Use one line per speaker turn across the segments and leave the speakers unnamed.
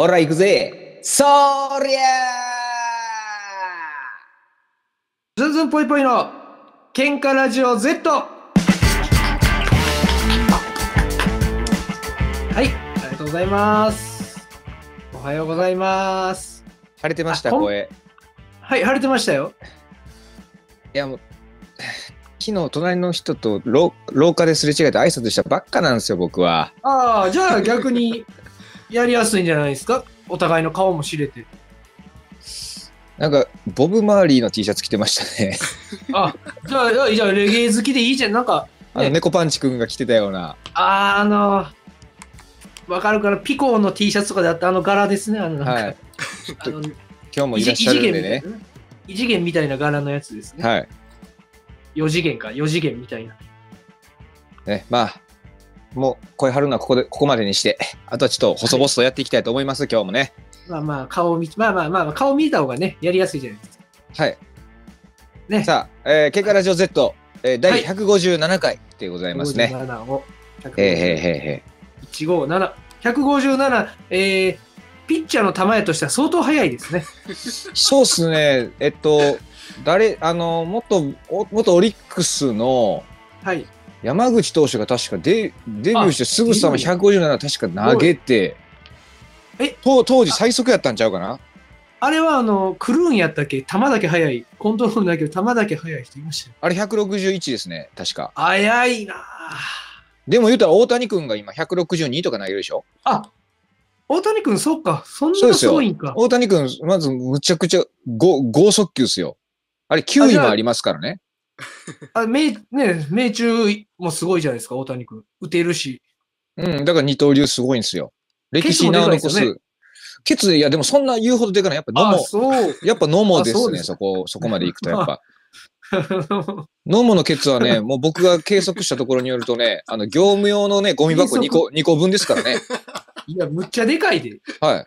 ほら、行くぜそりゃーずんずんぽいぽいの喧嘩ラジオ Z! はい、ありがとうございます。おはようございます。晴れてました、声。はい、晴れてましたよ。いや、もう、昨日、隣の人と廊廊下ですれ違えて挨拶したばっかなんですよ、僕は。ああ、じゃあ逆にやりやすいんじゃないですかお互いの顔も知れて。なんか、ボブ・マーリーの T シャツ着てましたね。あ、じゃあ、じゃあレゲエ好きでいいじゃん。なんか、ね、あの、猫パンチ君が着てたような。あ、あのー、わかるから、ピコーの T シャツとかであったあの柄ですね。あの、なんか、はい、あの今日もいらっしゃるんでね。異次元みたいな柄のやつですね。はい。4次元か、4次元みたいな。ね、まあ、もう声張るのはここでここまでにして、あとはちょっと細々とやっていきたいと思います、今日もね。まあまあ、顔を見、まあまあまあ、顔見た方がね、やりやすいじゃないですか。はい。ね。さあ、えー、ケカラジオ Z、えー、第157回でございますね。157を。えー、へーへーへー。157。157、えー、ピッチャーの球えとしては相当速いですね。そうっすね。えっと、誰、あの、元、元オリックスの、はい。山口投手が確かデデビューしてすぐさま157確か投げて、え当当時最速やったんちゃうかなあれはあの、クルーンやったっけ球だけ速い。コントロールだけど球だけ速い人いましたよ。あれ161ですね、確か。速いなでも言うたら大谷君が今162とか投げるでしょあ大谷君、そっか。そんなすごいんか。大谷君、まずむちゃくちゃ 5, 5速球ですよ。あれ9位もありますからね。あ命ね、命中もすごいじゃないですか、大谷君。打てるし。うん、だから二刀流すごいんですよ。歴史名を残す。ケツ、ね、いや、でもそんな言うほどでかない。やっぱそう。やっぱノモですね、そすそこ、そこまで行くとやっぱ。ノ モのケツはね、もう僕が計測したところによるとね、あの、業務用のね、ゴミ箱2個、二個分ですからね。いや、むっちゃでかいで。はい。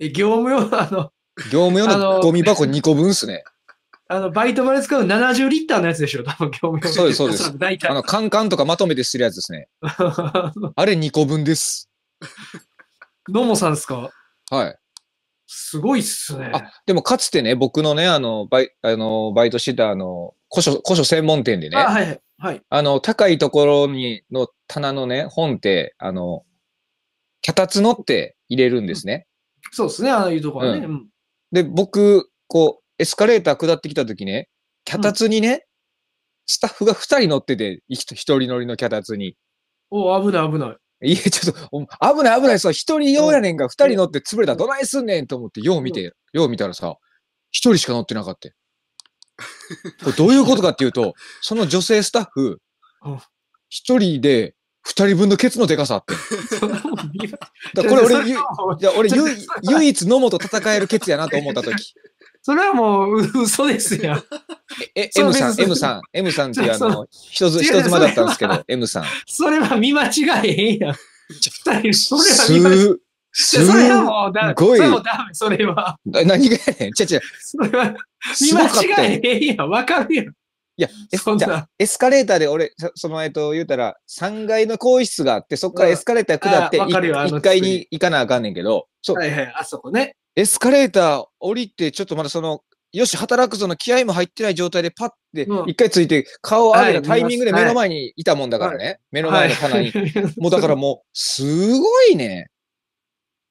え、業務用のあの、業務用のゴミ箱2個分っすね。あの、バイトまで使う70リッターのやつでしょ、多分業務用そうです、そうです。大体。あの、カンカンとかまとめてしてるやつですね。あれ2個分です。うもさんですかはい。すごいっすね。あ、でもかつてね、僕のね、あの、バイあのバイトしてた、あの、古書、古書専門店でね。
はい、はい。
あの、高いところに、の棚のね、本って、あの、脚立のって入れるんですね。うん、そうですね、ああいうところね、うん。で、僕、こう、エスカレーター下ってきた時ね、脚立にね、うん、スタッフが2人乗ってて、一人乗りの脚立に。お危ない危ない。いや、ちょっと、危ない危ない、そう、一人用やねんが、二人乗って潰れたらどないすんねんと思って、よう見て、よう見たらさ、一人しか乗ってなかった。これどういうことかっていうと、その女性スタッフ、一人で二人分のケツのでかさって。だこれ俺、俺唯一野本戦えるケツやなと思った時。それはもう嘘ですよ。え、M さん、M さん、M さんっていうあの、つ間だったんですけど、M さん。それは見間違えへんやん。二人、それは見間違えすそれはもうだめ。それもダメ、それは。何がやねん。違う違う。それは
見間違
えへんやん。わかるやん。いや、エスじゃエスカレーターで俺、その、えっと、言うたら、3階の更衣室があって、そこからエスカレーター下って、1階に行かなあかんねんけど、そう。はいはい、あそこね。エスカレーター降りて、ちょっとまだその、よし、働くぞの気合も入ってない状態でパッて、一回ついて、顔を上げたタイミングで目の前にいたもんだからね。はい、目の前の棚に。はい、もうだからもう、すごいね。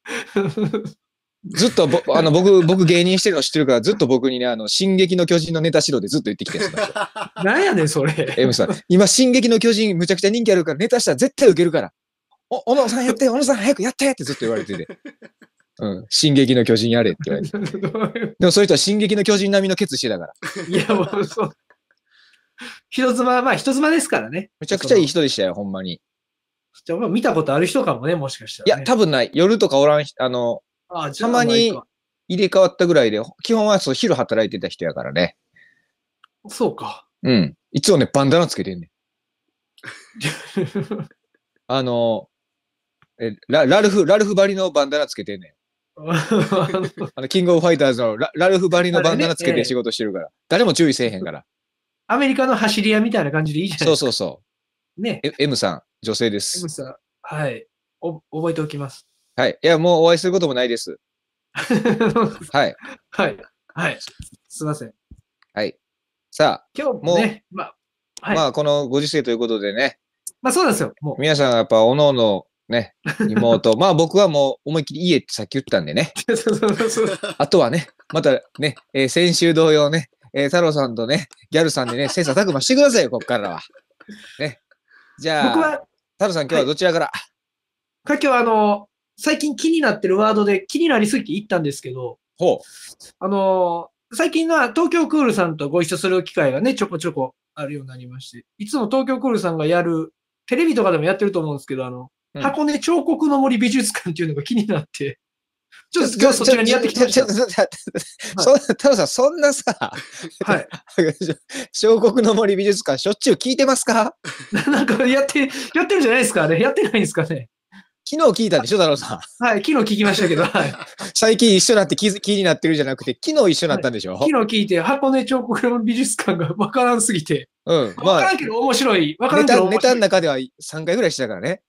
ずっとぼ、あの、僕、僕芸人してるの知ってるから、ずっと僕にね、あの、進撃の巨人のネタ指導でずっと言ってきてるんですよ。なんやねん、それ。M さん、今、進撃の巨人、むちゃくちゃ人気あるから、ネタしたら絶対受けるから。お、小野さんやって、小野さん早くやってってずっと言われてて。うん、進撃の巨人やれって言われて。でも、そういう人は進撃の巨人並みのケツしてたから。いや、もう、そう。人妻、まあ、人妻ですからね。めちゃくちゃいい人でしたよ、ほんまに。じゃあ、見たことある人かもね、もしかしたら、ね、いや、多分ない。夜とかおらん、あの、たまに入れ替わったぐらいで、基本はそう昼働いてた人やからね。そうか。うん。いつもね、バンダナつけてんねん。あの、えララルフ、ラルフバリのバンダナつけてんねん。あのキングオブファイターズのララルフバリのバンダナつけて仕事してるから、ね、誰も注意せえへんから。アメリカの走り屋みたいな感じでいいじゃないですか。そうそうそう。ね。M さん、女性です。M さん、はい。お覚えておきます。はい。いや、もうお会いすることもないです。はい。はい。はい。すいません。はい。さあ、今日も、ね、まあ、はい、まあ、このご時世ということでね。まあ、そうですよ。もう皆さんやっぱ、おのおの、ね、妹。まあ僕はもう思いっきり家ってさっき言ったんでね。あとはね、またね、えー、先週同様ね、えー、太郎さんとね、ギャルさんでね、切磋琢磨してくださいよ、ここからは。ね。じゃあ、太郎さん今日はどちらから、はい、今日はあの、最近気になってるワードで気になりすぎて言ったんですけど、ほう。あのー、最近は東京クールさんとご一緒する機会がね、ちょこちょこあるようになりまして、いつも東京クールさんがやる、テレビとかでもやってると思うんですけど、あの、うん、箱根彫刻の森美術館っていうのが気になって、ちょっと今日そちらにやってきださた。ちょっと、太郎さん、そんなさ、はい。彫刻の森美術館、しょっちゅう聞いてますかなんかやって、やってるじゃないですかね。やってないんですかね。昨日聞いたでしょ、太郎さん。はい、昨日聞きましたけど、はい、最近一緒になって気気になってるじゃなくて、昨日一緒になったんでしょ、はい、昨日聞いて、箱根彫刻の美術館がわからんすぎて。うん。まあ、からんけど面白い。わからんけどネタの中では3回ぐらいしたからね。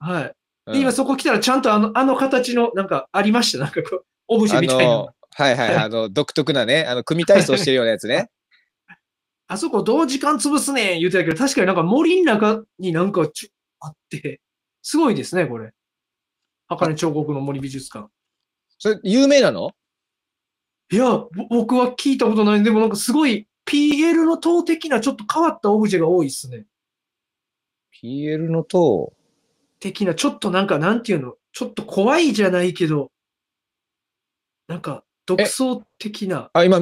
はい。で、うん、今そこ来たらちゃんとあの、あの形の、なんかありました。なんかこう、オブジェみたいな。はいはい、あの、独特なね、あの、組体操してるようなやつね。あそこどう時間潰すねん言うてたけど、確かになんか森の中になんかあって、すごいですね、これ。茜彫刻の森美術館。それ、有名なのいや、僕は聞いたことない。でもなんかすごい PL の塔的なちょっと変わったオブジェが多いっすね。PL の塔的な、ちょっとなんかなんていうの、ちょっと怖いじゃないけど、なんか独創的な。あ、今、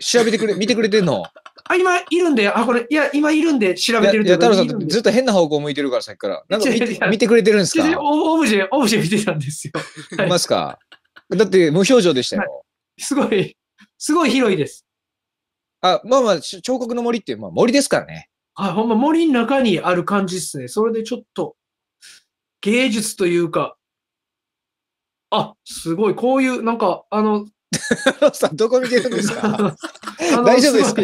調べてくれ、見てくれてんのあ、今いるんで、あ、これ、いや、今いるんで調べてるってこといや、太郎さんずっと変な方向向いてるから、さっきから。なんか見て見てくれてるんですかオブジェ、オブジェ見てたんですよ。いますか。だって無表情でしたよ、はい。すごい、すごい広いです。あ、まあまあ、彫刻の森って、まあ森ですからね。あ、ほんま森の中にある感じですね。それでちょっと、芸術というか、あ、すごい、こういう、なんか、あの、どこ見てるんですか 大丈夫ですか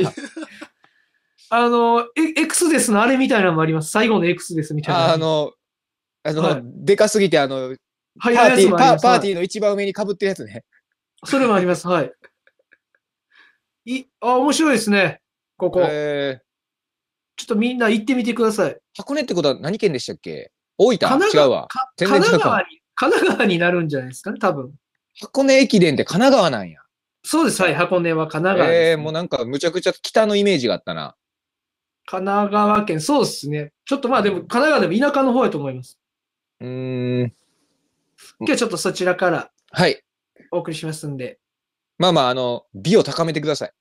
あの、エクスですのあれみたいなのもあります。最後のエクスですみたいな。あの、あの、はい、でかすぎて、あの、パーティー、パパーティーの一番上にかぶってるやつね。それもあります。はい。い、あ、面白いですね。ここ。えー、ちょっとみんな行ってみてください。箱根ってことは何県でしたっけ大分違うわ。神奈川に、神奈川になるんじゃないですかね、多分。箱根駅伝って神奈川なんや。そうです、はい。箱根は神奈川、ね、ええー、もうなんかむちゃくちゃ北のイメージがあったな。神奈川県、そうですね。ちょっとまあでも、神奈川でも田舎の方やと思います。うーん。今日はちょっとそちらからはい。お送りしますんで。まあまあ、あの、美を高めてください。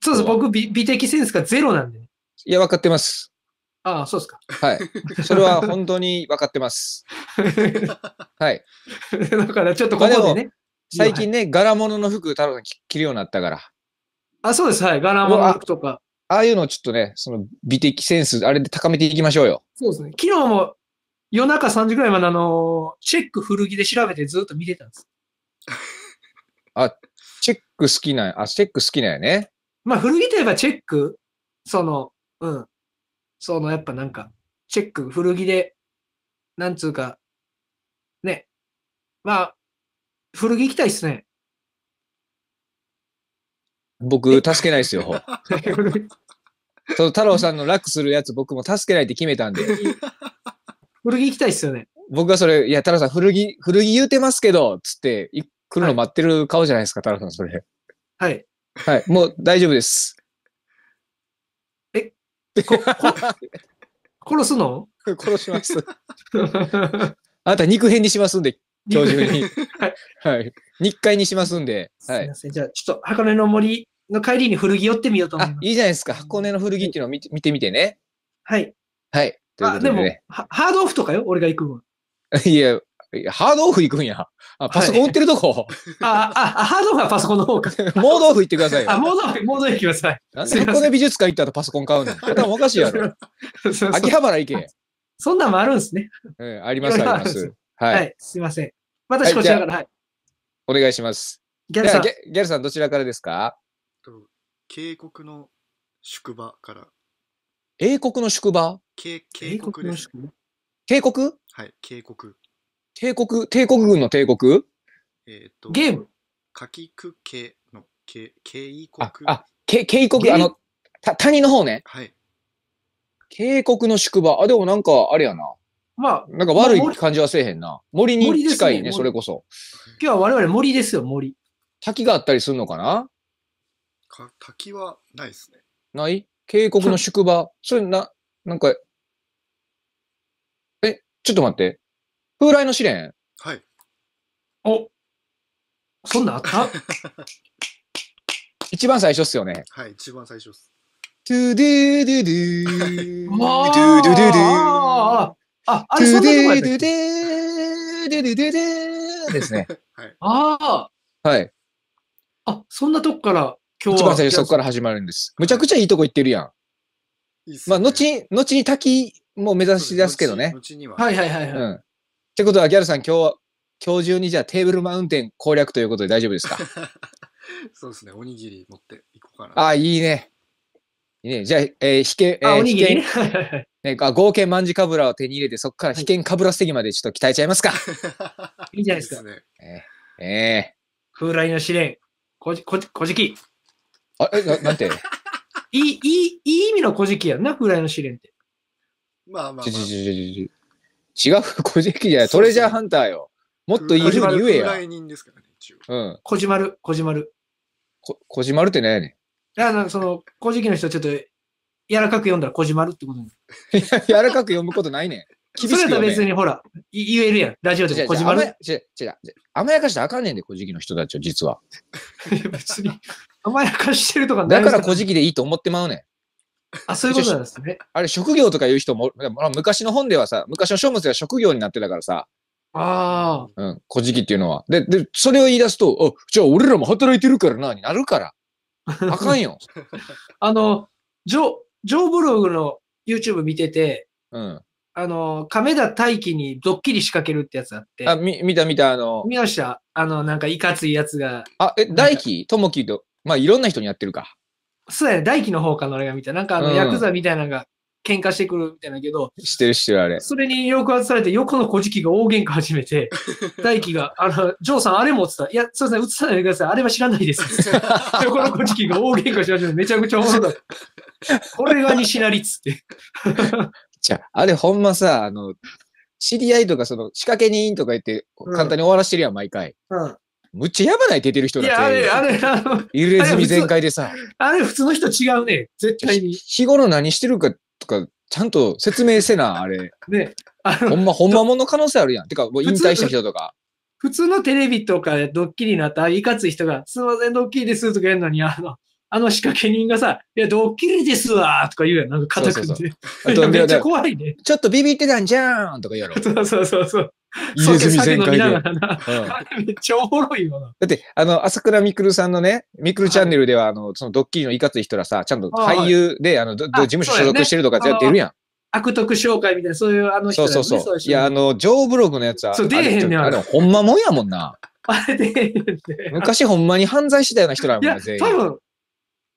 そうです。僕美、美的センスがゼロなんで、いや、分かってます。ああ、そうですか。はい。それは本当に分かってます。はい。だからちょっとここまあでね。最近ね、柄物の服、太郎さん着着るようになったから。あ、そうです。はい。柄物の服とか。ああいうのをちょっとね、その美的センス、あれで高めていきましょうよ。そうですね。昨日も夜中3時ぐらいまであの、チェック古着で調べてずっと見てたんです。あ、チェック好きなんや。あ、チェック好きなんやね。まあ古着といえばチェック、その、うん。そのやっぱなんか、チェック、古着で、なんつうか、ね。まあ、古着行きたいっすね。僕、助けないっすよ。その太郎さんの楽するやつ僕も助けないって決めたんで。古着行きたいっすよね。僕がそれ、いや、太郎さん古着、古着言うてますけど、つってい来るの待ってる顔じゃないですか、太郎さんそれ。はい。はい、もう大丈夫です。ここ 殺すの殺します。あなた肉片にしますんで、今日中に。はい。はい。日会にしますんで。はすいい。ません。じゃあ、ちょっと、箱根の森の帰りに古着寄ってみようと思います。いいじゃないですか。箱根の古着っていうのを見て,、見てみてね。はい。はい。で、ね、あ、でも、ハードオフとかよ、俺が行くんは。いや、ハードオフ行くんや。あ、パソコン売ってるとこ。あ、あ、ハードオフはパソコンの方か。モードオフ行ってくださいよ。あ、モードオフ、モードオフ行きなさい。なんで箱根美術館行った後パソコン買うの頭おかしいやろ。秋葉原行け。そんなんもあるんですね。えん、あります、あります。はい。すいません。私こちらから、はい。お願いします。ギャルさん。ギャルさん、どちらからですか警告の宿場から。英国の宿場警警告です。警告
はい、警告。
帝国帝国軍の帝国
えっ、と、ゲームかきくけのけいこあ、あ、
けこく、あの、た谷の方ね。はい。警告の宿場。あ、でもなんか、あれやな。
まあ、なんか悪い
感じはせえへんな。森に森近いね、それこそ。今日は我々森ですよ、森。滝があったりするのかな
か滝はないですね。
ない渓谷の宿場。それな、なんか、え、ちょっと待って。風来の試練はい。おそんなあった 一番最初っすよね。
はい、一番最初っす。
トゥドゥドゥドゥ ー。ドあーゥドゥドゥドゥ。あーあーあーあ、あれそデなとこやっデっけですね。デい。ああ、はい。デそんなとこデら一番最初そこから始まるんです。むちゃくちゃいいとこ行ってるやん。いまあ、後に、後に滝も目指し出すけどね。後には。はいはいはいはうい。ん。ってことは、ギャルさん、今日今日中にじゃあテーブルマウンテン攻略ということで大丈夫ですか
そうですね、おにぎり持っていこうかな。あ
あ、いいね。いいね。じゃあ、えー、被えー、おにぎりね。あ合計万事かぶらを手に入れて、そこからけんかぶらすまでちょっと鍛えちゃいますか。いいじゃないですか。ね。ええええ風来の試練。こじ、こじ、こじき。あえな、なんてい い、いい、いい意味の古事記やんな、フライの試練って。まあまあ、まあ、違う、古事記じゃない、トレジャーハンターよ。もっといいふうに言えや。うん。小島る、小島る。小島るって何やねん。から、その、古事記の人ちょっと、柔らかく読んだら小島るってことね、柔らかく読むことないねん。厳しく、それと別にほら、言えるやん。ラジオで小島る。違う違う。甘やかしらあかんねんで、古事記の人たちは、実は。別に、甘やかしてるとかだから古事記でいいと思ってまうねん。あ、そういうことなんですね。あれ、職業とか言う人も、昔の本ではさ、昔の書物が職業になってたからさ。ああ。うん、古事記っていうのは。で、で、それを言い出すと、あ、じゃあ俺らも働いてるからな、になるから。あかんよ。あの、ジョ、ジョーブログの YouTube 見てて、うん。あの、亀田大輝にドッキリ仕掛けるってやつあって。あ、み、見た見た、あの。見ました。あの、なんかいかついやつが。あ、え、大輝ともきと、まあ、いろんな人にやってるか。そうやね、大輝の方かの俺が見た。なんかあの、ヤクザみたいなのが喧嘩してくるみたいなけど、してるしてるあれ。それに抑圧されて、横の小じきが大喧嘩始めて、大輝が、あの、ジョーさんあれも映った。いや、そうですね、映さないでください。あれは知らないです。横の小じきが大喧嘩し始めて、めちゃくちゃ面白かった。これが西成っつって。じゃあ、あれほんまさ、あの、知り合いとか、その、仕掛け人とか言って、簡単に終わらしてるやん、毎回。うん。むっちゃやばない出てる人だいや、あれ、あれ、あの、入れ墨全開でさ。あれ、普通の人違うね。絶対に。日頃何してるかとか、ちゃんと説明せな、あれ。ね。あほんま、ほんまもの可能性あるやん。てか、もう引退した人とか。普通のテレビとかドッキリになったいかつい人が、すいません、ドッキリですとか言うのに、あの、あの仕掛け人がさ、いや、ドッキリですわとか言うやん。なんか肩組んめっちゃ怖いね。ちょっとビビってたんじゃーんとか言うやろ。そうそうそうそう。で。うん、めっちゃおもろいよな。だって、あの、朝倉みくるさんのね、みくるチャンネルでは、あの、そのドッキリのいかつい人らさ、ちゃんと俳優で、あの、事務所所属してるとかっ出るやん。悪徳紹介みたいな、そういうあの人、そうそうそう。いや、あの、ジョーブログのやつは、そう、出えへんねん。あれ、ほんまもんやもんな。あれ出えへんって。昔ほんまに犯罪したような人らもんね、全員。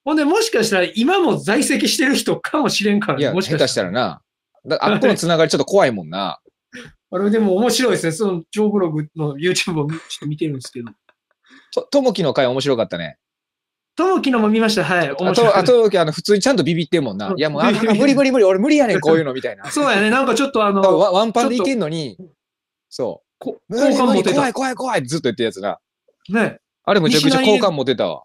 ほんで、もしかしたら今も在籍してる人かもしれんから、ね、いや、もしかしたらな。あっこのつながりちょっと怖いもんな。あれでも面白いですね。その、ーブログの YouTube をちょっと見てるんですけど。と、ともきの回面白かったね。ともきのも見ました。はい。面白あともき、あの、普通にちゃんとビビってんもんな。いや、もう、あ、無理無理無理。俺無理やねん、こういうの、みたいな。そうやね。なんかちょっとあの。ワワンパンでいけんのに、そう。こ、好感持怖い怖い怖いずっと言ってるやつが。ね。あれむちゃくちゃ好感持てたわ。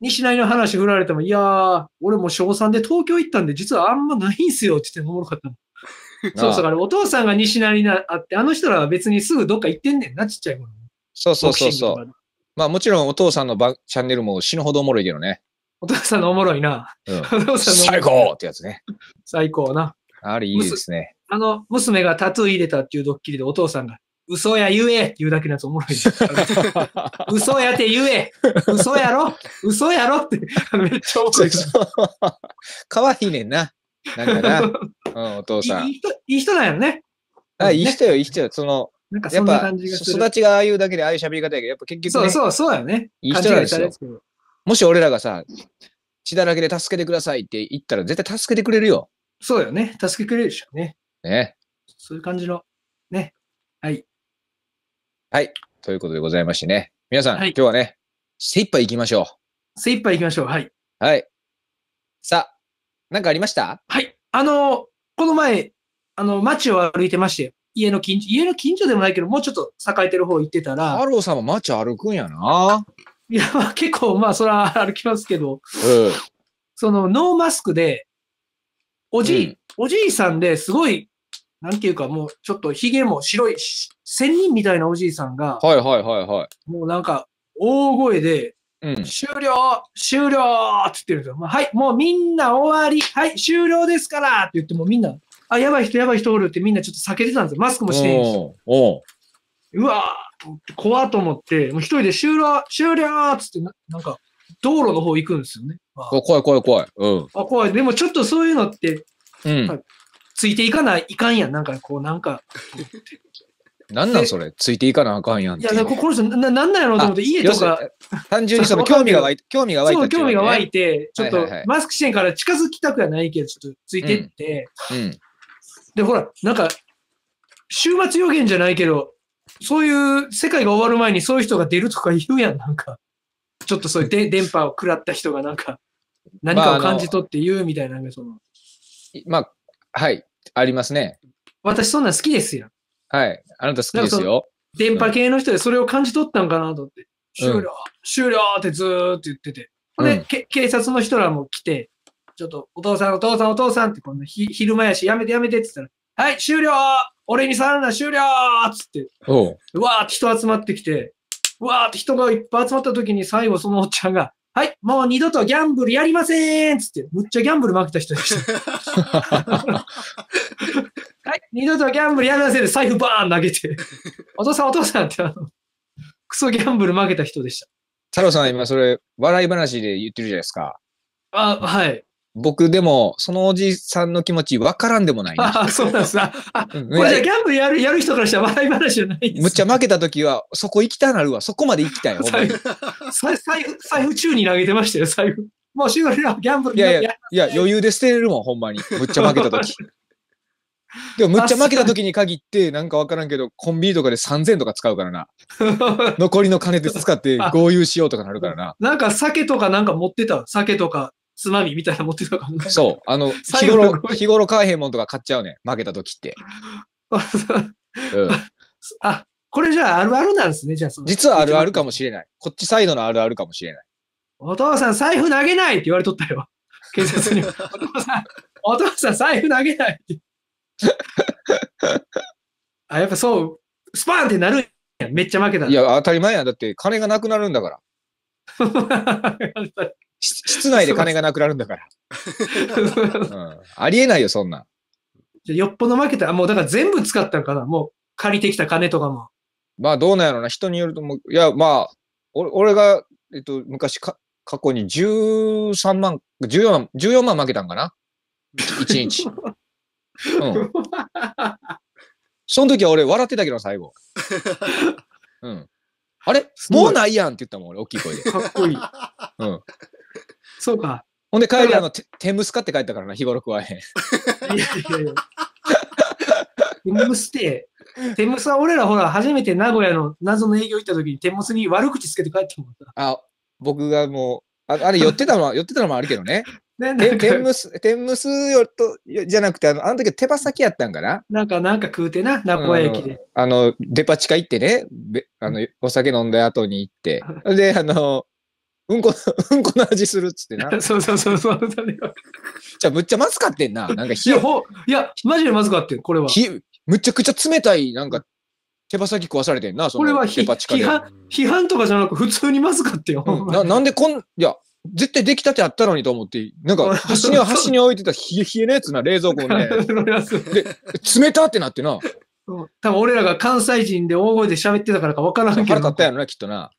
西成の話振られても、いやー、俺も小3で東京行ったんで、実はあんまないんすよって言っておもろかったの。そうそう、だからお父さんが西成にあって、あの人らは別にすぐどっか行ってんねんな、ちっちゃい頃。そうそうそうそう。まあもちろんお父さんのばチャンネルも死ぬほどおもろいけどね。お父さんのおもろいな。うん、最高ってやつね。最高な。あれいいですね。あの、娘がタトゥー入れたっていうドッキリでお父さんが、嘘や言えって言うだけのやつおもろい 嘘やて言え嘘やろ嘘やろって、めっちゃおもろいかわいいねんな。なんかな。うん、お父さん。いい人、いい人なんやろね。あ、いい人よ、いい人よ。その、なんかそんな感じがする。育ちがああいうだけでああいう喋り方やけど、やっぱ結局、ね、そうそう、そうやね。いい人なんですよ。もし俺らがさ、血だらけで助けてくださいって言ったら絶対助けてくれるよ。そうよね。助けてくれるでしょうね。ね。そういう感じの、ね。はい。はい。ということでございましてね。皆さん、はい、今日はね、精一杯行きましょう。精一杯行きましょう。はい。はい。さあ、なんかありましたはい。あの、この前、あの、街を歩いてまして、家の近所、家の近所でもないけど、もうちょっと栄えてる方行ってたら。太郎さんも街歩くんやな。いや、まあ、結構、まあ、それは歩きますけど、うん、その、ノーマスクで、おじい、うん、おじいさんですごいなんていうかもうちょっとひげも白い、仙人みたいなおじいさんが、はいはいはいはい。もうなんか大声で、うん、終了終了って言ってるんですよ。まあ、はい、もうみんな終わりはい、終了ですからって言ってもみんな、あ、やばい人やばい人おるってみんなちょっと避けてたんですよ。マスクもしてんし。うわー怖と思って、もう一人で終了終了っ言ってな、なんか、道路の方行くんですよね。怖い怖い怖い。うん。あ怖い。でもちょっとそういうのって、うん、ついていかないかんやん。なんかこう、なんか。なんなんそれついていかなあかんやんいや、この人、ななんなんやろうと思って、家とか。単純にその興味が湧いて、興味が湧いて、ね、興味が湧いて、ちょっとマスク支援から近づきたくはないけど、ちょっとついてって。うんうん、で、ほら、なんか、週末予言じゃないけど、そういう世界が終わる前にそういう人が出るとか言うやん、なんか。ちょっとそういうで電波を食らった人がなんか、何かを感じ取って言うみたいな、まあ、その。まあ、はい。ありますね。私そんなん好きですよ。はい。あなた好きですよ。電波系の人でそれを感じ取ったんかなと思って、終了、うん、終了ってずーっと言ってて。ほんで、警察の人らも来て、ちょっとお父さんお父さんお父さんってこんなひ昼間やし、やめてやめてって言ったら、はい、終了俺に触るな終了っつって、うわーって人集まってきて、うわーって人がいっぱい集まった時に最後そのおっちゃんが、はい、もう二度とギャンブルやりませんっつって、むっちゃギャンブル負けた人でした。はい、二度とギャンブルやりませんで、財布バーン投げて、お父さんお父さんってあの、クソギャンブル負けた人でした。太郎さん、今それ、笑い話で言ってるじゃないですか。あ、はい。僕でも、そのおじさんの気持ち分からんでもない、ああ、そうなんですか。あ、これじゃギャンブルやるやる人からしたら笑い話じゃないむっちゃ負けた時は、そこ行きたいなるわ。そこまで行きたいよ。財布、財布、財布に投げてましたよ、財布。もう終了、ギャンブルいやいや、いや、余裕で捨てれるもん、ほんまに。むっちゃ負けた時。でも、むっちゃ負けた時に限って、なんかわからんけど、コンビニとかで3000とか使うからな。残りの金で使って合流しようとかなるからな。なんか酒とかなんか持ってた。酒とかつまみみたいな持ってたかもそう。あの、日頃、日頃買えへんもんとか買っちゃうね負けた時って。うん、あ、これじゃああるあるなんですね、じゃあ。実はあるあるかもしれない。こっちサイドのあるあるかもしれない。お父さん、財布投げないって言われとったよ。警察に。お父さん、お父さん、財布投げないって。あ、やっぱそう、スパンってなるやん。めっちゃ負けた。いや、当たり前やん。だって、金がなくなるんだから。室内で金がなくなるんだから。うん、ありえないよ、そんな。よっぽど負けたら、もうだから全部使ったんかな、もう借りてきた金とかも。まあどうなんやろな、人によるともう、いや、まあ、俺俺が、えっと、昔か、過去に13万、14万、14万負けたんかな ?1 日。うん。その時は俺笑ってたけど、最後。うん。あれもうないやんって言ったもん、俺、大きい声で。かっこいい。うん。そうか。ほんで帰り、あの、天むすかって帰ったからな、日頃食わへん。いやいやいや。天むすって、天むすは俺らほら、初めて名古屋の謎の営業行った時に天むすに悪口つけて帰ってもんあ、僕がもう、ああれ、寄ってたのは、寄ってたのもあるけどね。天むす、天むすよと、じゃなくて、あの、あの時手羽先やったんかななんか、なんか食うてな、名古屋駅で。あの、デパ地下行ってね、あの、お酒飲んだ後に行って。で、あの、うんこ、うんこの味するっつってな。そうそうそうそう。じゃあ、むっちゃまずかってんな。なんかいや、ほ、いや、マジでまずかってん、これは。むちゃくちゃ冷たい、なんか、手羽先食わされてんな、そこれは批判、批判とかじゃなく、普通にまずかってよ、うんな。なんでこん、いや、絶対出来たてあったのにと思って、なんか、端には端に置いてた冷え冷えのやつな、冷蔵庫に、ね。で、冷たってなってな。多分俺らが関西人で大声で喋ってたからか分からんけど。腹立ったやろな、きっとな。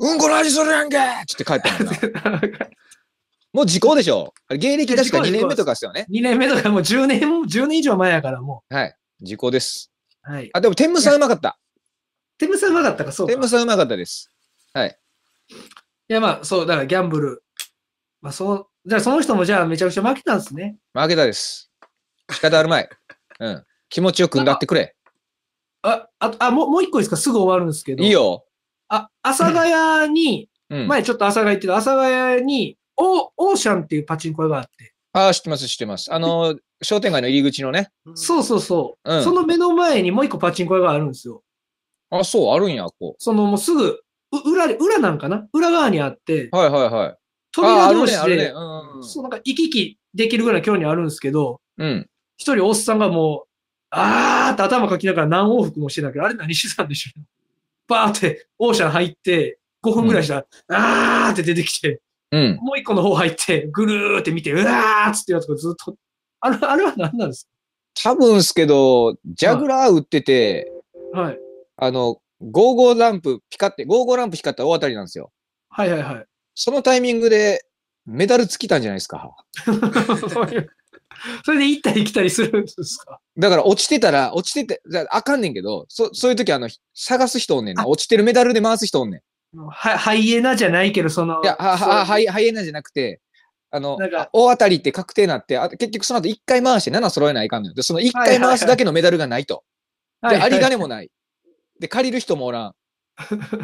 うんこの味するやんけって帰ったもん もう時効でしょ芸歴確か2年目とかですよね。2年目とかもう10年、10年以上前やからもう。はい。時効です。はい。あ、でも天武さんうまかった。天武さんうまかったか、そうか。天武さんうまかったです。はい。いや、まあ、そう、だからギャンブル。まあ、そう、じゃあその人もじゃあめちゃくちゃ負けたんですね。負けたです。仕方あるまい。うん。気持ちよくんだってくれ。あ、ああもう、もう一個ですかすぐ終わるんですけど。いいよ。あ、阿佐ヶ谷に、前ちょっと阿佐ヶ谷行ってた阿佐ヶ谷に、オオーシャンっていうパチンコ屋があって、ああ、知ってます、知ってます。あの、商店街の入り口のね。そうそうそう、うんその目の前にもう一個パチンコ屋があるんですよ。あ、そう、あるんや、こそのもうすぐ、う裏裏なんかな裏側にあって、はいはいはい。
扉ー、あ同士あるで、
ね。うんそうなんか行き来できるぐらいの距離にあるんですけど、うん。うん。一人おっさんがもう、あーって頭かきながら何往復もしてたけど、あれ何してたんでしょうバーって、オーシャン入って、5分ぐらいしたら、あーって出てきて、うん、もう一個の方入って、ぐるーって見て、うわーっつってやつがずっと、あれ、あれは何なんですか多分ですけど、ジャグラー売ってて、はい。あの、ゴーゴーランプピカって、ゴーゴーランプ光った大当たりなんですよ。はいはいはい。そのタイミングでメダルつきたんじゃないですか。そういう それで行ったり来たりするんですかだから落ちてたら、落ちてて、じゃああかんねんけど、そそういう時あの、探す人おんねんな。落ちてるメダルで回す人おんねん。ハイエナじゃないけど、その。いや、ははハイハイエナじゃなくて、あの、大当たりって確定になって、あ結局その後1回回して7揃えないかんのよ。で、その1回回すだけのメダルがないと。で、有り金もない。で、借りる人もおらん。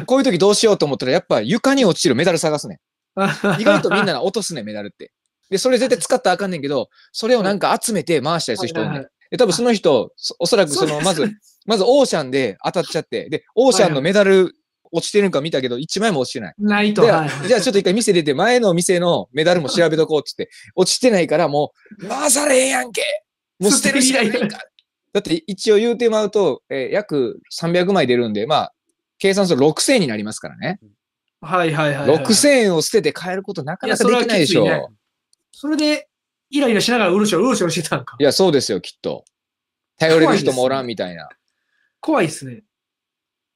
こういう時どうしようと思ったら、やっぱ床に落ちるメダル探すねん。意外とみんな落とすねん、メダルって。で、それ絶対使ったらあかんねんけど、それをなんか集めて回したりする人、はいはいはい、多分その人、おそらくその、まず、まずオーシャンで当たっちゃって、で、オーシャンのメダル落ちてるんか見たけど、1枚も落ちてない。ないと。じゃあ、じゃちょっと一回店出て、前の店のメダルも調べとこうっつって、落ちてないからもう、回されへんやんけもう捨てるしかないか。だって一応言うてまうと、えー、約300枚出るんで、まあ、計算すると6000になりますからね。はい、はいはいはい、はい。6000円を捨てて買えることなかなかできないでしょ。う。それで、イライラしながらうるしょうるしょしてたんか。いや、そうですよ、きっと。頼れる人もおらんみたいな。怖いですね。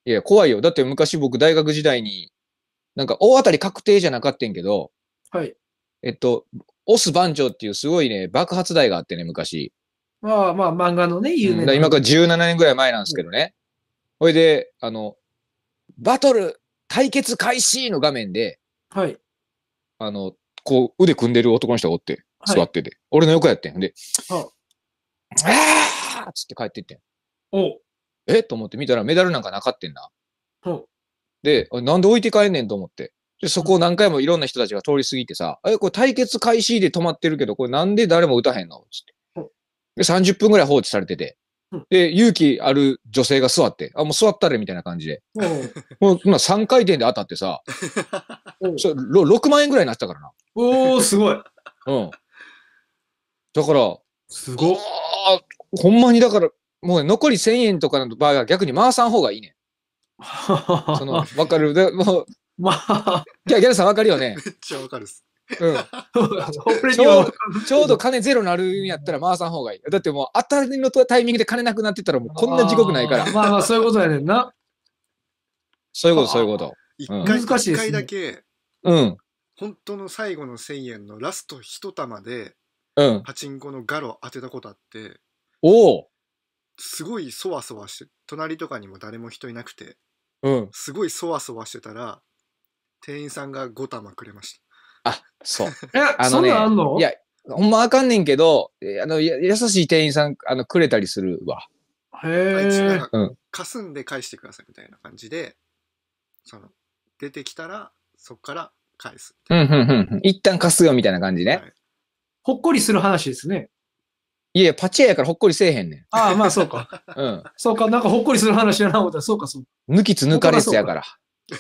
いや、怖いよ。だって昔僕大学時代に、なんか大当たり確定じゃなかったんけど、はい。えっと、オス番長っていうすごいね、爆発台があってね、昔。まあまあ、漫画のね、有名な、うん、今から17年ぐらい前なんですけどね。ほ、うん、いで、あの、バトル対決開始の画面で、はい。あの、こう、腕組んでる男の人がおって、座ってて。はい、俺の横やってん。で、ああっつって帰ってってん。おえと思って見たらメダルなんかなかってんな。で、なんで置いて帰んねんと思って。で、そこを何回もいろんな人たちが通り過ぎてさ、え、これ対決開始で止まってるけど、これなんで誰も打たへんのつって。で、30分ぐらい放置されてて。で、勇気ある女性が座って、あ、もう座ったれみたいな感じで。もう、今3回転で当たってさ、そ6万円ぐらいになってたからな。おおすごい。うん。だから、すごほんまにだから、もう、ね、残り1000円とかの場合は逆に回さん方がいいね。その、わかる。でもう、まあ。いや、ギャルさんわかるよね。めっ
ちゃわかるっす。
うん、ちょうちょうど金ゼロなるんやったら回さん方がいい。だってもう当たりのタイミングで金なくなってたらもうこんな地獄ないから。あまあまあそういうことやねんな。そういうことそういうこと。一、うん、回一回だけ、うん。
本当の最後の1,000円のラスト1玉でうん。パチンコのガロ当てたことあっておおすごいそわそわして隣とかにも誰も人いなくてうん。すごいそわそわしてたら店員さんが5玉くれまし
た。あ、そう。え、あそんなんあんのいやほんまあかんねんけど、あの、や優しい店員さん、あの、くれたりするわ。
へぇあいつうかんかすんで返してくださいみたいな感じでその出てきたらそっから返す。
うん、うん、うん。一旦貸すよみたいな感じね。はい、ほっこりする話ですね。いやいや、パチ屋やからほっこりせえへんねん。ああ、まあそうか。うん。そうか、なんかほっこりする話やな思ったら、そうか、そうか。抜きつ抜かれつやから。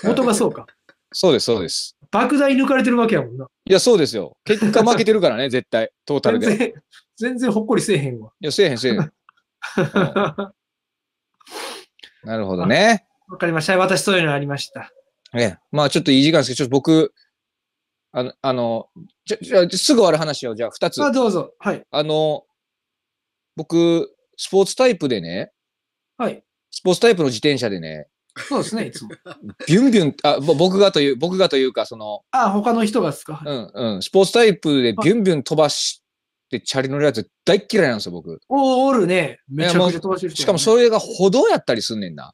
元がそうか。そうです、そうです。莫大抜かれてるわけやもんな。いや、そうですよ。結果負けてるからね、絶対。トータルで。全然、全然ほっこりせえへんわ。いや、せえへん、せえへん。ん、なるほどね。わかりました。私、そういうのありました。ええ。まあ、ちょっといい時間ですけど、ちょっと僕、あの、あの、じゃ、じゃ、すぐ終わる話を、じゃあ二つ。あ、どうぞ。はい。あの、僕、スポーツタイプでね、はい。スポーツタイプの自転車でね、そうですね、いつも。ビュンビュン、あ、僕がという、僕がというか、その、あ、他の人がですか。うんうん、スポーツタイプでビュンビュン飛ばしてチャリ乗るやつ大嫌いなんですよ、僕。おおるね。めちゃくちゃ飛ばしてるね。しかもそれが歩道やったりすんねんな。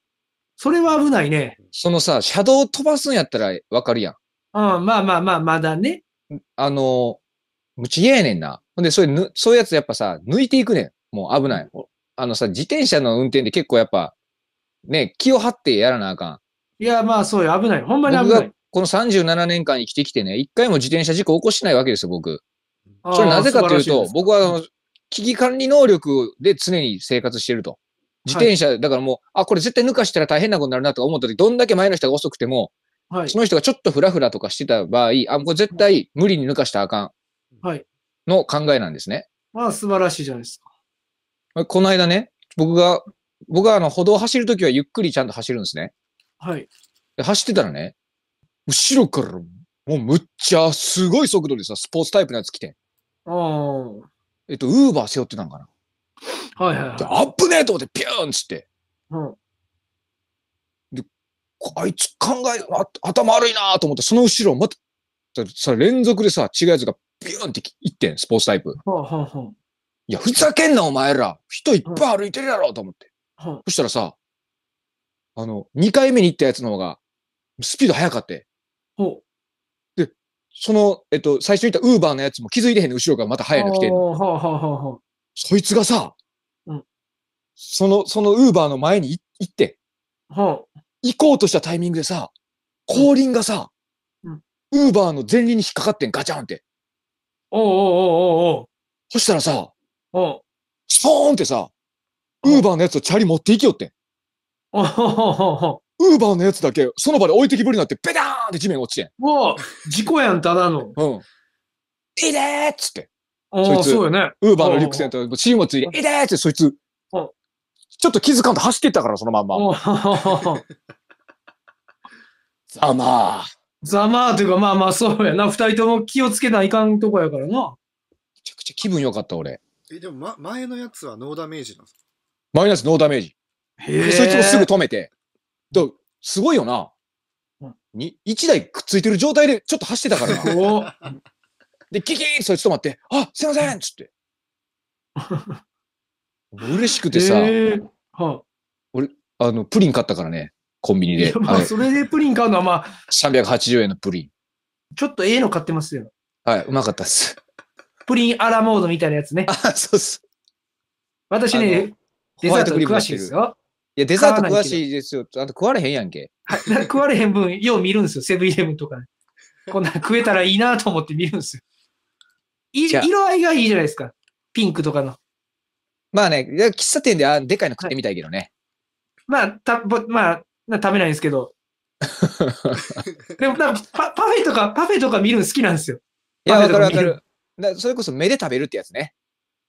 それは危ないね。そのさ、車道飛ばすんやったらわかるやん。うん、まあまあまあ、まだね。あの、むち嫌やねんな。ほんで、そういうそういうやつやっぱさ、抜いていくねん。もう危ない。あのさ、自転車の運転で結構やっぱ、ね、気を張ってやらなあかん。いや、まあ
そうよ。危ない。ほんまに危僕ながい。
この37年間生きてきてね、一回も自転車事故起こしてないわけですよ、僕。
それなぜかというと、
僕はあの危機管理能力で常に生活してると。自転車、だからもう、あ、これ絶対抜かしたら大変なことになるなとか思った時、どんだけ前の人が遅くても、はい、その人がちょっとフラフラとかしてた場合、あ、これ絶対無理に抜かしたらあかん。はい。の考えなんですね。まあ、素晴らしいじゃないですか。この間ね、僕が、僕はあの、歩道走るときはゆっくりちゃんと走るんですね。はい。で走ってたらね、後ろから、もうむっちゃすごい速度でさ、スポーツタイプのやつ来て。ああ。えっと、ウーバー背負ってたんかな。はいはい、はい。あっぶねえと思って、ピューンっつって。うん。あいつ考え、頭悪いなと思って、その後ろをまた、さ、連続でさ、違うやつがビューンっていってん、スポーツタイプ。いや、ふざけんな、お前ら。人いっぱい歩いてるやろと思って。そしたらさ、あの、2回目に行ったやつの方が、スピード速かって。で、その、えっと、最初に行ったウーバーのやつも気づいてへんの、後ろからまた速いの来てんの。そいつがさ、その、そのウーバーの前に行って。行こうとしたタイミングでさ、後輪がさ、ウーバーの前輪に引っかかってん、ガチャンって。おうおうおうおうおう。そしたらさ、おスポーンってさ、ウーバーのやつをチャリ持っていきよってん。おウーバーのやつだけ、その場で置いてきぶりになって、ペターンって地面落ちてん。おう事故やん、ただの。うん。いでーっつって。そいつ、ウーバーのリュックセンター、チームをついて、いでーっつって、そいつ、ちょっと気づかんと走っていったから、そのまんま。ざまあ。ざまあというか、まあまあ、そうやな。二人とも気をつけないかんとこやからな。めちゃくちゃ気分良かった、俺。
え、でも、ま、前のやつはノーダメージなんですか
前のやつノーダメージ。へそいつもすぐ止めて。と、すごいよな。に、1台くっついてる状態でちょっと走ってたからな。で、キキーンそいつ止まって、あ、すいませんつって。嬉しくてさ、えーはあ、俺、あの、プリン買ったからね、コンビニで。まあ、それでプリン買うのはまあ。380円のプリン。ちょっとええの買ってますよ。はい、うまかったっす。プリンアラモードみたいなやつね。あ、そうっす。私ね、デザート詳しいですよ。いや、デザート詳しいですよ。あと食われへんやんけ。はい、食われへん分、よう見るんですよ。セブンイレブンとか、ね、こんな食えたらいいなと思って見るんですよ。色合いがいいじゃないですか。ピンクとかの。まあね、喫茶店であでかいの食ってみたいけどね。まあ、たぼまあ、な食べないんですけど。でもなんかパ、パフェとか、パフェとか見るの好きなんですよ。いや、わかるわかる。だそれこそ目で食べるってやつね。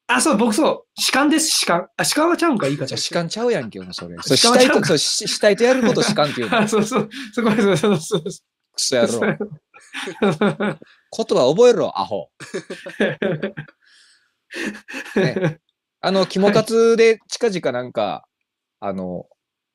あ、そう、僕そう、主観です、主観。あ、主観はちゃうんか、いいか。じゃ主観ちゃうやんけ、それ。そう体と、そ体とやること主観っていうあ、そうそう、そこそうそうそう。クソ野郎。言 葉覚えろ、アホ。ね、あの、キモカツで近々なんか、あの、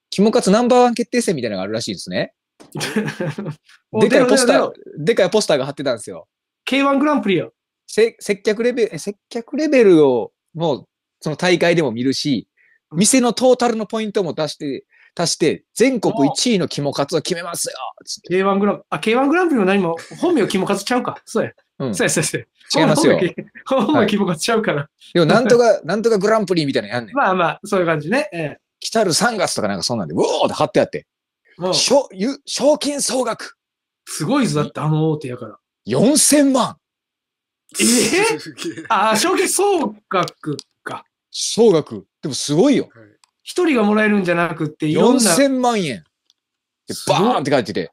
キモカツナンバーワン決定戦みたいなのがあるらしいですね。
でかいポスター、
でかいポスターが貼ってたんですよ。K1 グランプリよ。接客レベル、接客レベルをもう、その大会でも見るし、店のトータルのポイントも出して、足して、全国1位の肝カツを決めますよつって。K1 グランプリ、あ、K1 グランプリも何も、本名肝カツちゃうか。そうや。そうや、そうや、そうや。違いますよ。本名規模がちゃうから。でも、なんとか、なんとかグランプリみたいなのやんねん。まあまあ、そういう感じね。え来たる3月とかなんかそうなんで、うおーって貼ってあって。しょゆ賞金総額。すごいぞ、だってあの大手やから。4000万。ええー、あ、賞金総額か。総額。でもすごいよ。一人がもらえるんじゃなくって、4000万円。でバーンって書いてて。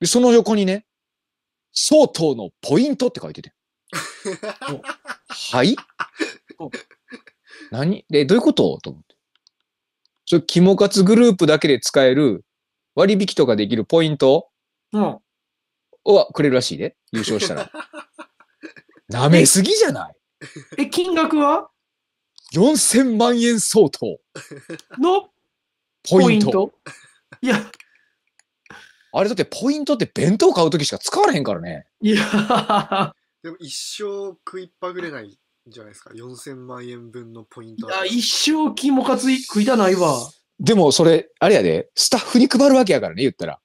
で、その横にね、相当のポイントって書いてて。はい何で、どういうことと思って。そょ、肝活グループだけで使える割引とかできるポイントうん。はくれるらしいで、優勝したら。舐めすぎじゃないえ、金額は4000万円相当のポイント。いや、あれだってポイントって弁当買うときしか使われへんから
ね。いや、でも一生食いっぱぐれないんじゃないですか。4000万円分のポイント。いや、
一生金もかつい食いたないわ。でもそれ、あれやで、スタッフに配るわけやからね、言ったら。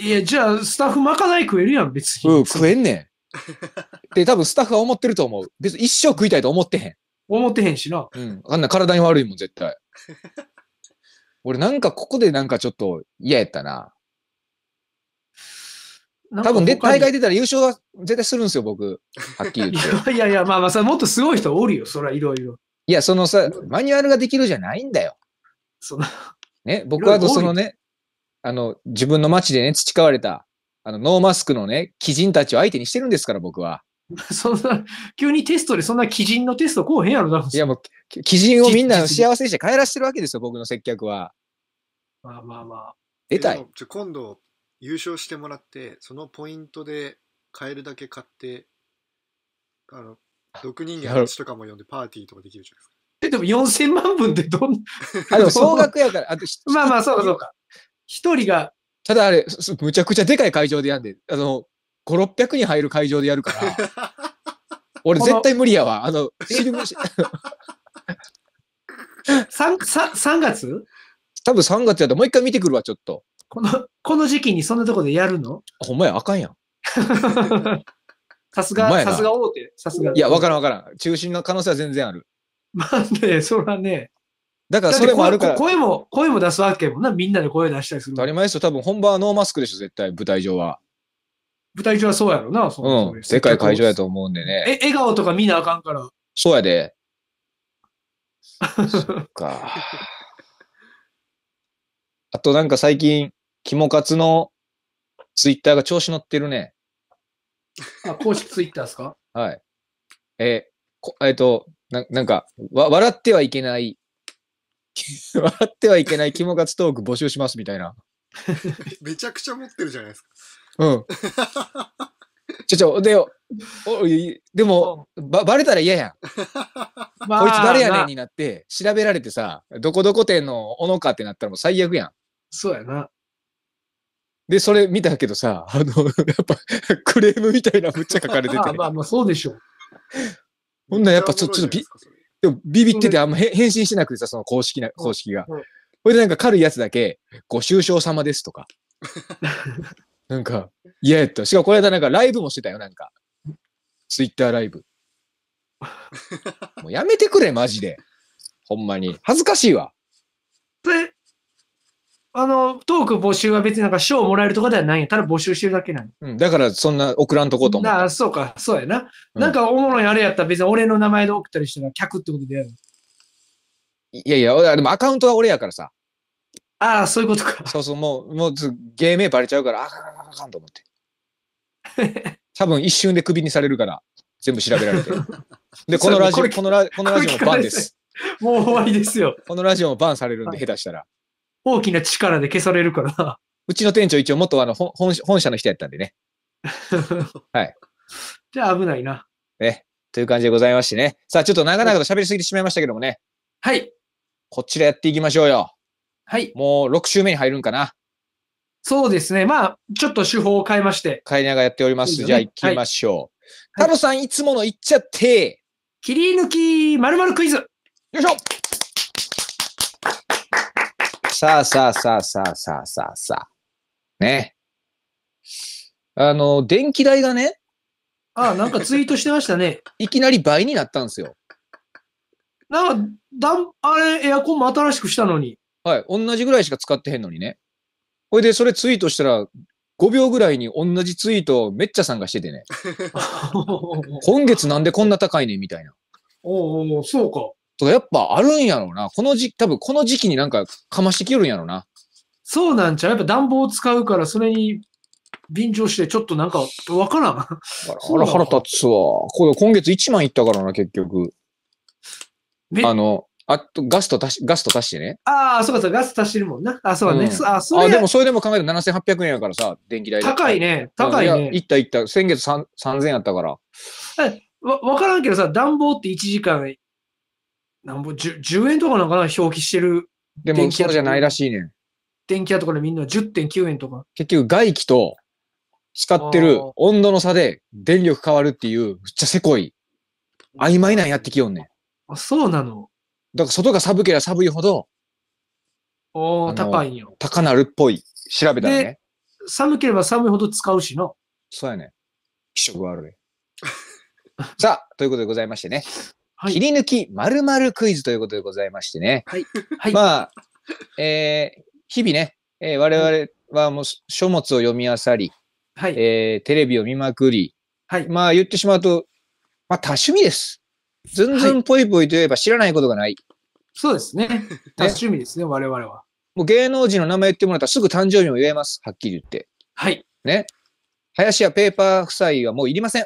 いや、じゃあスタッフまかない食えるやん、別に。うん、食えんねん。で、多分スタッフは思ってると思う。別に一生食いたいと思ってへん。思ってへんしな。うん。あんな体に悪いもん、絶
対。
俺なんかここでなんかちょっと嫌やったな。多分で大会出たら優勝は絶対するんですよ、僕。はっきり言って。いやいや、まあまあさ、もっとすごい人おるよ、そりゃいろいろ。いや、そのさ、マニュアルができるじゃないんだよ。その、ね、僕はそのね、あの、自分の街でね、培われた、あの、ノーマスクのね、鬼人たちを相手にしてるんですから、僕は。そんな、急にテストでそんな基人のテストこうへんやろな。いやもう、基人をみんな幸せにして帰らしてるわけですよ、僕の接客は。
まあまあまあ。出たい。じゃ今度、優勝してもらって、そのポイントで買えるだけ買って、あの、毒人間とかも呼んでパーティーとかできるじゃないですか。
え、でも4000万分ってどん
あ、の、総額
やから。あとまあまあ、そうかそうか。一人が。ただあれ、むちゃくちゃでかい会場でやんで、あの、5、600人入る会場でやるから、俺絶対無理やわ。あの、シ 3, 3月多分3月やったもう一回見てくるわ、ちょっと。この、この時期にそんなとこでやるのほんまや、あかんやん。さすが、さすが大手。さすが。いや、分からん分からん。中心の可能性は全然ある。まあね、それはね。だからそれもあるから。声も、声も出すわけもな、みんなで声出したりする。当たり前ですよ。多分本場はノーマスクでしょ、絶対、舞台上は。舞台上はそうやろな、そうん、でかい会場やと思うんでね。え、笑顔とか見なあかんから。そうやで。そっか。あとなんか最近、キモカツのツイッターが調子乗ってるね。あ、公式ツイッターですかはい。ええっ、と、ななんかわ、笑ってはいけない、笑ってはいけないキモカツトーク募集しますみたいな。
めちゃくちゃ持ってるじゃないですか。
うん。ちょちょ、で、おでも、ば、ばれたら嫌やん。
まあ、こいつ誰やねんになっ
て、調べられてさ、どこどこ店のおのかってなったらもう最悪やん。そうやな。で、それ見たけどさ、あの、やっぱ、クレームみたいなむっちゃ書かれてて。あまあまあ、そうでしょう。ほんならやっぱちょ、ちょっとび、でもビビっててあんま返信しなくてさ、その公式な、公式が。ほ、いでなんか軽いやつだけ、ご愁傷様ですとか。なんか、嫌やった。しかもこの間なんかライブもしてたよ、なんか。ツイッターライブ。もうやめてくれ、マジで。ほんまに。恥ずかしいわ。で、あの、トーク募集は別になんか賞をもらえるとかではないんただ募集してるだけなの。うん、だからそんな送らんとこうと思う。あ、そうか、そうやな。うんなんかおもろいあれやったら別に俺の名前で送ったりしたら客ってことでやる。いやいや、でもアカウントは俺やからさ。ああ、そういうことか。そうそう、もう、もう芸名バレちゃうから、あかんあかんあかんと思って。多分一瞬でクビにされるから、全部調べられて。で、このラジオ、このラこのラジオもバンです。もう終わりですよ。このラジオもバンされるんで、下手したら。大きな力で消されるから。うちの店長、一応元あの本本社の人やったんでね。はい。じゃあ危ないな。え、という感じでございましてね。さあ、ちょっと長々と喋りすぎてしまいましたけどもね。はい。こちらやっていきましょうよ。はい。もう6週目に入るんかな。そうですね。まあ、ちょっと手法を変えまして。変えながらやっております。いいね、じゃあ行きましょう。はい、太郎さん、いつもの言っちゃって。切り抜きまるクイズ。よいしょさあさあさあさあさあさあさあ。ね。あの、電気代がね。ああ、なんかツイートしてましたね。いきなり倍になったんですよ。なんか、だん、あれ、エアコンも新しくしたのに。はい。同じぐらいしか使ってへんのにね。ほいで、それツイートしたら、5秒ぐらいに同じツイートをめっちゃさんがしててね。今月なんでこんな高いねみたいな。おうおうそうか。とかやっぱあるんやろうな。この時期、多分この時期になんかかましてきよるんやろうな。そうなんちゃうやっぱ暖房を使うからそれに便乗してちょっとなんかわからん。あ ら腹立つわ。これ今月1万いったからな、結局。あの、あと、ガスト足し、ガスト足してね。ああ、そうかそうか、ガスト足してるもんな。あそうだね。うんそあ、そうあ、でもそれでも考えたら7800円やからさ、電気代高いね。高いね。いったいった。先月3 0 0 0円やったから。えわ、わからんけどさ、暖房って1時間、なんぼ、10, 円とかなんかな、表記してるでも、電気そ屋うじゃないらしいねん。電気屋とかでみんな10.9円とか。結局、外気と使ってる温度の差で電力変わるっていう、めっちゃせこい、曖昧なんやってきよんねん。あ、そうなの。だから外が寒ければ寒いほど、おー、高いよ。高なるっぽい。調べたらね。寒ければ寒いほど使うしの。そうやね。気色悪い。さあ、ということでございましてね。はい、切り抜き〇〇クイズということでございましてね。はい。はい、まあ、えー、日々ね、えー、我々はもう書物を読み漁り、はい、えー、テレビを見まくり、はい、まあ言ってしまうと、まあ多趣味です。ずんずんぽいぽいといえば知らないことがない。そうですね。多趣味ですね、我々は。もう芸能人の名前言ってもらったらすぐ誕生日も言えます。はっきり言って。はい。ね。林家ペーパー夫妻はもういりません。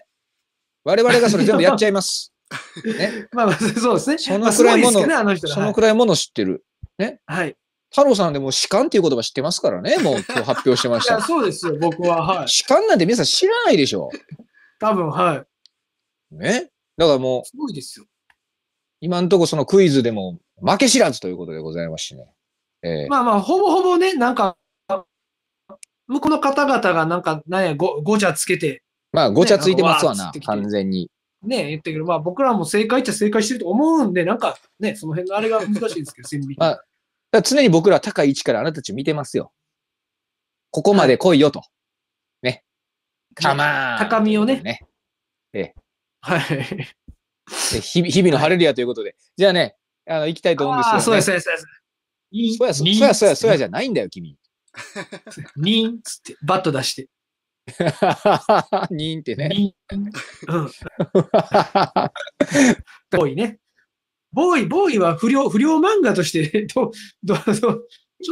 我々がそれ全部やっちゃいます。ね。まあ、そうですね。そのくらいもの、まあね、のそのくらいもの知ってる。ね。はい。太郎さんでも士官っていう言葉知ってますからね。もう今日発表してました。いや、そうですよ、僕は。はい。士官なんて皆さん知らないでしょ。多分、はい。ね。だからもう、すごいですよ。今んとこそのクイズでも負け知らずということでございますしね。ええー、まあまあ、ほぼほぼね、なんか、向こうの方々がなんか、なんや、ご、ごちゃつけて。まあ、ごちゃついてますわな、ね、完全に。ね、言ってけど、まあ僕らも正解っちゃ正解してると思うんで、なんかね、その辺のあれが難しいんですけど、線引まあ、常に僕ら高い位置からあなたたち見てますよ。ここまで来いよと。はい、ね。かまー、ね、高みをね。ね。ええ。はい。日々のハレルヤということで。じゃあね、あの、行きたいと思うんですよ、ね。そうです、そうです、そうや、そうや、そうや、そうやじゃないんだよ、君。んっつって、バット出して。にんってね。ボーイね。ボーイ、ボーイは不良、不良漫画として、ど、ど、ど、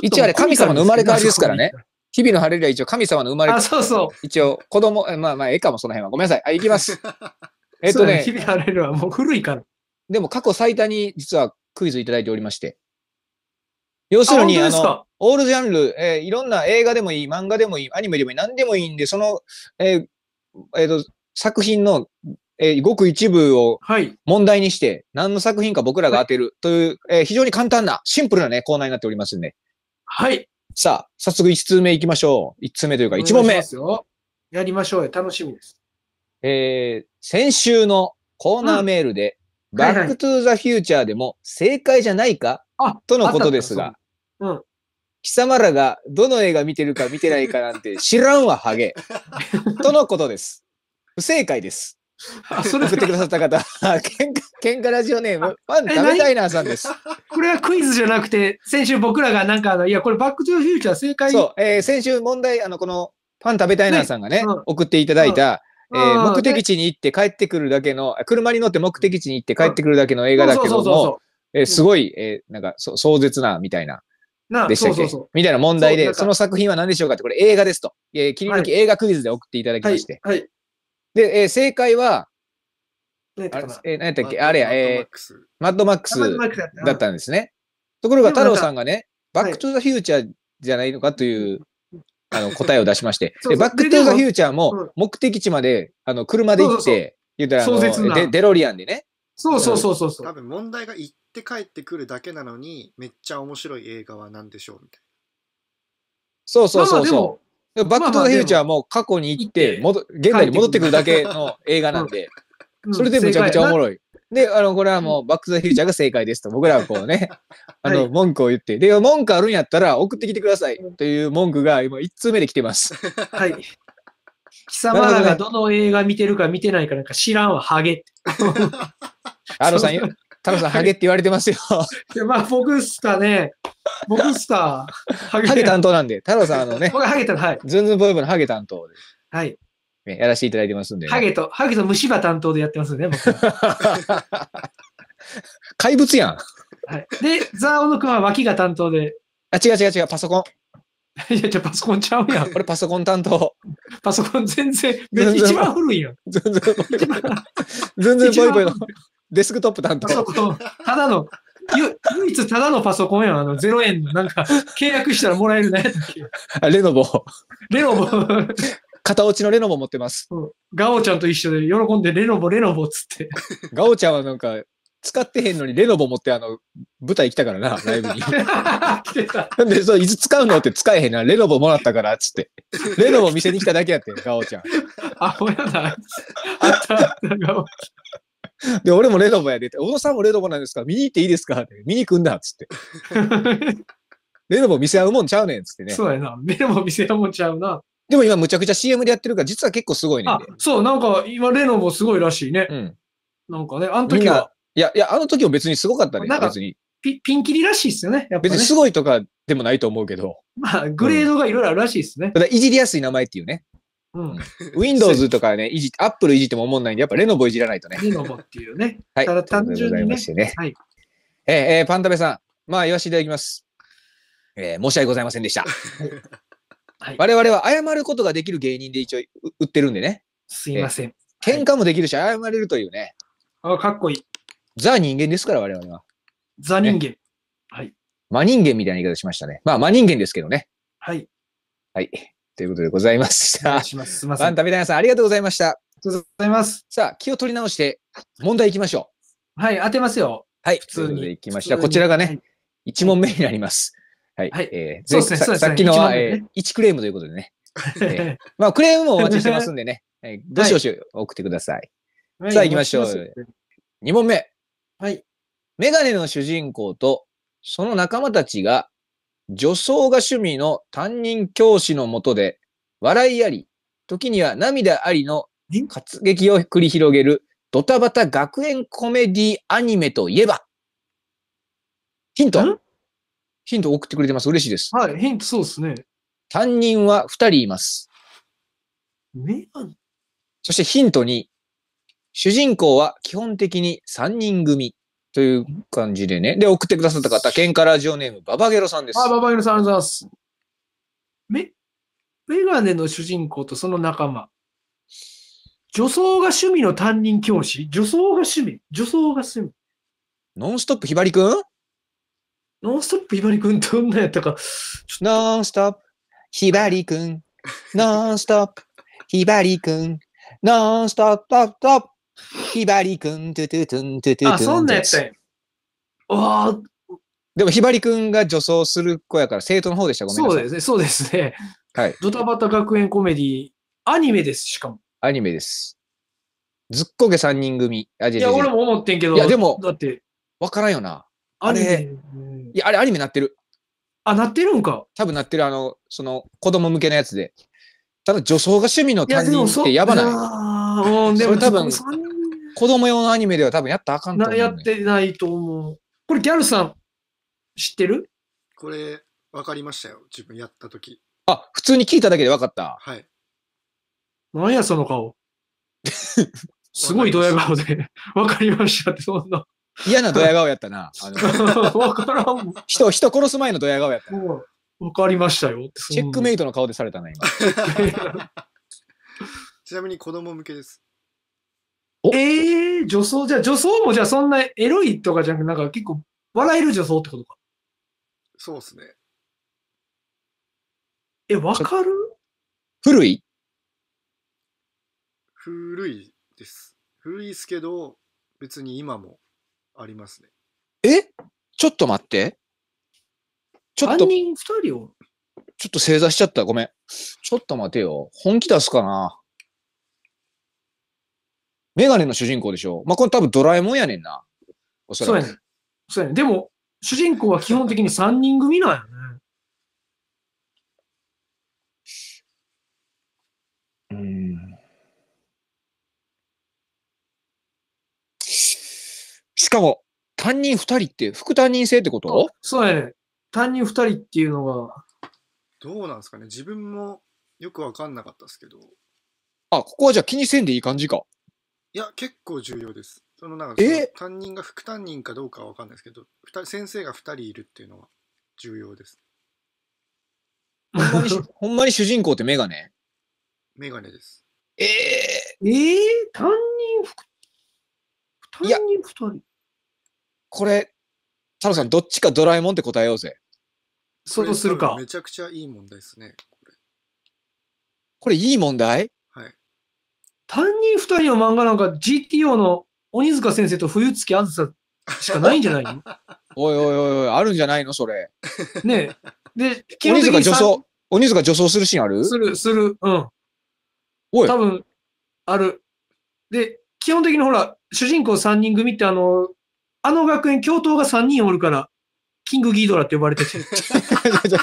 一応あれ、神様の生まれ変わりですからね。日々の晴れるは一応神様の生まれ変わり。あ、そうそう。一応、子供、まあまあ、ええかも、その辺は。ごめんなさい。あ、行きます。えっとね。日々晴れるはもう古いから。でも過去最多に実はクイズいただいておりまして。要するに、あの、オールジャンル、えー、いろんな映画でもいい、漫画でもいい、アニメでもいい、何でもいいんで、その、えー、えっ、ー、と、作品の、えー、ごく一部を問題にして、はい、何の作品か僕らが当てるという、はい、えー、非常に簡単な、シンプルなね、コーナーになっておりますんで。はい。さあ、早速1通目いきましょう。1通目というか、1問目。やりましょうよ。楽しみです。えー、先週のコーナーメールで、うん、バックトゥーザフューチャーでも正解じゃないか、とのことですが、うん、貴様らがどの映画見てるか見てないかなんて知らんわ、ハゲ。とのことです。不正解です。あそれ送ってくださった方、けんけんかラジオネーム、パン食べたいなさんです。これはクイズじゃなくて、先週僕らがなんか、いや、これバックトゥーフューチャー正解そう、えー、先週問題、あの、この、パン食べたいなさんがね、ねうん、送っていただいた、えー、目的地に行って帰ってくるだけの、車に乗って目的地に行って帰ってくるだけの映画だけども、すごい、えー、なんかそ壮絶な、みたいな。でしたっけみたいな問題で、その作品は何でしょうかって、これ映画ですと。えー、切り抜き映画クイズで送っていただきまして。はい。はい、で、えー、正解は、何やったっけあれや、えー、マッドマックスだったんですね。ところが太郎さんがね、バックトゥザフューチャーじゃないのかというあの答えを出しまして そうそうバック・トゥ・ザ・フューチャーも目的地まであの車で行って言ったらデデロリアンでね
そうそうそうそうそう多分問題が行って帰ってくるだけなのにめっちゃ面白い映画は何でしょうみたいな
そうそうそうそ
う、バック・トゥ・ザ・フューチャー
も過去に行って現代に戻ってくるだけの映画なん
で、それでめちゃくちゃおもろい
で、あの、これはもう、バック・ザ・フューチャーが正解ですと、僕らはこうね、あの、文句を言って、で、文句あるんやったら送ってきてくださいという文句が今、1通目で来てます。はい。貴様らがどの映画見てるか見てないかなんか知らんわ、ハゲって。太郎さん、太郎さん、ハゲって言われてますよ。いや、まあ、僕スタね、僕スタか。ハゲ担当なんで、太郎さん、あのね、ハゲ担はい。ズンズンボイブのハゲ担当です。はい。やらせていただいてますんで、ね、ハゲと、ハゲと虫歯担当でやってますんで、ね、僕は。怪物やん。はい、で、ザオノ君は脇が担当で。あ、違う違う違う、パソコン。いや、じゃパソコンちゃうやん。俺パソコン担当。パソコン全然、一番古いやん。全然、全然ボイボイのデスクトップ担当。パソコン、ただの、唯一ただのパソコンやん。あの、0円の、なんか、契約したらもらえるね。あ、レノボ。レノボ。片落ちのレノボ持ってます。ガオちゃんと一緒で喜んでレノボ、レノボっつって。ガオちゃんはなんか、使ってへんのにレノボ持ってあの、舞台来たからな、ライブに。な んで、そう、いつ使うのって使えへんな、レノボもらったから、つって。レノボ見せに来ただけやってガオちゃん。あ、ほやな、あったあった、ガオちゃん。で、俺もレノボやで小野さんもレノボなんですか見に行っていいですかって、見に行くんだっつって。レノボ見せ合うもんちゃうねんっつってね。そうやな。レノボ見せ合うもんちゃうな。でも今むちゃくちゃ CM でやってるから、実は結構すごいねあそう、なんか今、レノボすごいらしいね。うん。なんかね、あの時は、いや、いや、あの時も別にすごかったね。なんか別に。ピピンキリらしいっすよね。やっぱ別に。すごいとかでもないと思うけど。まあ、グレードがいろいろあるらしいっすね。ただ、いじりやすい名前っていうね。うん。Windows とかね、いじ、Apple いじっても思んないんで、やっぱレノボいじらないとね。レノボっていうね。はい。ただ単純にねございましてね。はい。えーえーパンダベさん。まあ、言わせていただきます。えー申し訳ございませんでした。
はい、
我々は謝ることができる芸人で一応売ってるんでね。すいません。喧嘩もできるし、謝れるというね。あかっこいい。ザ人間ですから、我々は。ザ人間、ね。はい。真人間みたいな言い方しましたね。まあ、真人間ですけどね。はい。はい。ということでございました。します。すみません。バンタビタさん、ありがとうございました。ありがとうございます。さあ、気を取り直して、問題いきましょう。はい、当てますよ。はい、普通に。いきました。こちらがね、はい、1問目になります。はい。はい、えー、そうですね、さっきのは、え1クレームということでね。えー、まあ、クレームもお待ちしてますんでね。えー、どしどし送ってください。はい、さあ、行きましょう。はい、2問目。はい。メガネの主人公と、その仲間たちが、女装が趣味の担任教師のもとで、笑いあり、時には涙ありの活劇を繰り広げる、ドタバタ学園コメディアニメといえばヒントヒント送ってくれてます。嬉しいです。はい、ヒントそうですね。担任は二人います。メガネそしてヒント2。主人公は基本的に三人組という感じでね。で、送ってくださった方、ケンカラジオネーム、ババゲロさんです。あ、ババゲロさん、ありがとうございます。メ、メガネの主人公とその仲間。女装が趣味の担任教師女装が趣味女装が趣味。ノンストップひばりくんノンストップひばりくんどんなやったか。ノンストップひばりくん。ノンストップひばりくん。ノンストップトップトップひばりくん。トゥトゥトゥントゥトゥトゥあ、そんなやったんや。わあ。でもひばりくんが女装する子やから生徒の方でした。ごめんなさい。そうですね。そうですね。はい。ドタバタ学園コメディ、アニメです、しかも。アニメです。ずっこけ三人組。いや、俺も思ってんけど。いや、でも、だって。わからんよな。あれ、いや、あれアニメなってる。あ、なってるんか。多分なってる、あの、その、子供向けのやつで。ただ、女装が趣味の担任ってやばない。いああ、でも多分、子供用のアニメでは多分やったらあかんと思う、ね、やっ
てないと思う。
これ、ギャルさん、知ってる
これ、わかりましたよ。自分やったとき。
あ、普通に聞いただけでわかった。はい。なんや、その顔。すごいドヤ顔で、わかりましたって、そんな。嫌なドヤ顔やったな。わからん人、人殺す前のドヤ顔やったわかりましたよ。チェックメイトの顔でされたな、今。
ちなみに子供向けです。
ええー、女装じゃ、女装もじゃあそんなエロいとかじゃなくなんか結構笑える女装ってことか。そうっすね。え、わかる古い
古いです。古いですけど、別に今もありますね。
えちょっと待って。
ちょっと。人人を。
ちょっと正座しちゃった。ごめん。ちょっと待てよ。本気出すかな。メガネの主人公でしょ。まあ、これ多分ドラえもんやねんな。おそらく。そうやねん。そうやねん。でも、主人公は基本的に3人組なんやね。かも、担任2人って副担任制ってことそうやね。担任2人っていうのが。
どうなんですかね。自分もよくわかんなかったですけど。
あ、ここはじゃあ気にせんでいい感じか。
いや、結構重要です。そのなんか担任が副担任かどうかはわかんないですけど、先生が2人いるっていうのは重要です。
ほんまに、主人公ってメガネ
メガネです。
えー、えー、担任副、担任2人これ、太郎さん、どっちかドラえもんって答えようぜ。
そうするか。めちゃくちゃいい問題ですね、これ。
これいい問題はい。担任二人の漫画なんか GTO の鬼塚先生と冬月あずさしかないんじゃないの おいおいおいおい、あるんじゃないのそれ。ねえ。で、鬼塚女装、鬼塚女装するシーンあるする、する、うん。おい。多分、ある。で、基本的にほら、主人公3人組ってあの、あの学園、教頭が3人おるから、キングギードラって呼ばれてて。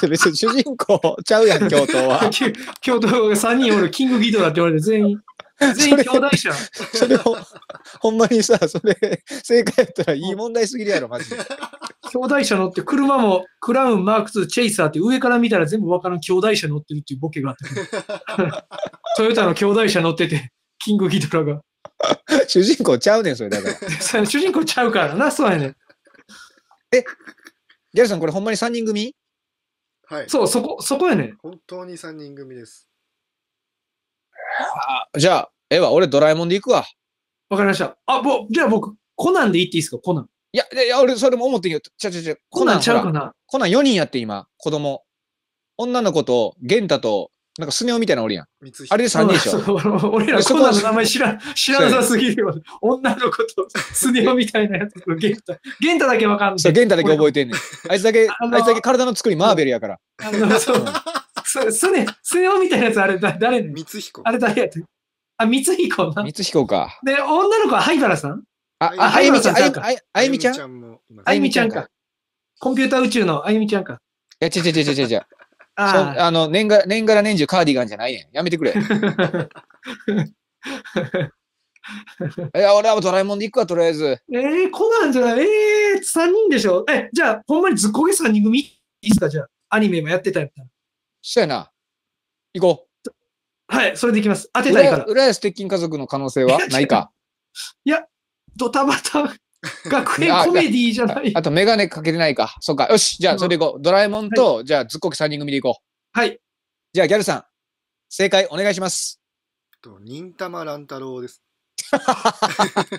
別 に主人公ちゃうやん、教頭は。教頭が3人おる、キングギードラって言われて、全員。全員兄弟者。それを、ほんまにさ、それ、正解やったらいい問題すぎるやろ、マジで。兄弟車乗って、車もクラウン、マーク2、チェイサーって上から見たら全部わからん兄弟車乗ってるっていうボケがあった。トヨタの兄弟車乗ってて、キングギドラが 主人公ちゃうねん、それだから。主人公ちゃうからな、そうやねん。え、ギャルさん、これほんまに3人組はい。そう、そこ、そこやねん。
本当に3人組です。
あじゃあ、ええわ、俺ドラえもんで行くわ。わかりました。あ、ぼじゃあ僕、コナンで行っていいですか、コナン。いや、いや、俺、それも思ってんいよ。ちゃちゃちゃ、コナンちゃうかな。コナン4人やって、今、子供。女の子と、ン太と、なんかスネ夫みたいなのおるやん。あれで3人でしょ。俺らコナンの名前知ら知らなさすぎるよ。女の子とスネ夫みたいなやつとゲンタ。ゲンタだけわかんない。そう、ゲンタだけ覚えてんねん。あいつだけ、あいつだけ体の作りマーベルやから。あの、そう。スネ、スネ夫みたいなやつあれだ誰ね光彦。あれ誰やったあ、光彦な。光彦か。で、女の子は灰原さんあ、ああゆみちゃん。あゆみちゃんあゆみちゃんか。コンピューター宇宙のあゆみちゃんか。いや、違う違う違う違う。ああの年が年がら年中カーディガンじゃないやん。やめてくれ。いや、俺はドラえもんで行くわ、とりあえず。えー、コナンじゃない。えー、3人でしょ。え、じゃあ、ほんまにずっこげ3人組いいっすか、じゃあ。アニメもやってたやったら。したやな。行こう。はい、それでいきます。当てたいから。浦安鉄筋家族の可能性はないか。いや、ドタバタ 学園コメディじゃない。ああと、メガネかけてないか。そうか。よし、じゃあ、それでいこう。ドラえもんと、はい、じゃあ、ずっこき3人組でいこう。はい。じゃあ、ギャルさん、正解お願いします。
と、忍たま乱太郎です。あ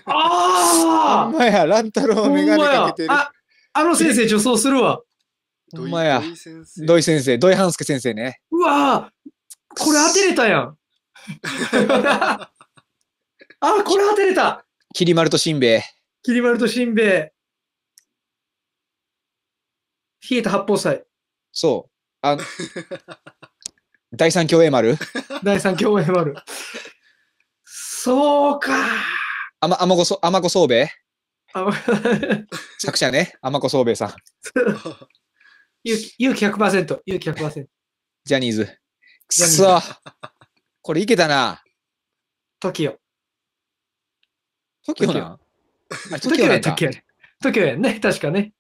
あ
お前や、乱太郎メガネかけてる。あ、あの先生、女装するわ。お 前や。土井先生、土井半助先生ね。うわこれ当てれたやん。あ、これ当てれた。きり丸としんべヱ。きり丸としんべヱ。冷えた八宝菜。そう。あ 第三共栄丸第三共栄丸。そうか。あま、あまごそ、あまごそうべあま作者ね、あまごそうべさん。勇気勇気100%。勇気セント。ジャニーズ。くそ。これいけたな。TOKIO。t o k t o ね、時 o やんね、確かね。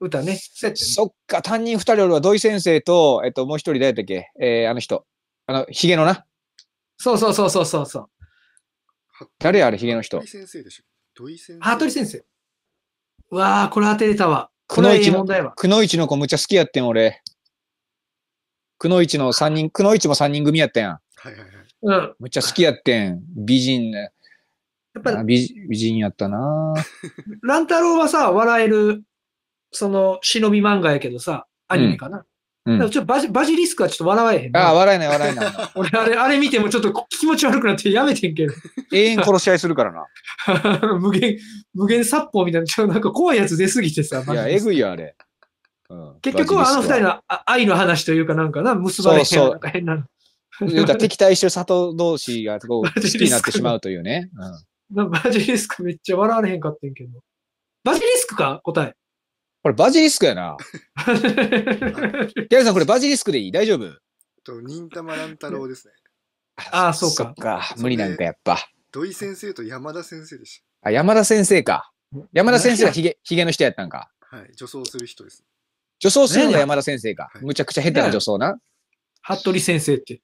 歌ね。そっか、担任二人俺は土井先生と、えっと、もう一人誰だっけえー、あの人。あの、ヒゲのな。そうそうそうそうそう誰や、誰あれ、ヒゲの人。土井
先生でしょ。土井先
生。先生。うわあ、これ当てれたわ。くのいちの、くのいちの子むちゃ好きやってん、俺。くのいちの三人、くのいちも三人組やったやん。はいはいはい。うん。むちゃ好きやってん。美人ね。やっぱ美人やったな 乱太郎はさ、笑える、その、忍び漫画やけどさ、アニメかな。うん、うん、ちょバジバジリスクはちょっと笑えへん。ああ、笑えない、笑えない。俺、あれ、あれ見てもちょっと気持ち悪くなってやめてんけど。永遠殺し合いするからな。無限、無限殺法みたいな、ちょっとなんか怖いやつ出すぎてさ。いや、えぐいよ、あれ。うん、結局はあの二人の愛の話というかなんかな、結ばれへんそうなんか変なの。敵対してる里同士が好きになってしまうというね。うんバジリスクめっちゃ笑われへんかってんけど。バジリスクか答え。これバジリスクやな。ギ ャルさん、これバジリスクでいい大丈夫
と、忍たま乱太郎ですね。
ああ、そうか。か。無理なんかやっぱ。
土井先生と山田先生でし
た。あ、山田先生か。
山田先生はヒゲ、
ひげの人やったんか。
はい、女装する人です。
女装するのが山田先生か。むちゃくちゃ下手な女装な。服部先生って。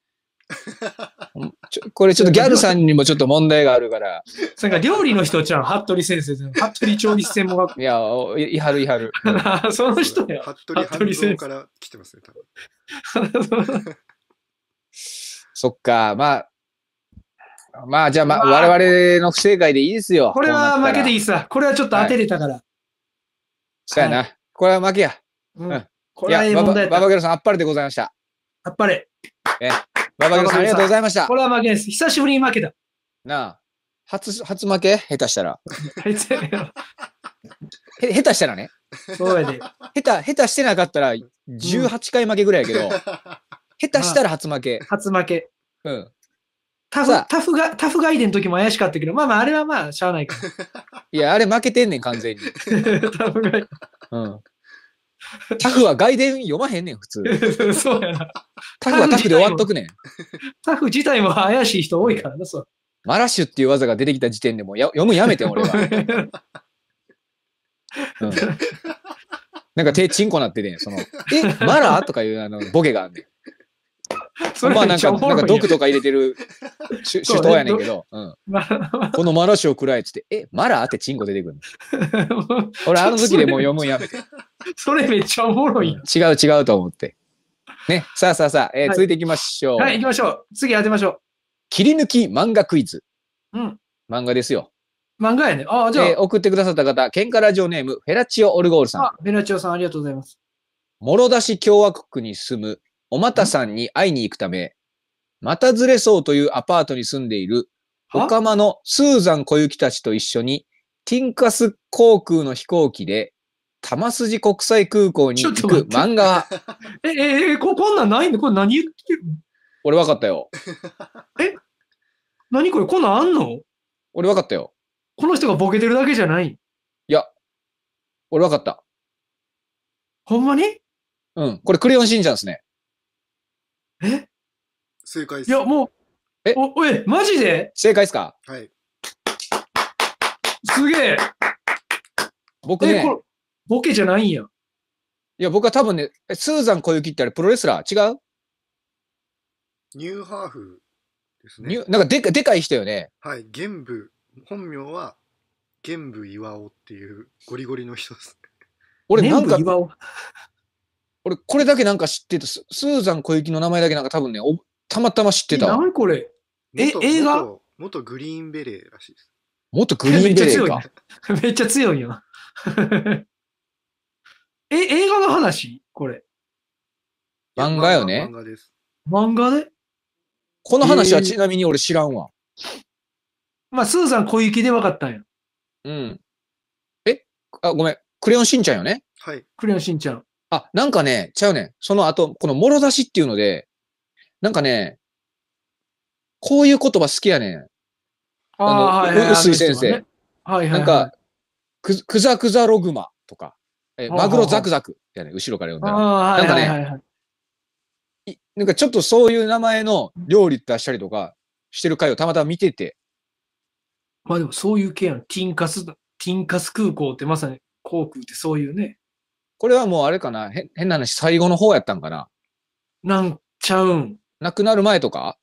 これちょっとギャルさんにもちょっと問題があるから。なんか料理の人ちゃん、服部先生じゃん。服部調理師専門学校。いや、いはるいはる。そ
の人や。服部先生から来てますね、多分。
そっか、まあ。まあじゃあ、まあ、我々の不正解でいいですよ。これは負けでいいさ。これはちょっと当てれたから。そうやな。これは負けや。うん。これは問題や。ババゲロさん、あっぱれでございました。あっぱれ。え。馬場さん、ありがとうございました。これは負けです。久しぶりに負けた。なあ。初、初負け下手したら。下手したらね。そうやで。下手、下手してなかったら、18回負けぐらいやけど、うん、
下
手したら初負け。初負け。うん。タフ、タフが、タフガイデの時も怪しかったけど、まあまあ、あれはまあ、しゃあないから。いや、あれ負けてんねん、完全に。タフ
ガイ。うん。
タフは外伝読まへんねん、普通。そうやな。
タフはタフで終わっ
とくねん。タフ自体も怪しい人多いからな、そう。マラッシュっていう技が出てきた時点でもや読むやめて俺は。うん、なんか手チンコなってねその、え、マラとかいうあのボケがあんねん。
それまあなんか、なんか毒とか入れ
てる手刀やねんけど、うん、このマラシをくらえっつって、え、マラってチンコ出てくるの。俺、あの時でもう読むんやめて。それめっちゃおもろい、うん、違う違うと思って。ね、さあさあさあ、えー、はい、続いていきましょう。はい、行きましょう。次当てましょう。切り抜き漫画クイズ。うん。漫画ですよ。漫画やね。ああ、じゃあ、えー、送ってくださった方、喧嘩ラジオネーム、フェラチオ・オルゴールさん。あ、フェラチオさん、ありがとうございます。諸出し共和国に住むおまたさんに会いに行くため、またずれそうというアパートに住んでいる、おかまのスーザン小雪たちと一緒に、ティンカス航空の飛行機で、玉筋国際空港に行く漫画。え、え、え、こ、こんなんないんで、これ何言ってるの俺分かったよ。え何これこんなんあんの俺分かったよ。この人がボケてるだけじゃない。いや、俺分かった。ほんまにうん。これクレヨンしんちゃんですね。え正解です。いや、もう、えお、おい、マジで正解ですかはい。すげえ。僕ねボケじゃないんや。いや、僕は多分ね、スーザン小雪ってあれプロレスラー違う
ニューハーフです
ニね。ュなんかでかでかい人よね。
はい。玄武。本名は玄武岩尾っていうゴリゴリの人です。俺なんか、
俺、これだけなんか知ってた。ススーザン小雪の名前だけなんか多分ね、おたまたま知ってた何
これえ映画元元グリーンベレーらしいです。
元グリーンベレーか。めっちゃ強い よな。え、映画の話これ。漫画よね漫画です。漫画で
この話はち
なみに俺知らんわ。まあ、スーザン小雪で分かったんや。うん。えあ、ごめん。クレヨンしんちゃんよねはい。クレヨンしんちゃん。あ、なんかね、ちゃうねん。その後、このもろ出しっていうので、なんかね、こういう言葉好きやねん。ああの、はい先生。ね、はいはい、はい、なんか、く、くざくざログマとか、えマグロザクザクやね後ろから読んだら。なんかね、はいはいはいい、なんかちょっとそういう名前の料理出したりとかしてる回をたまたま見てて。まあでもそういう系やん。ティンカス、ティンカス空港ってまさに航空ってそういうね。これはもうあれかな変な話、最後の方やったんかななんちゃうん。亡くなる前とか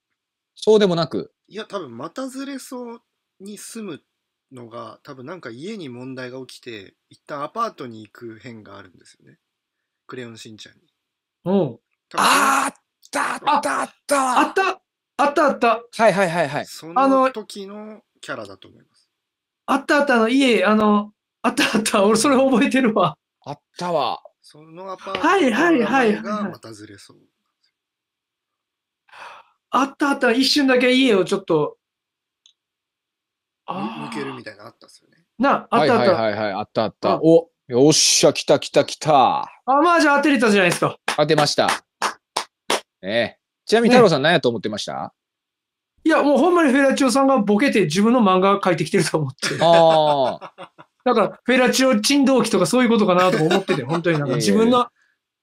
そうでもなく。
いや、多分、またずれそうに住むのが、多分なんか家に問題が起きて、一旦アパートに行く変があるんですよね。クレヨンしんちゃんに。
うん。ああったあったあったあったあったあったはいはいはいはい。そあ
の時の
キャラだと思います。あったあったの家、あの、あったあった、俺それ覚えてるわ。あったわ。そのアパートはいはいはい
がまたずれそう。あったあった、一瞬だけ家をちょっと。抜けるみたいなあったっすよね。な、あったあった。はい
はいはい、あったあった。あお、よっしゃ、来た来た来た。あ、まあじゃあ当てれたじゃないですか。当てました。ねえ。ちなみに太郎さん何やと思ってました、いや、もうほんまにフェラチオさんがボケて自分の漫画書いてきてると思って。ああ。だから、フェラチオ珍道記とかそういうことかなとか思ってて、本当になんか自分の、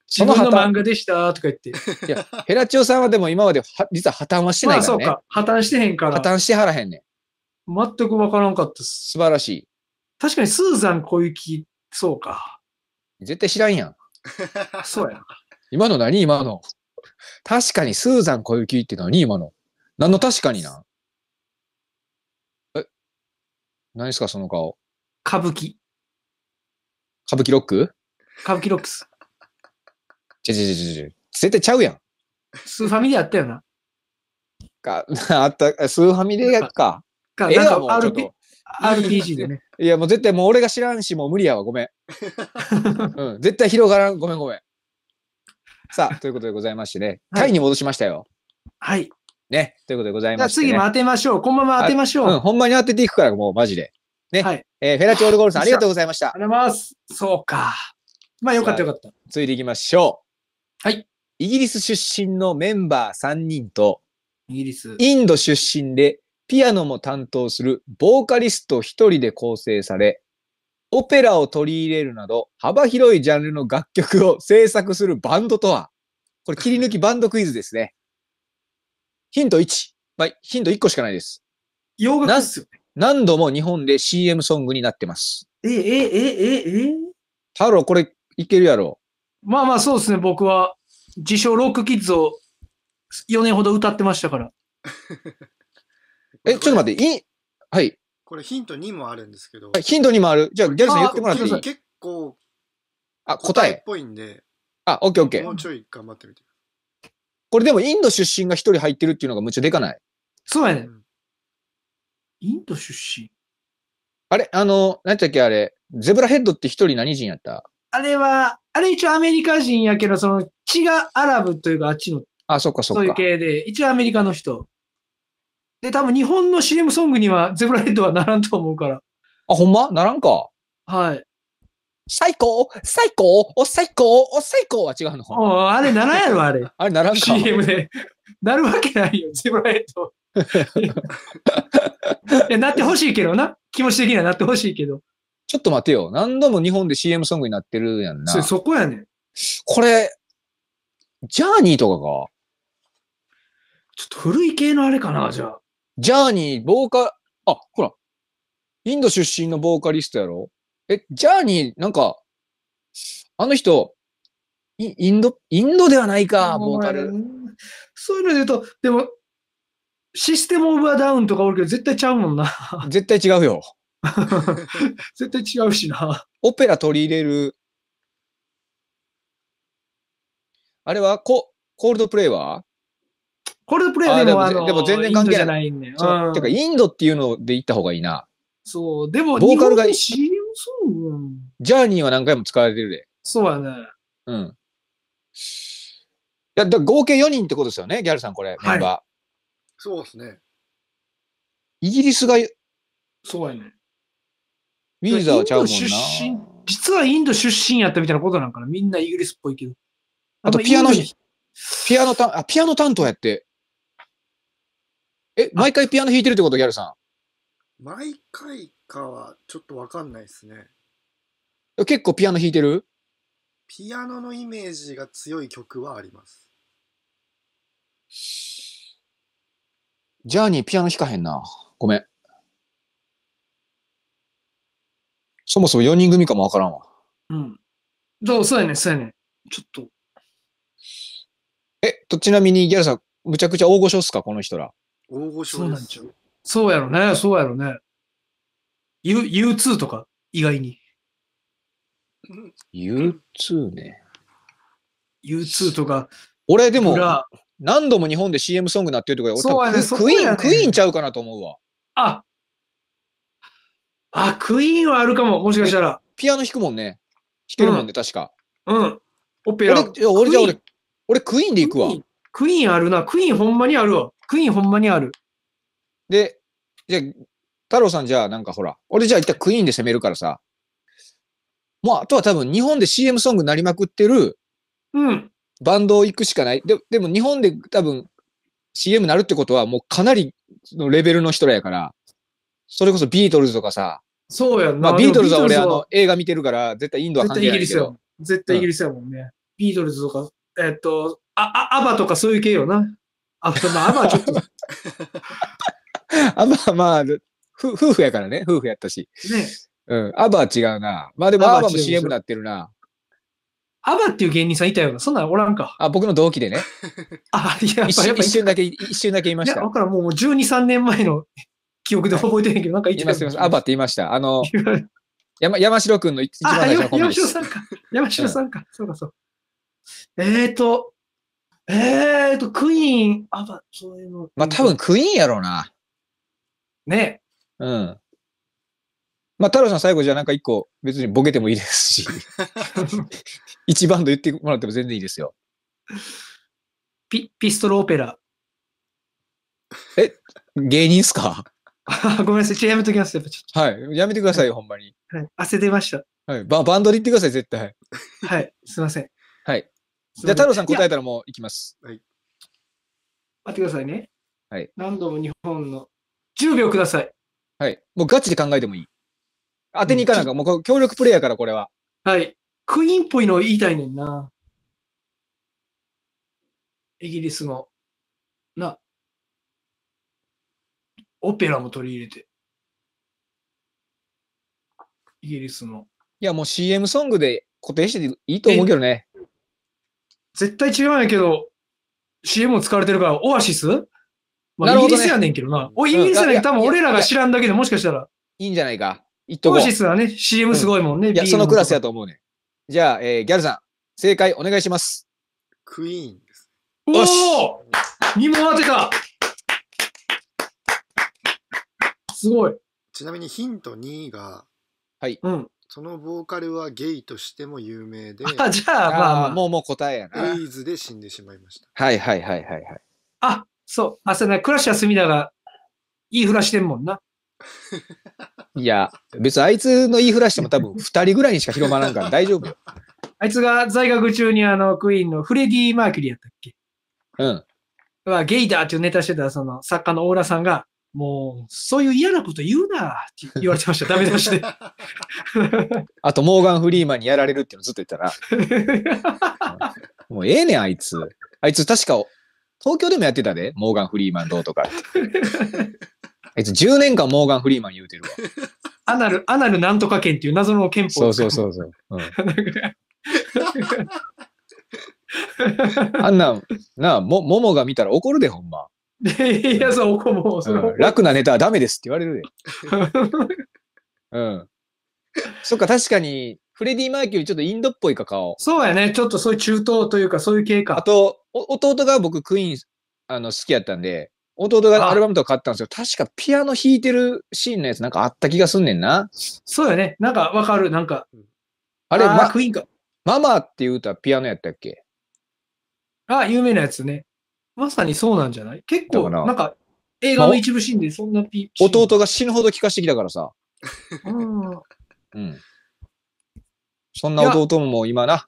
自分の漫画
でしたとか言って。いや、フェラチオさんはでも今まで実は破綻はしてないからね。まあ、そうか。破綻してへんから。破綻してはらへんねん。全くわからんかったす。素晴らしい。確かにスーザン小雪、そうか。絶対知らんやん。そうやん。今の何今の。確かにスーザン小雪って何今の。何の確かにな。え何ですかその顔。歌舞伎。歌舞伎ロック歌舞伎ロックス。ちょちょちょちょ。絶対ちゃうやん。スーファミリアやったよな。か、あった、スーファミリアか。か、なんか RP RPG でね。いや、もう絶対もう俺が知らんし、もう無理やわ。ごめん。うん、絶対広がらん。ごめんごめん。さあ、ということでございましてね。タイに戻しましたよ。はい。ね、ということでございまして、ね、じゃあ次も当てましょう。このまま当てましょう。うん、ほんまに当てていくから、もうマジで。ね、はい、えー、フェラチオールゴールさん、ありがとうございました。ありがとうございます。そうか。まあ、よかったよかった。ついでいきましょう。はい。イギリス出身のメンバー3人と、イギリス。インド出身で、ピアノも担当するボーカリスト1人で構成され、オペラを取り入れるなど、幅広いジャンルの楽曲を制作するバンドとはこれ切り抜きバンドクイズですね。ヒント1。まあ、ヒント1個しかないです。洋楽ですよね。何度も日本で CM ソングになってます。え、え、え、え、え太郎、これいけるやろ。まあまあ、そうですね、僕は。自称ロックキッズを4年ほど歌ってましたから。え、ちょっと待って、いはい。
これヒント2もあるんですけど。ヒント2もある。じゃあ、ギャルさん言ってもらっていい結構、
あ、答え。っぽいんで。あ、オッケーオッケー。もう
ちょい頑張ってみて。
これでもインド出身が1人入ってるっていうのがむっちゃでかない。そうやね、うん。インド出身あれあの、なんちゃっけあれ、ゼブラヘッドって一人何人やったあれは、あれ一応アメリカ人やけど、その血がアラブというかあっちの、あ、そっかそっか。そういう系で、一応アメリカの人。で、多分日本の CM ソングにはゼブラヘッドはならんと思うから。あ、ほんまならんか。はい。最高最高お最高お最高は違うのあれならんやろ、あれ。あれならんか。CM で。なるわけないよ、ゼブラヘッド。い やなってほしいけどな。気持ち的にはなってほしいけど。ちょっと待てよ。何度も日本で CM ソングになってるやんな。そそこやねん。これ、ジャーニーとかか。ちょっと古い系のあれかな、じゃあ。ジャーニー、ボーカル、あ、ほら。インド出身のボーカリストやろえ、ジャーニー、なんか、あの人、インド、インドではないか、ボーカル。そういうので言うと、でも、システムオブアダウンとかおるけど、絶対ちゃうもんな。絶対違うよ。絶対違うしな。オペラ取り入れる。あれはコ、コールドプレイはコールドプレイはでもあでも、でも全然関係ない。インドないんだよ。てか、インドっていうので行った方がいいな。そう、でも、ボーカルがいい。ジャーニーは何回も使われてるで。そうやね。うん。いや、だ合計4人ってことですよね、ギャルさん、これ、メンバー。はい
そうですね。
イギリスが、そうやね。ウィーザーちゃうもんな。出身、実はインド出身やったみたいなことなんかな。みんなイギリスっぽいけど。あとピアノ、ピアノたあ、ピアノ担当やって。え、毎回ピアノ弾いてるってこと、ギャルさ
ん。毎回かは、ちょっとわかんないですね。
結構ピアノ弾いてる
ピアノのイメージが強い曲はあります。
ジャーニーピアノ弾かへんな。ごめん。そもそも4人組かもわからんわ。うん。どう、そうやね、そうやね。ちょっと。え、と、ちなみにギャルさん、むちゃくちゃ大御所っすか、この人ら。
大御所そうなんちゃう。
そうやろね、そうやろね。U、U2 とか、意外に。U2 ね。U2 とか。俺でも、何度も日本で CM ソングなってるとか、俺やねクイーン、クイーンちゃうかなと思うわ。ああ、クイーンはあるかも、もしかしたら。ピアノ弾くもんね。弾けるもんね、確か。うん。オペラ。俺、いや俺じゃ俺、俺クイーンで行くわクイー。ンクイーンあるな。クイーンほんまにあるわ。クイーンほんまにある。で、じゃあ、太郎さんじゃあなんかほら、俺じゃあ一旦クイーンで攻めるからさ。もうあとは多分日本で CM ソングなりまくってるうん。バンド行くしかない。ででも日本で多分 CM になるってことはもうかなりのレベルの人らやから、それこそビートルズとかさ、そうやんな。まあ、ビートルズは俺あの映画見てるから絶対インドは関係ないけど。絶対イギリスよ。絶対イギリスやもんね。うん、ビートルズとか、えー、っと、あ、あ、アバとかそういう系よな。あ、まあ、アバはちょっと。アバはまあ、夫婦やからね。夫婦やったし。ね。うん。アバは違うな。まあでもアバも CM なってるな。アバっていう芸人さんいたよな。そんなんおらんか。あ、僕の同期でね。あ、いや、や一瞬だけ、一瞬だけいました。だからもう12、3年前の記憶で覚えてへんけど、なんかいたよ。います、います。アバって言いました。あの、山山城くんの一番最初のコンビで山城さんか。山城さんか。そうか、そう。えっ、ー、と、えーと、クイーン、
アバ、そういうの。
まあ、多分クイーンやろうな。ねえ。うん。まあ、太郎さん最後じゃあなんか一個別にボケてもいいですし。一バンド言ってもらっても全然いいですよ。ピピストルオペラ。え、芸人っすか ごめんなさい、ちょやめときます、やっぱちょっと。はい、やめてくださいよ、はい、ほんまに。はい、汗出ました。はいバ、バンドで言ってください、絶対。はい、すいません。はい。
じゃあ、太郎さん答えた
らもういきます。はい。待ってくださいね。はい。何度も日本の。10秒ください。はい。もうガチで考えてもいい。当てにいかなか、うん、もう協力プレイヤーから、これは。はい。クイーンっぽいのを言いたいねんな。イギリスの。な。オペラも取り入れて。イギリスの。いや、もう CM ソングで固定してていいと思うけどね。絶対違うんやけど、CM も使われてるから、オアシスまあ、ね、イギリスやねんけどな。おイギリスやねん、多分俺らが知らんだけでもしかしたら。いいんじゃないか。オアシスはね、CM すごいもんね。うん、いや、そのクラスやと思うね。じゃあ、えー、ギャルさん、正解お願いします。
クイーンです。おお !2 問当てたすごい。ちなみにヒント2が、はい。うん。そのボーカルはゲイとしても有名で。あ、じゃあ、まあ、あ、も
うもう答えやな。エイ
ズで死んでしまいました。
はいはいはいはいはい。あ、そう。あ、そうね。クラッシュは隅田が、いいフラしてんもんな。いや、別にあいつの言いふらしても多分2人ぐらいにしか広まらんから大丈夫よ。あいつが在学中にあの、クイーンのフレディ・マーキュリーやったっけうん。はゲイだっていうネタしてたその作家のオーラさんが、もう、そういう嫌なこと言うなって言われてました。ダメ出しで。あと、モーガン・フリーマンにやられるっていうのずっと言ったら、もうええねん、あいつ。あいつ確か、東京でもやってたで、モーガン・フリーマンどうとかって。あいつ10年間モーガン・フリーマン言うてるわ。アナル、アナルなんとか県っていう謎の憲法そうそうそうそう。うん、あんななあ、も、ももが見たら怒るで、ほんま。
いや、そう、怒も、うん、楽
なネタはダメですって言われるで。うん。そっか、確かに、フレディ・マーキュリーちょっとインドっぽいか、顔。そうやね。ちょっとそういう中東というか、そういう系か。あと、弟が僕、クイーン、あの、好きやったんで、弟がアルバムとか買ったんですよ。確かピアノ弾いてるシーンのやつなんかあった気がすんねんな。そうやね。なんかわかる。なんか。あれ、マクイーンか。ママっていう歌ピアノやったっけあ、有名なやつね。まさにそうなんじゃない結構、なんか映画の一部シーンでそんなピ弟が死ぬほど聞かしてきたからさ。うん。そんな弟ももう今な、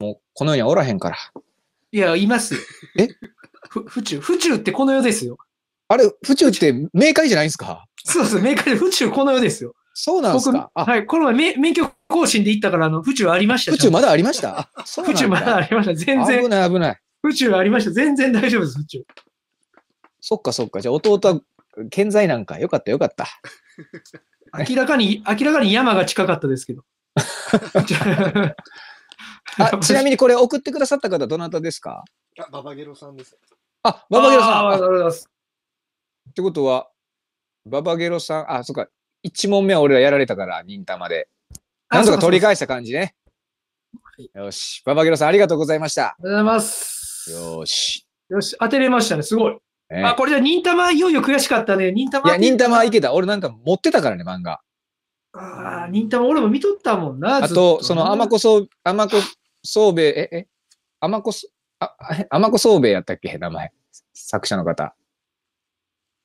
もうこの世にはおらへんから。いや、いますえふ府中。府中ってこの世ですよ。あれ、府中って明快じゃないんですかそうです。明快で、府中この世ですよ。そうなんですかはい。この前、免許更新で行ったから、あの、府中ありました。府中まだありました府中まだありました。全然。危ない危ない。府中ありました。全然大丈夫です、府中。そっかそっか。じゃあ、弟は健在なんか。よかったよかった。明らかに、明らかに山が近かったですけど。あ、ちなみにこれ送ってくださった方、どなたですか
あ、ババゲロさんです。あ、ババゲロさん。あ、
ありがとうございます。ってことは、ババゲロさん、あ、そっか、1問目は俺らやられたから、忍たまで。
なんとか取り返
した感じね。よし、ババゲロさん、ありがとうございました。ありがとうございます。よし。よし、当てれましたね、すごい。えー、あ、これじゃ、忍たま、いよいよ悔しかったね。忍たま。いや、忍たまいけた。俺なんか持ってたからね、漫画。ああ、忍たま、俺も見とったもんな。あと、その、あまこそ、あまこ宗兵衛、え、え、甘子、あ、甘子宗兵衛やったっけ名前。作者の方。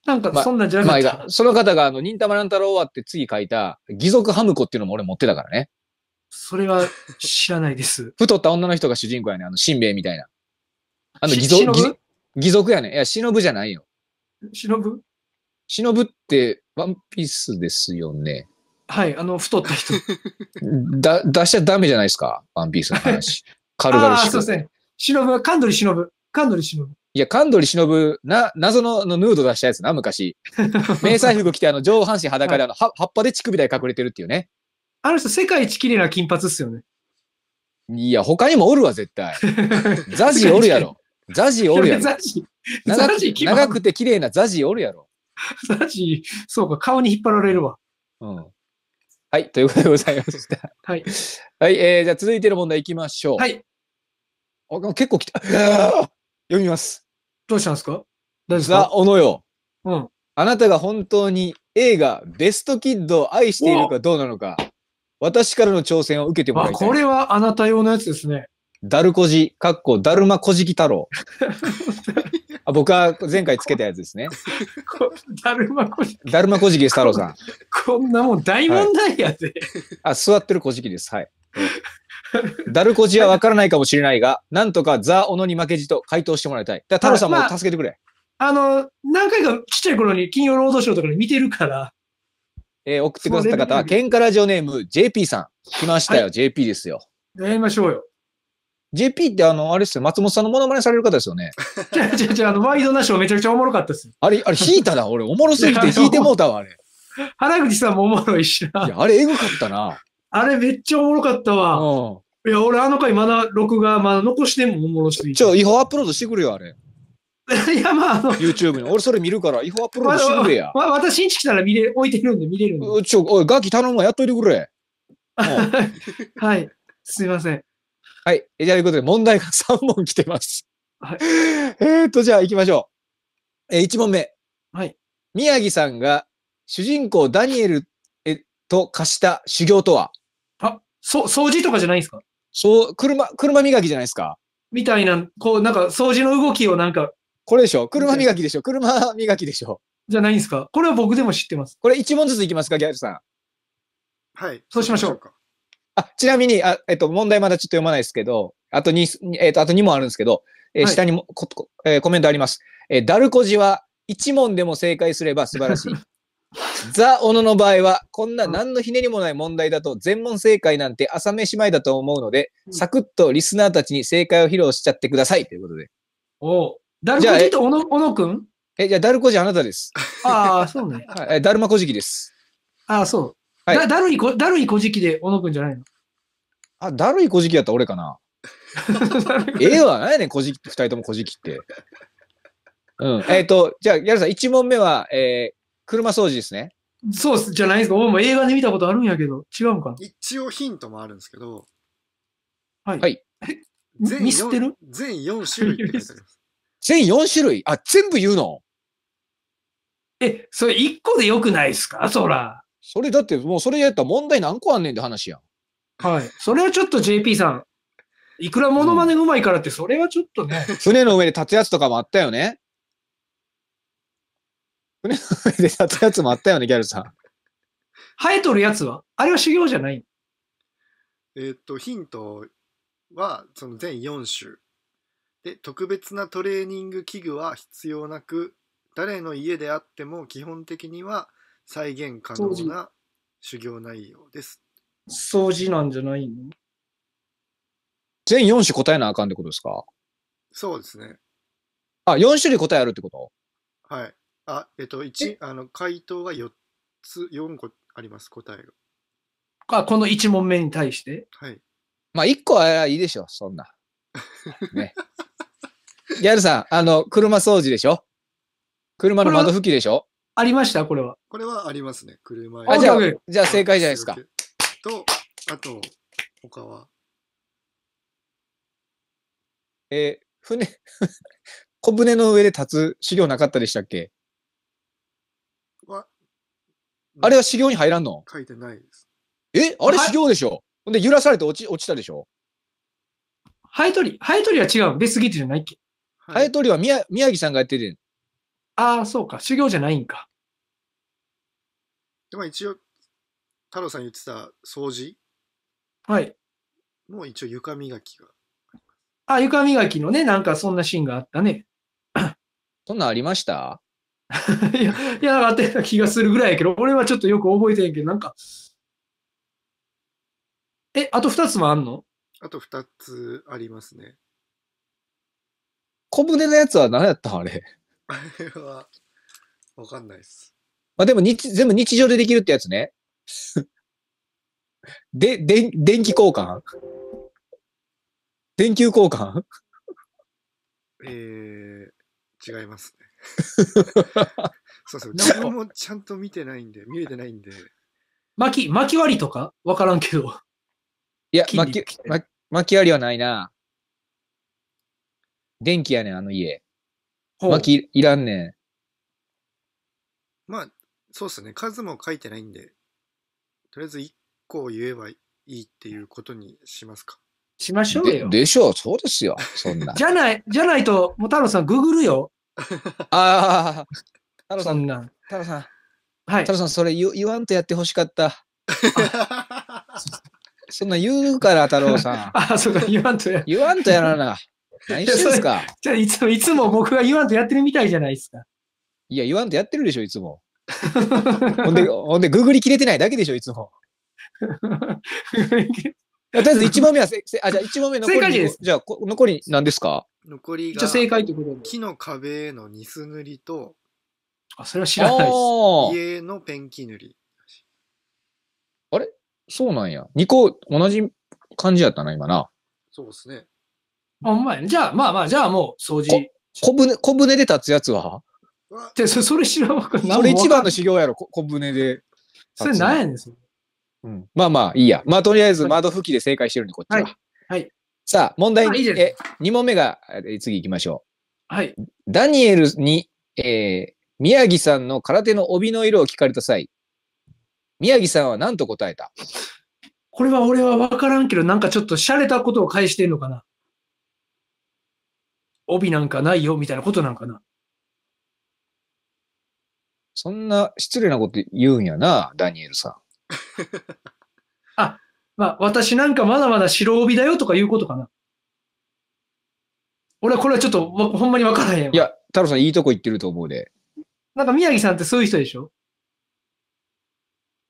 なんか、そんなんじゃなかった、まあ、その方が、あの、忍たま乱太郎はって次書いた、義賊ハムコっていうのも俺持ってたからね。それは知らないです。太った女の人が主人公やね。あの、しんべヱみたいな。あの、義賊、義賊やね。いや、忍ぶじゃないよ。忍ぶ忍ぶって、ワンピースですよね。はい、あの、太った人。だ、出しちゃダメじゃないですか、ワンピースの話。軽々しく。あ、そうですね。忍は、カンドリ忍ぶ。カンドリ忍ぶ。いや、カンドリ忍な、謎ののヌード出したやつな、昔。迷彩服着て、あの、上半身裸で、あの、は葉っぱで乳首で隠れてるっていうね。あの人、世界一綺麗な金髪っすよね。いや、他にもおるわ、絶対。ザ ジおるやろ。ザジおるやろ。ザジ長く長くて綺麗なザジおるやろ。ザジ、そうか、顔に引っ張られるわ。うん。はい、ということでございました。はい。はい、えー、じゃあ続いての問題いきましょう。はい。あ結構来た。読みます。どうしたんですか大丈夫ですあ、おのよ。うん。あなたが本当に映画ベストキッドを愛しているかどうなのか、私からの挑戦を受けてもらいたい。これはあなた用のやつですね。ダルコジ、かっこダルマコジキ太郎。あ僕は前回つけたやつですね。だるまこじき。だるまこじきです、太郎さん。こんなもん大問題やで。あ、座ってるこじきです。はい。だるこじはわからないかもしれないが、なんとかザ・オノに負けじと回答してもらいたい。だ太郎さんも助けてくれ。あ、あの、何回かちっちゃい頃に金曜ロードショーとかで見てるから。えー、送ってくださった方は、ケンカラジオネーム JP さん。来ましたよ、はい、JP ですよ。やりましょうよ。JP ってあの、あれですよ、松本さんのモノマネされる方ですよね。じゃじゃじゃあの、ワイドナショーめちゃくちゃおもろかったです。あれ、あれ、引いただ、俺、おもろすぎて引いてもうたわ、あれ。原口さんもおもろいしいな。や、あれ、えぐかったな。あれめっちゃおもろかったわ。いや、俺あの回まだ録画、まだ残してもおもろすぎん。て。ちょ、違法アップロードしてくれよ、あれ。いや、まあ、あの、YouTube に。俺、それ見るから、違法アップロードしてくれや。私新ち来たら見れ、置いてるんで見れるんで。ちょ、おい、ガキ頼むわ、やっといてくれ。はい。すいません。はい。えじゃあ、ということで、問題が3 問来てます。はい。えっと、じゃあ、行きましょう。えー、1問目。はい。宮城さんが主人公ダニエルと貸した修行とはあ、そう、掃除とかじゃないですかそう、車、車磨きじゃないですかみたいな、こう、なんか、掃除の動きをなんか。これでしょ車磨きでしょ車磨きでしょじゃないんですかこれは僕でも知ってます。これ1問ずついきますか、ギャルさん。はい。そうしましょう。か。あ、ちなみに、あえっと、問題まだちょっと読まないですけど、あと2、えっと、あと2問あるんですけど、えー下にもここ、えーコメントあります。えーダルコジは1問でも正解すれば素晴らしい。ザ・オノの場合は、こんな何のひねりもない問題だと全問正解なんて朝飯前だと思うので、サクッとリスナーたちに正解を披露しちゃってください。ということで。おうダルじコジとオノ、小野くんえ、じゃあ、ダルコジあなたです。ああ、そうね。はいダルマコジキです。ああ、そう。はいだだるいこ、だるい古じきで小野くんじゃないのあ、だるい古じきやったら俺かな。ええわ、何やねん、記じき、二人とも古じきって。うん。えっ、と、じゃあ、やるさん、一問目は、えー、車掃除ですね。そうっすじゃないですか。俺も映画で見たことあるんやけど、違うんか
一応ヒントもあるんですけど、
はい。はい全ミスってる
四全4種類
全4種類あ、全部言うのえ、それ一個でよくないですかそら。それだってもうそれやったら問題何個あんねんって話やん。はい。それはちょっと JP さん、いくらモノマネうまいからって、それはちょっとね。船の上で立つやつとかもあったよね。船の上で立つやつもあったよね、ギャルさん。
生えとるやつは
あれは修行じゃない
えっと、ヒントは、その全4種。で、特別なトレーニング器具は必要なく、誰の家であっても基本的には再現可能な修行内容です。掃
除なんじゃないの全4種答えなあかんってことですか
そうですね。
あ、4種類答えあるってこと
はい。あ、えっと、1、あの、回答が4つ、4個あります、答えが。
あ、この1問目に対してはい。まあ、1個はいいでしょ、そんな。ね。ギャルさん、あの、車掃除でしょ車の窓拭きでしょありましたこれは。
これはありますね。車あ、じゃあ、じゃあ正解じゃないですか。と、あと、他は。えー、
船、小舟の上で立つ資料なかったでしたっけあれは修行に入らんの
書いてないです。
えあれ修行でしょほんで揺らされて落ち落ちたでしょハエ取りハエ取りは違う。別ギートじゃないっけハエ取りは宮宮城さんがやってて、ああ、そうか。修行じゃないんか。
でも一応、太郎さん言ってた掃除はい。もう一応床磨きが。
あ、床磨きのね、なんかそんなシーンがあったね。そんなんありました
いや、いや、
なんかあった気がするぐらいやけど、俺はちょっとよく覚えてんけど、なんか。え、あと2つもあんの
あと2つありますね。
小舟のやつは何やったんあれ。
あれは、わかんないっす。
まあでも日、全部日常でできるってやつね。で、で、電気交換電球交換
えー、違いますね。そうそう。自分もちゃんと見てないんで、見れてないんで。
巻き、巻き割りとかわからんけど。いや、巻き、巻き割りはないな。電気やねん、あの家。巻いらんねん。
まあ、そうっすね。数も書いてないんで、とりあえず1個言えばいいっていうことにしますか。
しましょうよ。でしょう、そうですよ。そんな。じゃない、じゃないと、もう太郎さん、ググるよ。
ああ、太郎さん、
ん太郎さん、はい、太郎さん、それ言言わんとやってほしかった。そんな言うから、太郎さん。あ、そうか、言わんとや。言わんとやらな。何してんすかじゃいつも、いつも僕が言わんとやってるみたいじゃないですか。いや、言わんとやってるでしょ、いつも。ほんで、ほんで、ググり切れてないだけでしょ、いつも。とりあえず1問目はせ、せあ、じゃあ1問目残り。正解です。じゃこ残り
何ですか残りが、じゃ正解ってこと木の壁へのニス塗りと、あ、それは知らないです。家のペンキ塗り。
あれそうなんや。2個同じ感じやったな、今な。そうですね。ほんまやじゃあ、まあまあ、じゃあもう掃除。小舟、小舟で立つやつはで、そ それ知らんわかんない。それ一番の修行やろ、小舟で。それんやねん、うん、まあまあ、いいや。まあ、とりあえず窓拭きで正解してるんで、こっちは。はい。はい、さあ、問題に、え、2問目が、え次行きましょう。はい。ダニエルに、えー、宮城さんの空手の帯の色を聞かれた際、宮城さんは何と答えたこれは俺は分からんけど、なんかちょっと洒落たことを返してんのかな。帯なんかないよみたいなことなんかな。そんな失礼なこと言うんやな、ダニエルさん。あ、まあ、私なんかまだまだ白帯だよとかいうことかな。俺はこれはちょっとほんまにわからへんいや、太郎さんいいとこ行ってると思うで。なんか宮城さんってそういう人でしょ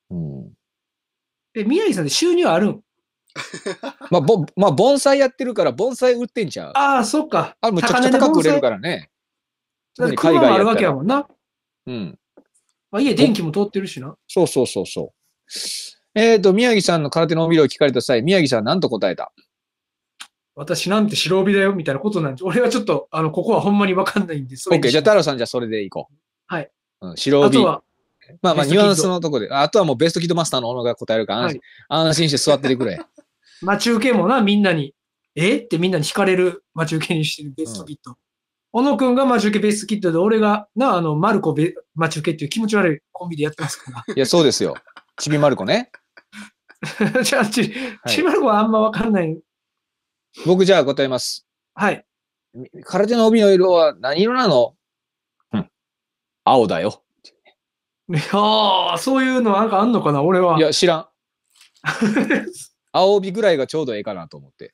うん。え、宮城さんって収入あるん まあ、ぼまあ、盆栽やってるから、盆栽売ってんちゃう。ああ、そっか。あれ、むちゃくちゃ高く売れるからね。だって海外あるわけやもんな。うん。あ、家電気も通ってるしな。そうそうそうそう。えっ、ー、と、宮城さんの空手の帯を聞かれた際、宮城さん何と答えた私なんて白帯だよみたいなことなんで、俺はちょっと、あの、ここはほんまにわかんないんです。OK、じゃあ太郎さんじゃあそれでいこう。はい。うん、白帯。あとは、まあまあ、ニュアンスのとこで。あとはもうベストキッドマスターの小野が答えるからはい、安心して座っててくれ。待ち受けもな、みんなに、えってみんなに惹かれる待ち受けにしてるベストキット。小野くんが待ち受けベストキットで、俺が、な、あの、マルコ待ち受けっていう気持ち悪いコンビでやってますから。いや、そうですよ。ちびまる子ね。じゃあ、ち、ちびまる子はあんまわかんない。僕じゃあ答えます。はい。空手の帯の色は何色なのうん。青だよ。いやー、そういうのなんかあんのかな俺は。いや、知らん。青帯ぐらいがちょうどええかなと思って。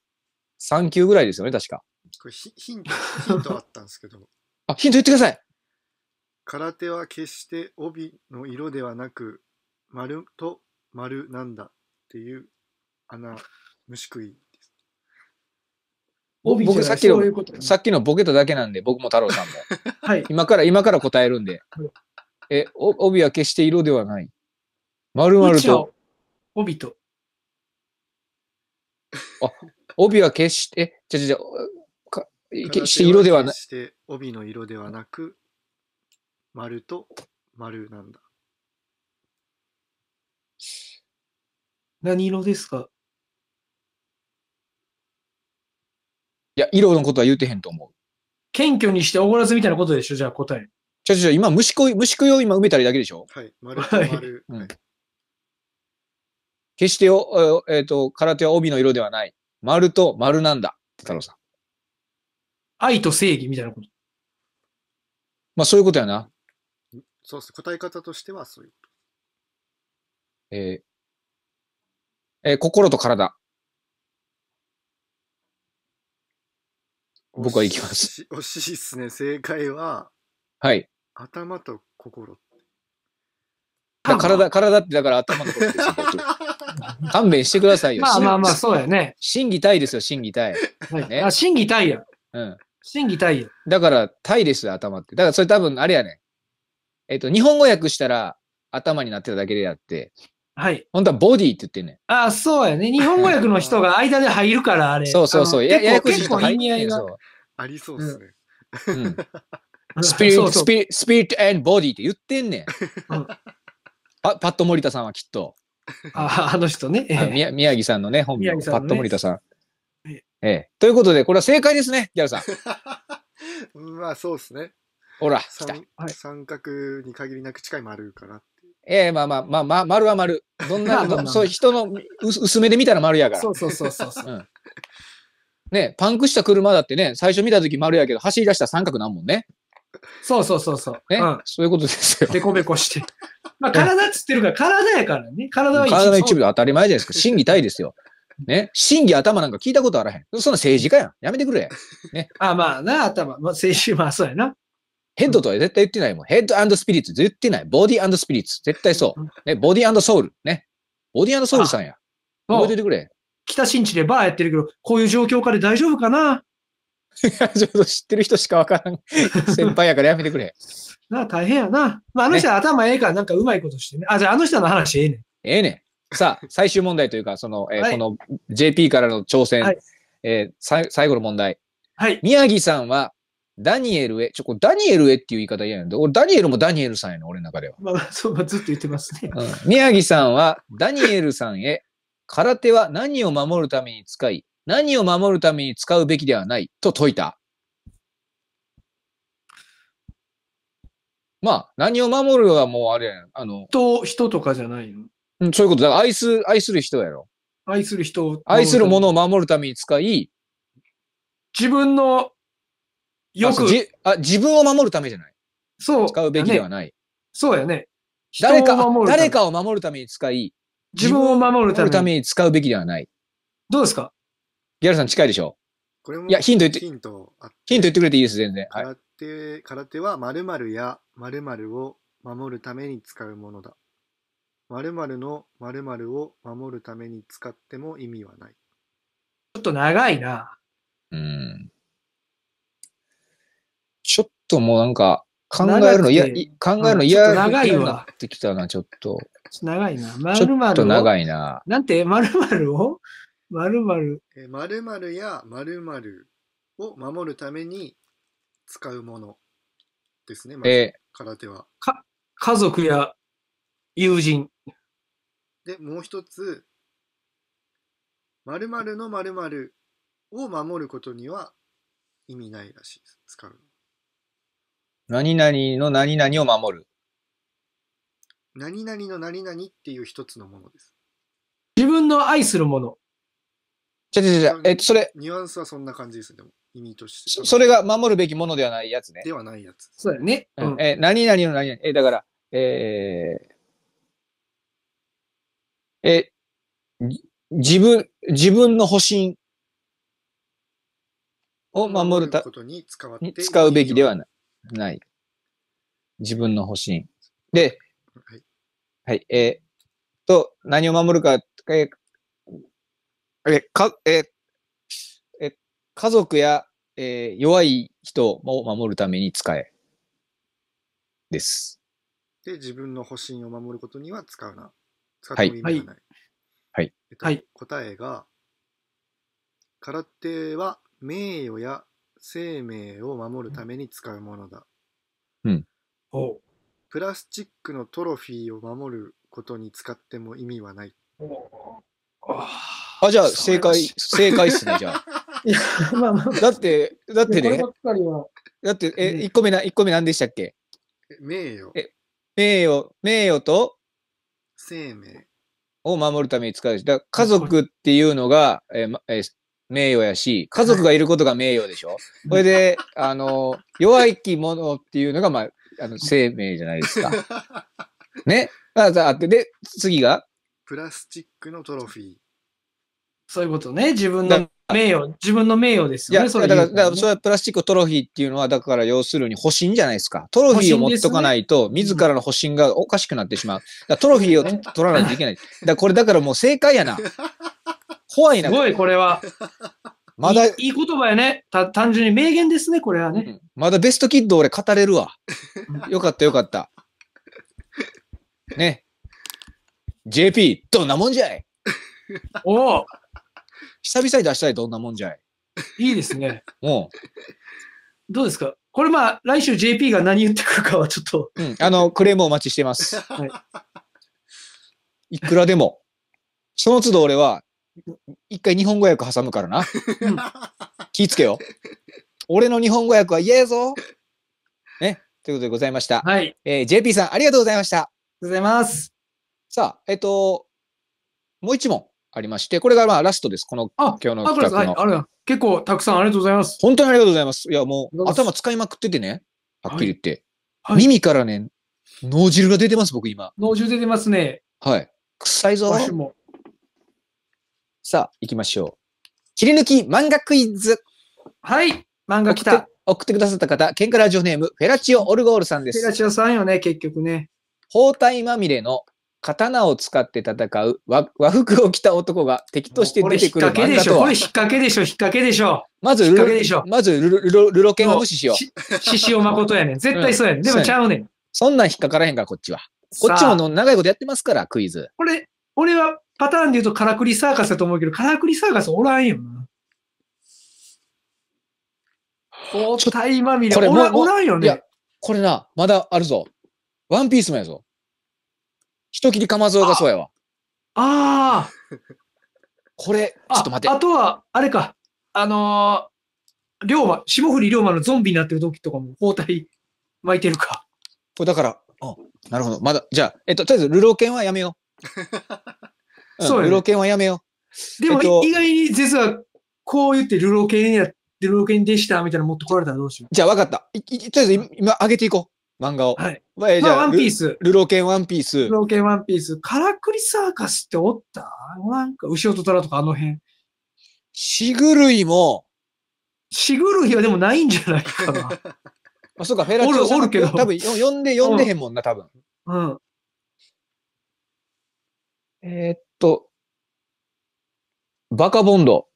3級ぐらいですよね、確か。
これヒヒント、ヒントあったんですけど。あ、ヒント言ってください空手は決して帯の色ではなく、丸と丸なんだっていう穴、虫食い。僕さっきの、うう
さっきのボケただけなんで、僕も太郎さんも。はい。今から、今から答えるんで。え、お帯は決して色ではない。丸々と。帯と。あ、帯は決して、じゃじゃか決して色ではない。し
て帯の色ではなく、丸と丸なんだ。
何色ですかいや、色のことは言うてへんと思う。謙虚にしておごらずみたいなことでしょ、じゃあ答え。じゃじゃ今虫食い、虫食いを今埋めたりだけでしょは
い、丸と丸。はい、うん
決してお、えっ、ー、と、空手は帯の色ではない。丸と丸なんだ。太郎さん。愛と正義みたいなこと。まあそういうことやな。
そうっす。答え方としてはそういうこと。
えー、えー、心と体。僕は行きます。
惜しいっすね。正解は、はい。頭と心って
体、体ってだから頭のことです 勘弁してくださいよ。まあまあまあ、そうやね。審議体ですよ、審議体。ね、審議体や。うん。審議体や。だから、体ですよ、頭って。だからそれ多分、あれやね。えっ、と、日本語訳したら頭になってただけであって。はい。本当はボディって言ってんねん。ああ、そうやね。日本語訳の人が間で入るから、あれ。そうそうそう。ややこしい人入って
ありそうですね。
うん。スピリット、ス
ピリット、ボディって言ってんねん。あ、パッと森田さんはきっと。ああの人ね、え宮。宮城さんのね、本名、ね、パッと森田さん。ええということで、これは正解ですね、ギャルさん。
まあ、そうですね。ほら、来た。三角に限りなく近い丸かな
ええまあまあまあ、まあ、丸は丸。
どんな、どそう、人の
薄めで見たら丸やから。そうそうそうそうそう、うん。ねパンクした車だってね、最初見た時丸やけど、走り出した三角なんもんね。そうそうそうそう。うん、そういうことですよ。でこべこして。まあ、体っつってるから、体やからね。体は一部。体の一部当たり前じゃないですか。審 議体ですよ。ね。審議頭なんか聞いたことあらへん。そんな政治家やん。やめてくれ。ね。あ、まあな、頭。まあ、政治、まあそうやな。ヘッドとは絶対言ってないもん。ヘッドスピリッツ、言ってない。ボディスピリッツ、絶対そう。ね、ボディソウル。ね。ボディソウルさんや。覚えててくれ。北新地でバーやってるけど、こういう状況下で大丈夫かな ちょっと知ってる人しか分からん。先輩やからやめてくれ。なあ、大変やな。まあ、あの人は頭ええから、なんかうまいことしてね。あ、じゃああの人の話ええねん。ええねん。さあ、最終問題というか、その、えーはい、この JP からの挑戦、はい、えー、さ最後の問題。はい。宮城さんは、ダニエルへ、ちょ、こダニエルへっていう言い方嫌なんで、俺、ダニエルもダニエルさんやの、俺の中では。まあ、そう、まあ、ずっと言ってますね、うん。宮城さんは、ダニエルさんへ、空手は何を守るために使い、何を守るために使うべきではないと説いた。まあ、何を守るはもうあれやん。あの。人、人とかじゃないのうん、そういうこと。だから愛す、愛する人やろ。愛する人愛するものを守るために使い、自分の、よくあ。自分を守るためじゃない。そう、使うべきではない。そうやね。誰か、誰かを守るために使い、自分を守るために使うべきではない。どうですかギャルさん近いでしょ
これもいや、ヒント言って、ヒント
ヒント言ってくれていいです、全然。
はい、空手、は〇〇や〇〇を守るために使うものだ。〇〇の〇〇を守るために使っても意味はない。ちょっと長いな。うん。
ちょっともうなんか、考えるの嫌、考えるの嫌長いわ。ってきたな、ちょっと。長いな。まるまる。ちょっと長いなまるちょっと長いななんて、まるまるを〇〇。
える〇〇や〇〇を守るために使うものですね、まず空手は。家族や友人。で、もう一つ、〇〇の〇〇を守ることには意味ないら
しいです。使う。何々の何々を守る。
何々の何々っていう一つのものです。
自分の愛するもの。じゃじゃじゃ、えっと、それ。
ニュアンスはそんな感じですね、意味として。それが守るべきものではないやつね。ではないやつ。そうだよね。うん
えー何々の何々。えーだから、えーえー自分、自分の保身を守るたことに使わ使うべきではない。ない。自分の保身。で、はい。はい、えーと、何を守るか、えーえ、か、え、え、家族や、えー、弱い人を守るために使え。です。
で、自分の保身を守ることには使うな。使っても意味がない。はい。えっと、はい、答えが、空手は名誉や生命を守るために使うものだ。うん。おプラスチックのトロフィーを守ることに使っても意味はない。お
ああ。あ、じゃあ正解、正解っすね、じゃあ。いや、まあまあ。だって、だってね。だって、え、1個目な、一個目何でしたっけ名誉。え、名誉、名誉と
生命
を守るために使うし、だ家族っていうのが、えー、え名誉やし、家族がいることが名誉でしょこ れで、あの、弱いきものっていうのが、まあ、あの生命じゃないですか。ねああって、で、次が
プラスチックのトロフィー。
そういうことね。自分の
名誉、自分の名誉ですよね。いやそれだから、だか
らそれはプラスチックトロフィーっていうのは、だから要するに保身じゃないですか。トロフィーを持っとかないと、自らの保身がおかしくなってしまう。だトロフィーを取らないといけない。だこれだからもう正解やな。怖いな。すごい、これは。まだいい言葉やね。た単純に名言ですね、これはね、うん、まだベストキッド俺語れるわ。よかったよかった。ね。JP、どんなもんじゃいおお久々に出したいどんなもんじゃい。いいですね。もう。どうですかこれまあ、来週 JP が何言ってくるかはちょっと。うん、あの、クレームお待ちしてます。はい、いくらでも。その都度俺は、一回日本語訳挟むからな。うん、気ぃつけよ。俺の日本語訳は嫌やぞ。ね。ということでございました。はい。えー、JP さん、ありがとうございました。ありがとうございます。さあ、えっ、と、もう一問。ありまして、これがまあラストです、この今日の企画の、はい、結構たくさんありがとうございます。本当にありがとうございます。いや、もう頭使いまくっててね、はっきり言って。はい、耳からね、脳汁が出てます、僕今。脳汁出てますね。はい。臭いぞ。さあ、行きましょう。切り抜き漫画クイズ。はい、漫画来た。送ってくださった方、ケンカラジオネーム、フェラチオ・オルゴールさんです。フェラチオさんよね、結局ね。包帯まみれの刀を使って戦う和和服を着た男が敵として出てくる漫画とは。これ引っ掛けでしょ、引っ掛けでしょ。まずルロ、まずルロ、ルルロケンを無視しよう。獅子を誠やねん。絶対そうやねん。でもちゃうねん。そんなん引っかからへんから、こっちは。こっちもの長いことやってますから、クイズ。これ、俺はパターンで言うとカラクリサーカスだと思うけど、カラクリサーカスおらんよな。交代まみれ。これおらんよね。いや、これな、まだあるぞ。ワンピースもやぞ。人切りかまぞうがそうやわ。ああ。これ、ちょっと待って。あとは、あれか。あのー、龍馬、霜降り龍馬のゾンビになってる時とかも包帯 巻いてるか。これだから、あ、なるほど。まだ、じゃあ、えっと、とりあえず、ルロケンはやめよう。うん、そう、ね、ルロケンはやめよう。でも、えっと、意外に実は、こう言ってルロケンや、ルロケンでした、みたいなの持ってこられたらどうしよう。じゃあ、わかった。とりあえず、今、上げていこう。漫画を。はい。まあ、えじゃあ、ワンピース。ルロケンワンピース。ルロケンワンピース。カラクリサーカスっておったなんか、後ろと虎とかあの辺。シグルイも。シグルイはでもないんじゃないかな。あ、そうか、フェラチオさん。おるけど。多分、読んで、読んでへんもんな、多分。うん。えー、っと、バカボンド。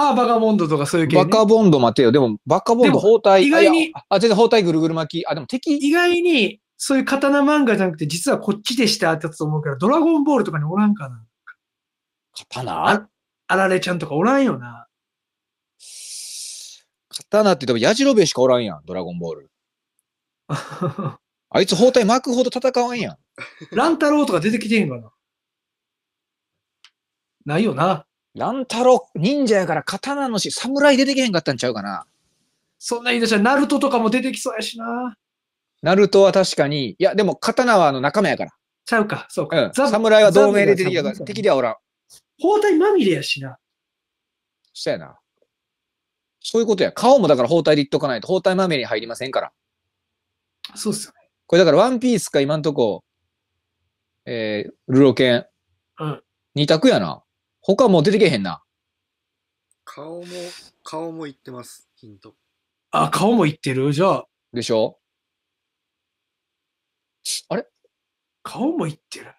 ああ、バカボンドとかそういう系、ね、バカボンド待てよ。でも、バカボンド包帯。意外に。あ、全然包帯ぐるぐる巻き。あ、でも敵。意外に、そういう刀漫画じゃなくて、実はこっちでしたってやつと思うから、ドラゴンボールとかにおらんかな。刀ああられちゃんとかおらんよな。刀って多分、矢印しかおらんやん、ドラゴンボール。あいつ包帯巻くほど戦わんやん。乱太郎とか出てきてんかな。ないよな。乱太郎、忍者やから刀のし、侍出てけへんかったんちゃうかな。そんな言い出したら、ナルトとかも出てきそうやしな。ナルトは確かに、いや、でも刀はあの仲間やから。ちゃうか、そうか。うん、侍は同盟で出てきたから、敵ではおらん。包帯まみれやしな。そうやな。そういうことや。顔もだから包帯で言っとかないと包帯まみれに入りませんから。そうっすよね。これだからワンピースか今んとこ、えー、ルロケン。うん。二択やな。他もう出てけへんな。
顔も、顔も言ってます、ヒント。
あ、顔も言ってるじゃあ。でしょあれ顔も言ってる。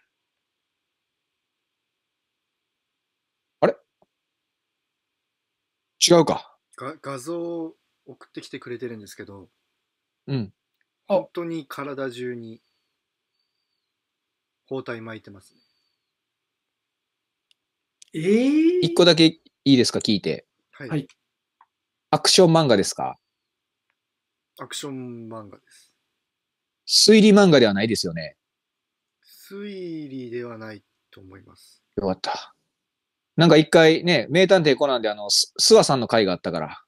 あれ違うか。
が画像を送ってきてくれてるんですけど、うん。本当に体中に包帯巻いてますね。えー、
一個だけいいですか、聞いて。はい。アクション漫画ですか
アクション漫画で
す。推理漫画ではないですよね。
推理ではないと思います。
よかった。なんか一回ね、名探偵コナンであの、諏訪さんの回があったから。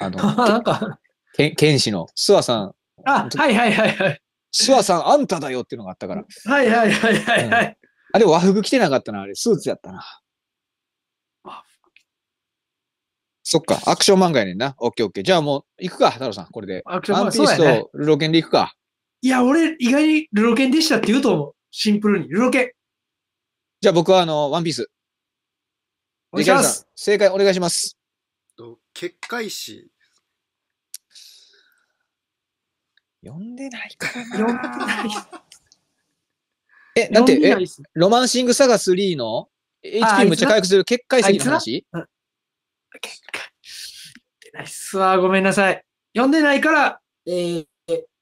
あの、なんかけ、剣士の諏訪さん。あ、はいはいはいはい。諏訪さん、あんただよっていうのがあったから。はいはいはいはい、はい、うん、あ、でも和服着てなかったな、あれ、スーツやったな。そっか、アクション漫画やねんな。オッケーオッケー。じゃあもう、行くか、太郎さん、これで。アクション漫画ワンピースとルロケンで行くか。いや、俺、意外にルロケンでしたって言うと思う。シンプルに。ルロケン。じゃあ僕はあの、ワンピース。お願いします正解お願いします。
結界誌読んでないから読
んでない。え、だって、んえロマンシングサガ3の HP いつむっちゃ回復する結界石の話結果、読んでないっすわ。ごめんなさい。読んでないから、えー、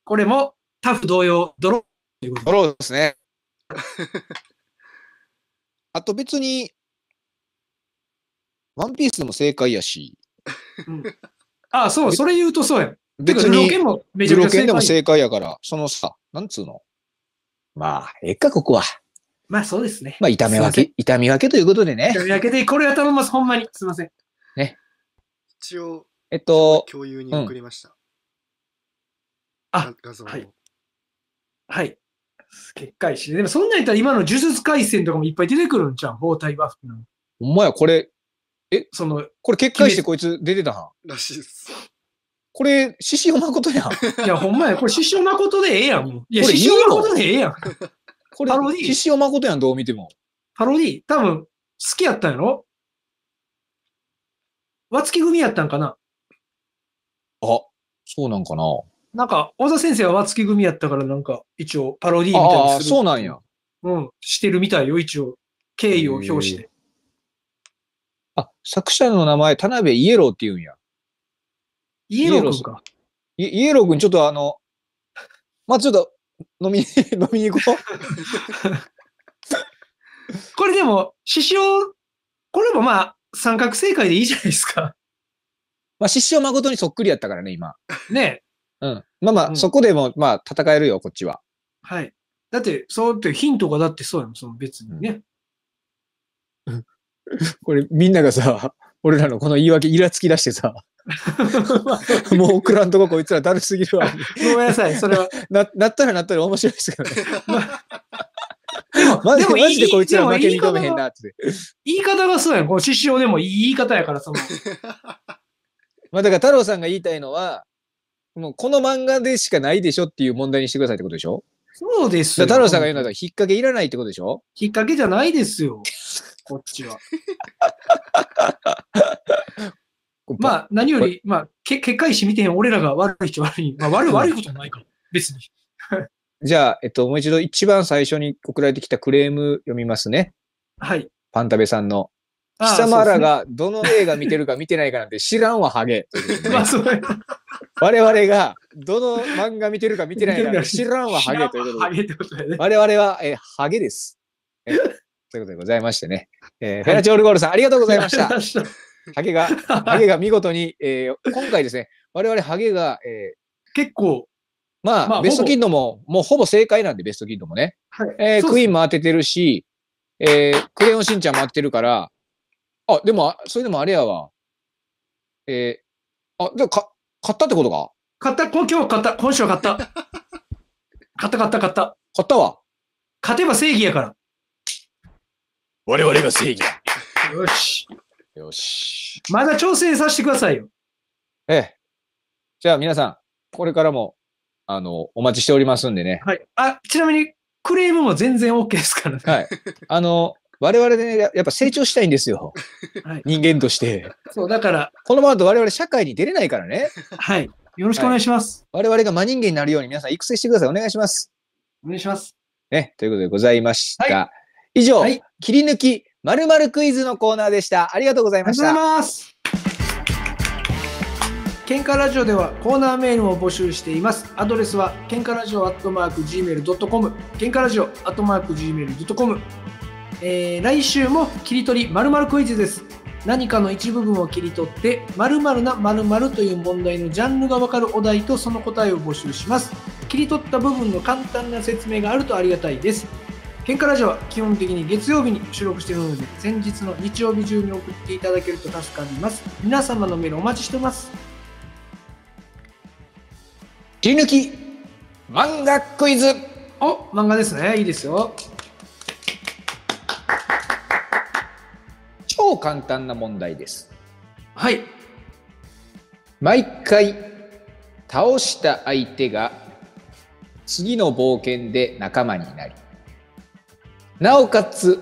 これもタフ同様、ドロードローですね。あと別に、ワンピースでも正解やし。うん、ああ、そう、それ言うとそうやん。別に、ブロケでも正解やから、そのさ、なんつうの。まあ、えっか、ここは。まあそうですね。まあ、痛み分け、痛み分けということでね。痛み分けで、これは頼
ます、ほんまに。すいません。ね。一応、えっと、共有に送りました。あ、画像はい。はい。結界
誌。でもそんなん言ったら今の呪術廻戦とかもいっぱい出てくるんじゃん、包帯バフの。ほんまや、これ、え、その、これ結界誌こいつ出てたは
ん。らしいです。
これ、獅子こ誠やん。いや、ほんまや、これ獅子こ誠でええやん。いや、獅子王誠でええやん。これ、獅子誠やん、どう見ても。パロディ多分、好きやったんやろ和月組やったんかなあ、そうなんかな。なんか、小田先生は和月組やったから、なんか、一応、パロディーみたいなする。ああ、そうなんや。うん、してるみたいよ、一応。敬意を表して。あ、作者の名前、田辺イエローって言うんや。イエローか。イエロー君、ちょっとあの、まあ、ちょっと、飲み、飲みに行こう。これでも、獅子王、これもまあ、三角正解でいいじゃないですか。まあ、獅子王誠にそっくりやったからね、今。ねうん。まあまあ、うん、そこでも、まあ、戦えるよ、こっちは。はい。だって、そうってヒントがだってそうやもん、その別にね。うん、これ、みんながさ、俺らのこの言い訳イラつき出してさ、もう送らんとここいつらだるすぎるわ。ごめんなさい、それは。な、なったらなったら面白いですけどね。でも、でもマジでこいつら負け認めへんなって。言い方がそうやん。この獅子王でも言い方やから、その。まあだから太郎さんが言いたいのは、もうこの漫画でしかないでしょっていう問題にしてくださいってことでしょそうですよ。太郎さんが言うのは、引っ掛けいらないってことでしょ引っ掛けじゃないですよ。こっちは。まあ、何より、まあ、け、結界し見てへん俺らが悪い人悪い。まあ、悪い、悪いことはないから、別に。じゃあ、えっと、もう一度一番最初に送られてきたクレーム読みますね。はい。パンタベさんの。
貴様らが
どの映画見てるか見てないかなんて知らんわ、ハゲ。まあ、それ。我々がどの漫画見てるか見てないか知らんわ、ハゲということで。我々は、えハゲです。ということでございましてね。えー、フェラチオルゴールさん、ありがとうございました。ハゲが、ハゲが見事に、えー、今回ですね、我々ハゲが、えー、結構、まあ、まあ、ベストキッドも、もうほぼ正解なんで、ベストキッドもね。はい、えー、クイーンも当ててるし、えー、クレヨンしんちゃんも当ててるから、あ、でも、それでもあれやわ。えー、あ、じゃか、買ったってことか買った、今日は買った、今週は買った。買った買った買った。買ったわ。勝てば正義やから。
我々が正義
よし。よし。まだ調整させてくださいよ。ええ。じゃあ皆さん、これからもあの、お待ちしておりますんでね。はい。あ、ちなみに、クレームも全然 OK ですからね。はい。あの、我々ね、ややっぱ成長したいんですよ。はい。人間として。そう、だから、このままだと我々社会に出れないからね。はい。よろしくお願いします。我々が真人間になるように皆さん育成してください。お願いします。お願いします。ね。ということでございました。以上、はい切り抜き〇〇クイズのコーナーでした。ありがとうございまありがとうござい。ます。喧嘩ラジオではコーナーメールを募集しています。アドレスは、喧嘩ラジオアットマーク Gmail.com、喧嘩ラジオアットマーク Gmail.com。えー、来週も切り取りまるクイズです。何かの一部分を切り取って、まるなまるという問題のジャンルがわかるお題とその答えを募集します。切り取った部分の簡単な説明があるとありがたいです。喧嘩ラジオは基本的に月曜日に収録しているので、前日の日曜日中に送っていただけると助かります。皆様のメールお待ちしてます。切り抜き漫画クイズお漫画ですねいいですよ超簡単な問題ですはい毎回倒した相手が次の冒険で仲間になりなおかつ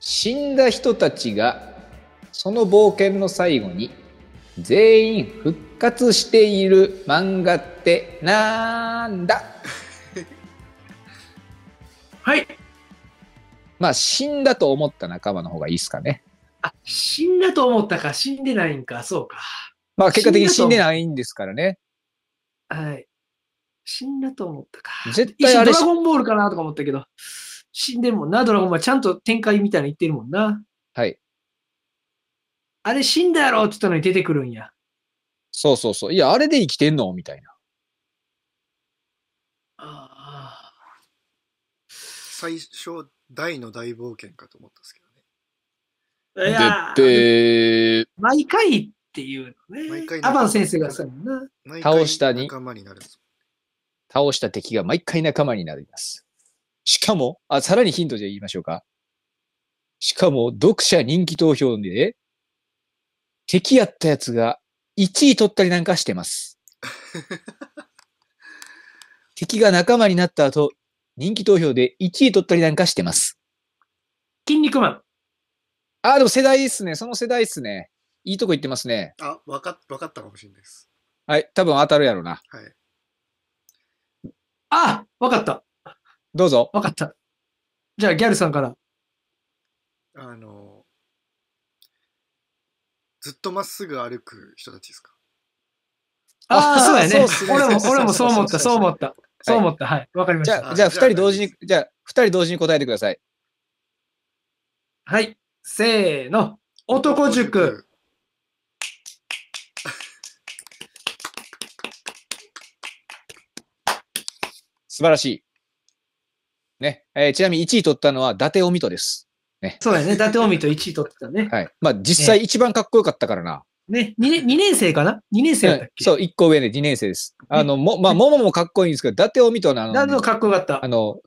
死んだ人たちがその冒険の最後に全員復活している漫画ってなんだ はいまあ死んだと思った仲間の方がいいですかねあ死んだと思ったか死んでないんかそうかまあ結果的に死んでないんですからねはい死んだと思ったか絶対あれドラゴンボールかなとか思ったけど死んでるもんなドラゴンボールちゃんと展開みたいに言ってるもんなはいあれ死んだやろって言ったのに出てくるんや。そうそうそう。いや、あれで生きてんの
みたいな。ああ。最初、大の大冒険かと思ったんですけどね。いや
で、毎回っていうのね。毎回アバン先生がさ、倒したに、倒した敵が毎回仲間になります。しかも、あ、さらにヒントで言いましょうか。しかも、読者人気投票で、敵やったやつが1位取ったりなんかしてます。敵が仲間になった後、人気投票で1位取ったりなんかしてます。筋肉マン。ああ、でも世代ですね。その世代ですね。いいとこ行ってますね。
あ、わかわかったかもしれないです。
はい、多分当たるやろな。はい。あわかった。どうぞ。わかった。じゃあ、ギャルさんから。
あのーずっとまっすぐ歩く人たちですかああ、そうやね。俺も、俺もそう思った、
そう思った。そう思った。はい。わかりました。じゃあ、じゃあ、二人同時に、じゃあ、二人同時に答えてください。はい。せーの。男塾。素晴らしい。ね。えー、ちなみに1位取ったのは伊達おみとです。ね。そうだよね。伊達臣と1位取ってたね。はい。まあ実際一番かっこよかったからな。ね、2年 ,2 年生かな ?2 年生だったっけ、そう、1個上で2年生です。あの、も、まあ、もももかっこいいんですけど、伊達臣見となの、ね。のかっこよかった。あの、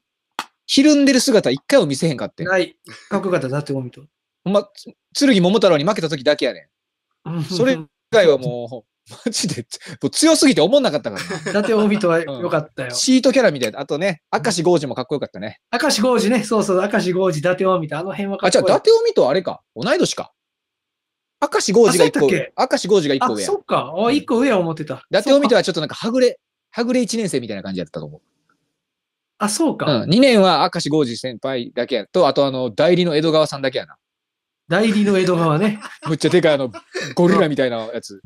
ひるんでる姿一回も見せへんかって。はい。かっこよかった、伊達臣と。ほんま、剣桃太郎に負けた時だけやねん。それ以外はもう、マジで、もう強すぎて思んなかったから。伊達大人は良かったよ、うん、シートキャラみたいな。あとね、明石剛二もかっこよかったね。明石剛二ね、そうそう、明石剛二、伊達大人、あの辺はかっこよかった。あ、じゃあ伊達大とあれか、同い年か。明石剛二が1個上。明石剛二が1個上。そっか、あ、1個上は思ってた。伊達大とはちょっとなんかはぐれ、はぐれ1年生みたいな感じだったと思う。あ、そうか。うん、2年は明石剛二先輩だけやと、あとあの、代理の江戸川さんだけやな。代理の江戸川ね。むっちゃでかいあの、ゴリラみたいなやつ。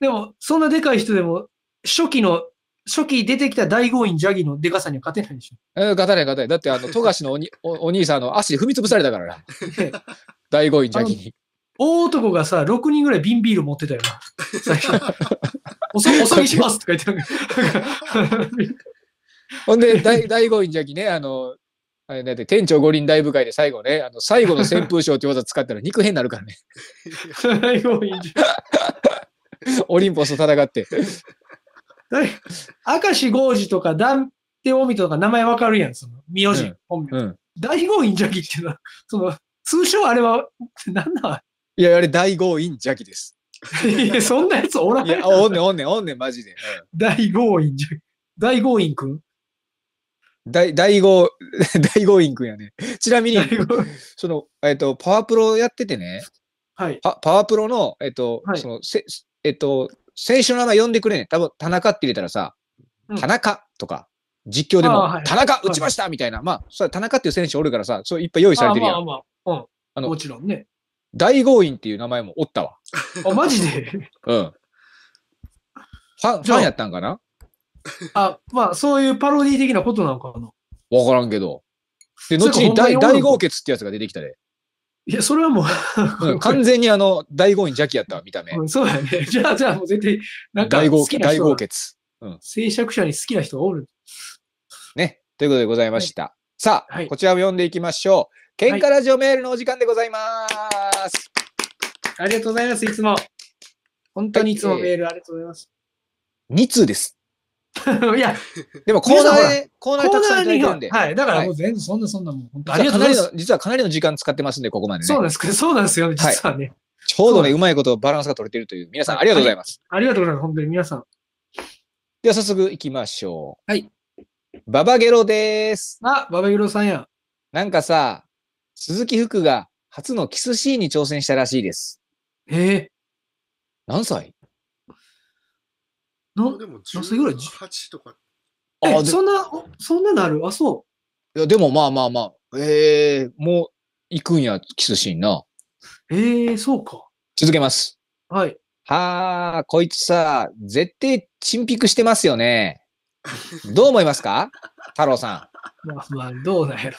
でも、そんなでかい人でも、初期の、初期出てきた大豪院ジャギのでかさには勝てないでしょ。えー、勝たない勝たない。だって、あの、富樫のおに お兄さんの足踏み潰されたからな。大豪院ジャギに。大男がさ、6人ぐらい瓶ビール持ってたよな。最初。
おそ、ぎし
ますって言って ほんで、大、豪院ジャギね、あの、あれだって店長五輪大部会で最後ね、あの、最後の旋風賞って技使ったら肉変になるからね。大豪院ャギ。オリンポスと戦って。明石豪二とか、ダンテオミとか名前わかるやん、その、名字、本名。うん。大豪院邪気っていうのは、その、通称あれは、なんだんいや、あれ、大豪院邪気です。いやそんなやつおらんいやおんねんおんねんおんねん、マジで。大豪院邪気。大豪院くん大、大豪、大豪院くんやね。ちなみに、その、えっと、パワープロやっててね、はい。パパワープロの、えっと、はいそのせ、えっと、選手の名前呼んでくれね。多分、田中って入れたらさ、田中とか、実況でも、田中打ちました、みたいな。まあ、田中っていう選手おるからさ、そういっぱい用意されてるやん。あまあまあ、うん。あの、もちろんね。大豪院っていう名前もおったわ。あ、マジでうん。ファン、ファンやったんかなあ、まあ、そういうパロディ的なことなのかな。わからんけど。で、後に大大豪傑ってやつが出てきたで。いや、それはもう 完全にあの、大豪に邪気やったわ、見た目。うん、そうやね。じゃあ、じゃあもう絶対、なんか大豪、大豪傑。うん。聖職者に好きな人がおる。ね。ということでございました。はい、さあ、はい、こちらを読んでいきましょう。喧嘩ラジオメールのお時間でございます、はい。ありがとうございます、いつも。本当にいつもメールありがとうございます。2通です。いや、でもコーナーで、コーナーたくさんいただいてるんで。はい。だからもう全然そんなそんなもう、本当ありがとうございます。実はかなりの時間使ってますんで、ここまでね。そうですそうなんですよ、実はね。ちょうどね、うまいことバランスが取れてるという、皆さんありがとうございます。ありがとうございます、本当に皆さん。では早速行きましょう。はい。ババゲロです。あ、ババゲロさんや。なんかさ、鈴木福が初のキスシーンに挑戦したらしいです。ええ何歳の、
でも何歳ぐらい八とか。
あ、そんな、そんななるあ、そう。いや、でもまあまあまあ、ええー、もう行くんや、キスシーンな。ええー、そうか。続けます。はい。はあ、こいつさ、絶対、沈黙してますよね。どう思いますか太郎さん。まあまあ、どうだよ。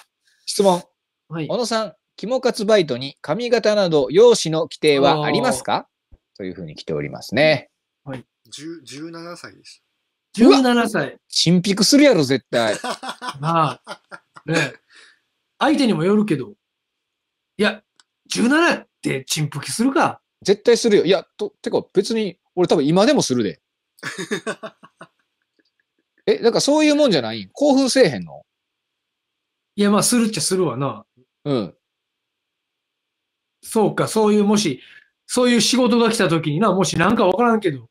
質問。はい。小野さん、肝活バイトに髪型など容姿の規定はありますかというふうに来ておりますね。
17歳です。
17歳。新ピクするやろ、絶対。まあ、ね相手にもよるけど、いや、17ってチンプキするか。絶対するよ。いや、と、てか別に、俺多分今でもするで。え、なんかそういうもんじゃない興奮せえへんのいや、まあ、するっちゃするわな。うん。そうか、そういう、もし、そういう仕事が来た時にな、もしなんかわからんけど、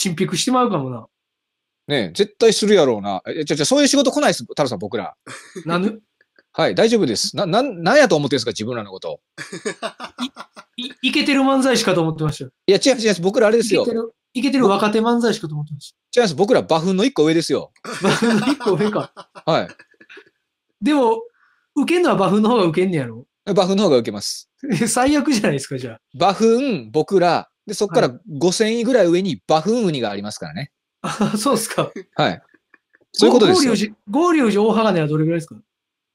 チンピクしてまうかもな。ね絶対するやろうな。え、じゃそういう仕事来ないです、タロさん、僕ら。な はい、大丈夫です。な、なん、なんやと思ってるんですか、自分らのこと。い、い、いけてる漫才師かと思ってましたよ。いや、違う違う、僕らあれですよ。いけてる、いけてる若手漫才師かと思ってました。違います、僕らバフンの一個上ですよ。バフンの一個上か。はい。でも、受けんのはバフンの方が受けんねやろ。バフンの方が受けます。最悪じゃないですか、じゃあ。バフン、僕ら、で、そこから5000位ぐらい上にバフンウニがありますからね。あ、そうですか。はい。そういうことですよ。合流寺大鋼はどれぐらいですか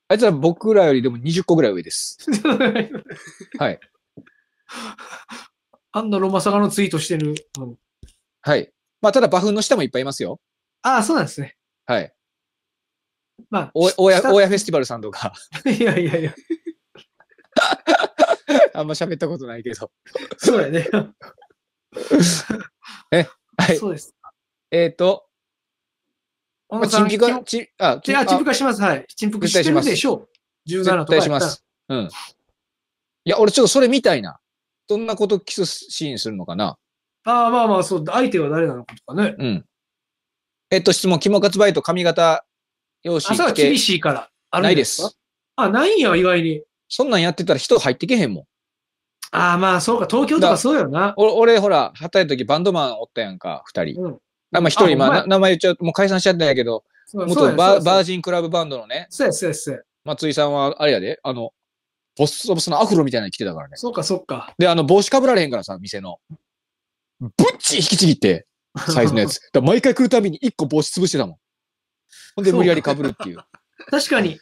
あいつら僕らよりでも20個ぐらい上です。はい。あんなロマサガのツイートしてる。はい。まあ、ただバフンの下もいっぱいいますよ。ああ、そうなんですね。はい。まあ、お、おや、おやフェスティバルさんとか、いやいやいや、あんま喋ったことないけど。そうやね。え、はい。そうです。えっ、ー、と、小野さん、チンピカ、チあ、チンピカします。はい。チンピカしてるでしょう。17とかします。うん。いや、俺ちょっとそれみたいな。どんなことキスシーンするのかな。ああ、まあまあ、そう、相手は誰なのかとかね。うん。えっと、質問、肝活バイト、髪型、用紙。朝は厳しいから。あないです。あ、ないんや、意外に。そんなんやってたら人入ってけへんもん。ああ、まあそうか、東京とかそうよな。俺、ほら、働いた時バンドマンおったやんか、二人。うん、あまあ一人、まあ、名前言っちゃう、もう解散しちゃったんやけど、元ババージンクラブバンドのね。そうや、そうや、そうや。松井さんは、あれやで、あの、ボスボスのアフロみたいなの着てたからね。そうか、そうか。で、あの、帽子かぶられへんからさ、店の。ぶっち引きちぎって、サイズのやつ。だ毎回来るたびに一個帽子潰してたもん。ほんで、無理やりかぶるっていう。確かに。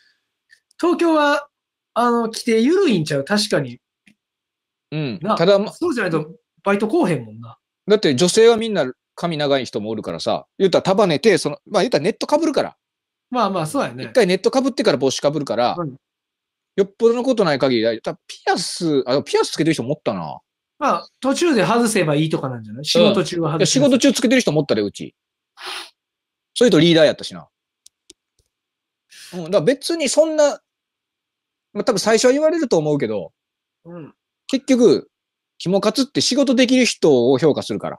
東京は、あの、着て緩いんちゃう確かに。うん。ただ、ま、そうじゃないとバイトこうへんもんな。だって女性はみんな髪長い人もおるからさ、言うたら束ねて、その、まあ言うたらネットかぶるから。まあまあ、そうやね。一回ネットかぶってから帽子かぶるから、よっぽどのことない限り、だピアス、あ、ピアスつけてる人もったな。まあ、途中で外せばいいとかなんじゃない仕事中は外せ、うん、仕事中つけてる人もったで、うち。それとリーダーやったしな。うん、だ別にそんな、まあ多分最初は言われると思うけど、うん。結局、キモカツって仕事できる人を評価するから。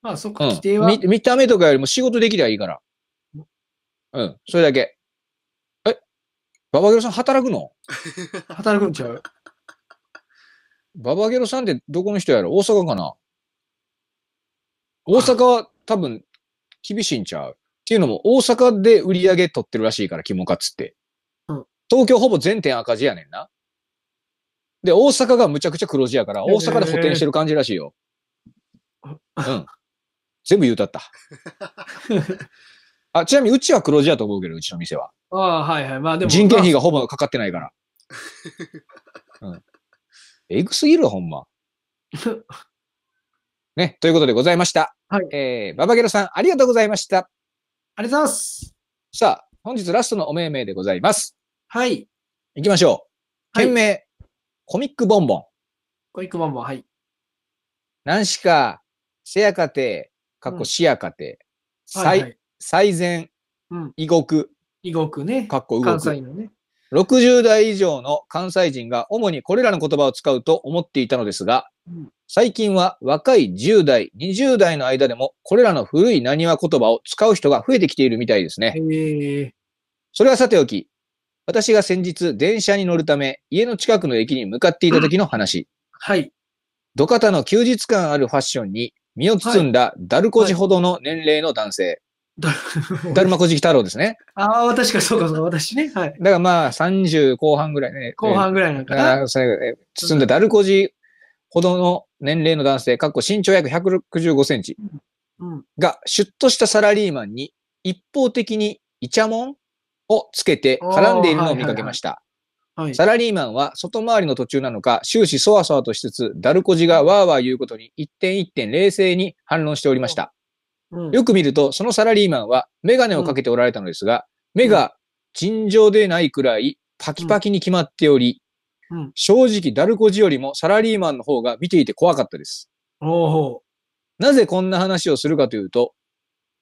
まあ、そっか、規
定は、うん、見。見た目とかよりも仕事できりゃいいから。うん、それだけ。えババゲロさん働くの 働くんちゃうババゲロさんってどこの人やろ大阪かな大阪は多分厳しいんちゃうっていうのも大阪で売り上げ取ってるらしいから、キモカツって。うん、東京ほぼ全店赤字やねんな。で、大阪がむちゃくちゃ黒字やから、大阪で補填してる感じらしいよ。うん。全部言うたった。あ、ちなみにうちは黒字やと思うけど、うちの店は。ああ、はいはい。まあでも。人件費がほぼかかってないから。うん。えぐすぎるほんま。ね、ということでございました。はい。えー、ババゲロさん、ありがとうございました。ありがとうございます。さあ、本日ラストのお命名でございます。はい。行きましょう。件名、はいコミックボンボン。コミックボンボン、はい。何しか、せやかて、かっこしやかて、い最善、うん、異国、異国ね。かっこ動関西く。のね。60代以上の関西人が主にこれらの言葉を使うと思っていたのですが、うん最近は若い10代、20代の間でもこれらの古い何話言葉を使う人が増えてきているみたいですね。え。それはさておき、私が先日、電車に乗るため、家の近くの駅に向かっていた時の話。はい。土方の休日感あるファッションに、身を包んだ、ダルコジほどの年齢の男性。はいはいだだるまこじ太郎ですね。ああ、確かそうかそうか、私ね。はい。だからまあ、30後半ぐらいね。後半ぐらいなんかな。それ包んだだるこじほどの年齢の男性、かっこ身長約165センチ、うん、が、シュッとしたサラリーマンに、一方的にイチャモンをつけて絡んでいるのを見かけました。サラリーマンは外回りの途中なのか、終始そわそわとしつつ、ダルコジがわーわー言うことに一点一点冷静に反論しておりました。うん、よく見ると、そのサラリーマンはメガネをかけておられたのですが、うん、目が尋常でないくらいパキパキに決まっており、うん、正直ダルコジよりもサラリーマンの方が見ていて怖かったです。なぜこんな話をするかというと、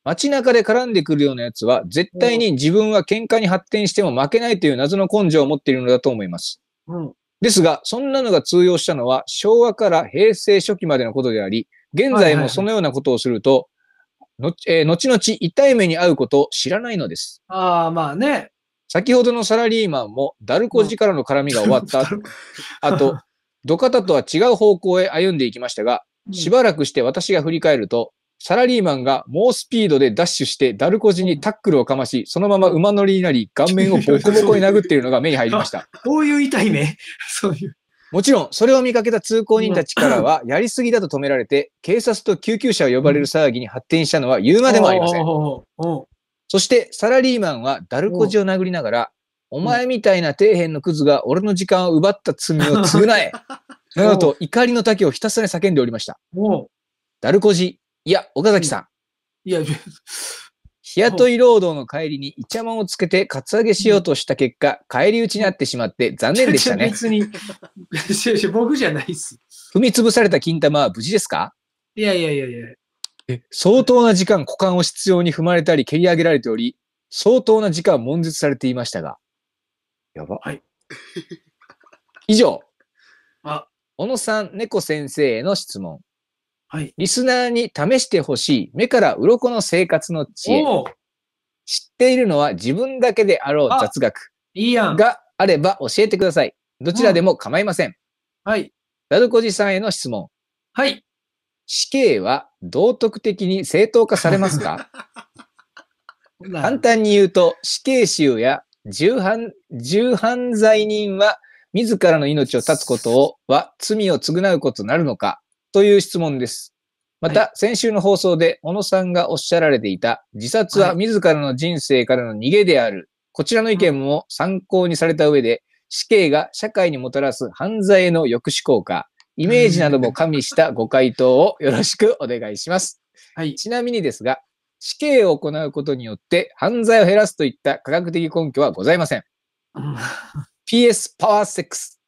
街中で絡んでくるようなやつは、絶対に自分は喧嘩に発展しても負けないという謎の根性を持っているのだと思います。うん、ですが、そんなのが通用したのは昭和から平成初期までのことであり、現在もそのようなことをすると、のえー、後々痛い目に遭うことを知らないのです。ああ、まあね。先ほどのサラリーマンも、ダルコジからの絡みが終わった後、あと、土方とは違う方向へ歩んでいきましたが、しばらくして私が振り返ると、サラリーマンが猛スピードでダッシュして、ダルコジにタックルをかまし、そのまま馬乗りになり、顔面をボコボコに 殴っているのが目に入りました。こういう痛い目 そういう。もちろん、それを見かけた通行人たちからは、やりすぎだと止められて、警察と救急車を呼ばれる騒ぎに発展したのは言うまでもありません。そして、サラリーマンはダルコジを殴りながら、お前みたいな底辺のクズが俺の時間を奪った罪を償え などと怒りの滝をひたすら叫んでおりました。ダルコジ、いや、岡崎さん。いや、日雇い労働の帰りにイチャモンをつけてカツアゲしようとした結果、帰り討ちになってしまって残念でしたね。別に、僕じゃないっす。踏み潰された金玉は無事ですかいやいやいやいや。え相当な時間、股間を執拗に踏まれたり蹴り上げられており、相当な時間悶絶されていましたが。やば。はい。以上。あ、小野さん、猫先生への質問。はい、リスナーに試してほしい目から鱗の生活の知恵。知っているのは自分だけであろう雑学。いいやん。があれば教えてください。どちらでも構いません。うん、はい。ダルコジさんへの質問。はい。死刑は道徳的に正当化されますか 簡単に言うと、死刑囚や重犯重犯罪人は自らの命を絶つことをは罪を償うことになるのかという質問です。また、先週の放送で、小野さんがおっしゃられていた、自殺は自らの人生からの逃げである。こちらの意見も参考にされた上で、死刑が社会にもたらす犯罪への抑止効果、イメージなども加味したご回答をよろしくお願いします。はい、ちなみにですが、死刑を行うことによって犯罪を減らすといった科学的根拠はございません。PS パワーセス。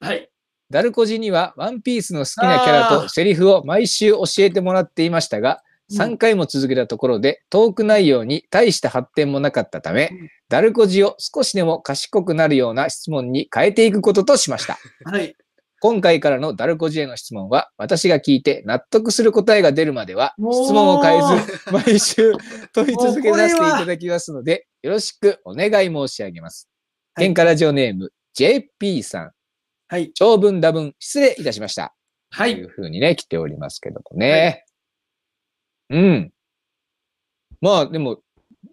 はい。ダルコジにはワンピースの好きなキャラとセリフを毎週教えてもらっていましたが、3回も続けたところで、トーク内容に大した発展もなかったため、うん、ダルコジを少しでも賢くなるような質問に変えていくこととしました。はい。今回からのダルコジへの質問は、私が聞いて納得する答えが出るまでは、質問を変えず、毎週問い続けさせていただきますので、よろしくお願い申し上げます。はい、原ラジオネーム、JP さん。はい。長文、多文、失礼いたしました。はい。というふうにね、来ておりますけどもね。はい、うん。まあ、でも、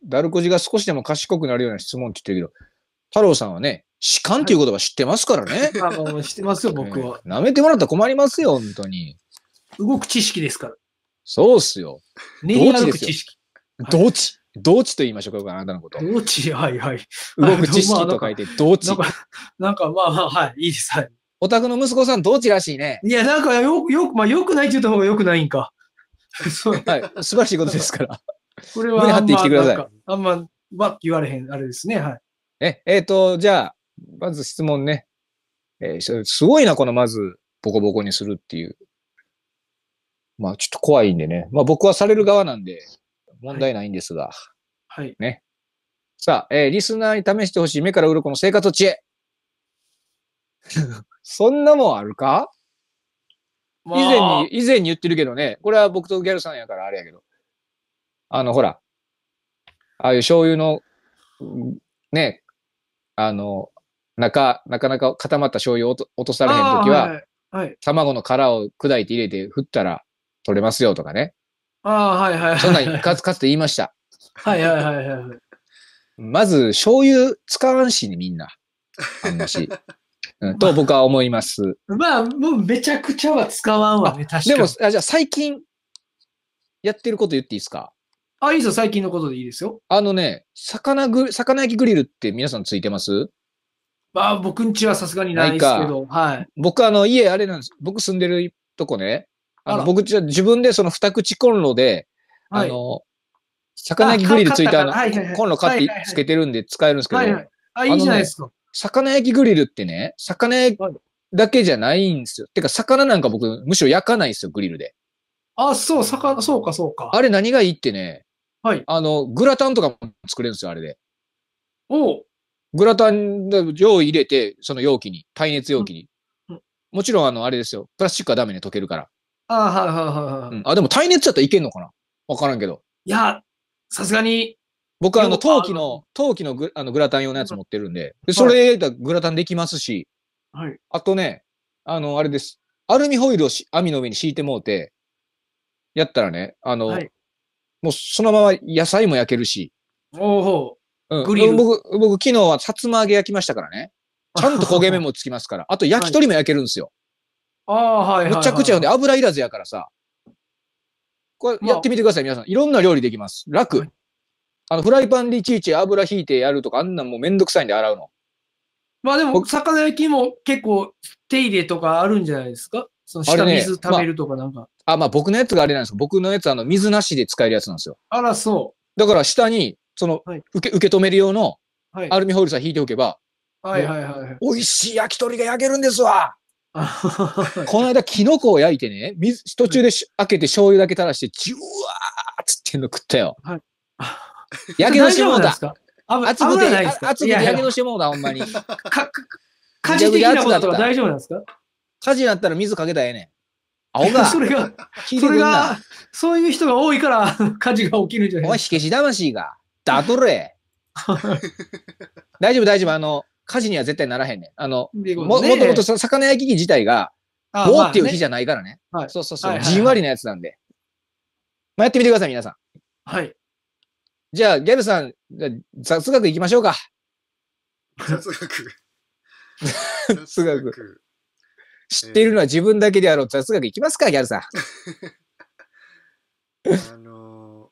ダルコジが少しでも賢くなるような質問って言ってるけど、太郎さんはね、士官という言葉知ってますからね。はい、あの知ってますよ、僕は。な、めてもらったら困りますよ、本当に。動く知識ですから。そうっすよ。
練りく知識。
どっち同地と言いましょうか、あなたのこと。同地はいはい。動く知識と書いて、同地。なんか、まあまあ、はい、いいです。はい。お宅の息子さん、同地らしいね。いや、なんかよ、よく、まあ、よくないって言った方がよくないんか。そう。はい。素晴らしいことですから。これは、胸張って生きてください。あんま、わ言われへん、あれですね。はい。え、えっ、ー、と、じゃあ、まず質問ね。えー、すごいな、このまず、ボコボコにするっていう。まあ、ちょっと怖いんでね。まあ、僕はされる側なんで、問題ないんですが。はい。ね。さあ、えー、リスナーに試してほしい目から鱗の生活知恵。そんなもんあるか、まあ、以前に、以前に言ってるけどね、これは僕とギャルさんやからあれやけど。あの、ほら、ああいう醤油の、ね、あの、か、なかなか固まった醤油を落とされへんときは、はいはい、卵の殻を砕いて入れて振ったら取れますよとかね。ああ、はいはいはい。そんなんかつかつと言いました。はいはいはいはい。まず、醤油使わんし、ね、みんな。あんし。と僕は思います。まあ、もうめちゃくちゃは使わんわね、確かに。でもあ、じゃあ最近やってること言っていいですかあ、いいですよ、最近のことでいいですよ。あのね、魚ぐ、魚焼きグリルって皆さんついてますまあ、僕んちはさすがにないですけど、はい。僕あの、家あれなんです。僕住んでるとこね、あの僕、自分でその二口コンロで、あの、魚焼きグリルついたあの、コンロ買ってつけてるんで使えるんですけど、あ、いいじゃないですか。魚焼きグリルってね、魚焼きだけじゃないんですよ。てか、魚なんか僕、むしろ焼かないんですよ、グリルで。あ、そう、魚、そうか、そうか。あれ何がいいってね、はい。あの、グラタンとかも作れるんですよ、あれで。おグラタン、量入れて、その容器に、耐熱容器に。もちろん、あの、あれですよ。プラスチックはダメね、溶けるから。あはいはいはいはい。うん、あ、でも耐熱やったらいけんのかなわからんけど。いや、さすがに。僕はあの陶器の、陶器のグあのグラタン用のやつ持ってるんで、でそれだグラタンできますし、はい。あとね、あの、あれです。アルミホイルをし網の上に敷いてもうて、やったらね、あの、はい、もうそのまま野菜も焼けるし。おお、うん、グリーン。僕、僕昨日はさつま揚げ焼きましたからね。ちゃんと焦げ目もつきますから。あと焼き鳥も焼けるんですよ。ああ、はい、はい。むちゃくちゃよんで、油いらずやからさ。これ、やってみてください、皆さん。いろんな料理できます。楽。あの、フライパンでいちいち油引いてやるとか、あんなんもうめんどくさいんで洗うの。まあでも、魚焼きも結構手入れとかあるんじゃないですかその下水食べるとかなんか。あ、ねまあ、あ、まあ僕のやつがあれなんですよ。僕のやつあの、水なしで使えるやつなんですよ。あら、そう。だから下に、その、はい、受け、受け止める用の、アルミホイルさん引いておけば、はい、はいはいはい。美味しい焼き鳥が焼けるんですわ この間、キノコを焼いてね、水、途中でし、開けて醤油だけ垂らして、じゅわーっつってんの食ったよ。はい。や けのしてもだ。た。熱くて、熱くてやけのしもんだ、ほんまに。か、火事的なことは大丈夫なんですか火事になったら水かけたらええねん。青が。それが、それが、そういう人が多いから火事が起きるんじゃないお前、火消し魂が。だとれ。大丈夫、大丈夫。あの、火事には絶対ならへんねん。あの、ももともと魚焼き器自体が、棒っていう火じゃないからね。はい、そうそうそう、じんわりなやつなんで。まあ、やってみてください、皆さん。はい。じゃあ、ギャルさん、雑学いきましょうか。
雑学。
雑学。知っているのは自分だけであろう雑学いきますか、ギャルさん。あ
のー、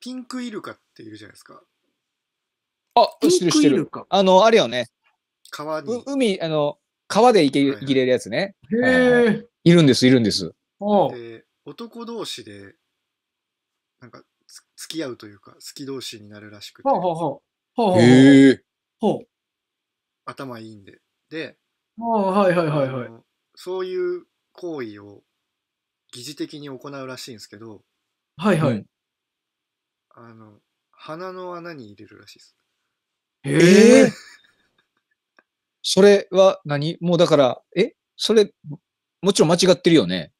ピンクイルカっているじゃないですか。あ、知る知る。
あの、あれよね。川に。海、あの、川でいけ、入れるやつ
ね。へ
え。いるんです、いるんで
す。で男同士で、なんか、付き合うというか、好き同士になるらしくて。ほうほうほう。ほうへえ。頭いいんで。で、あはいはいはいはい。そういう行為を疑似的に行うらしいんですけど、はいはい。あの、鼻の穴に入れるらしいです。
ええそれは何もうだから、えそれ、もちろん間違ってるよね。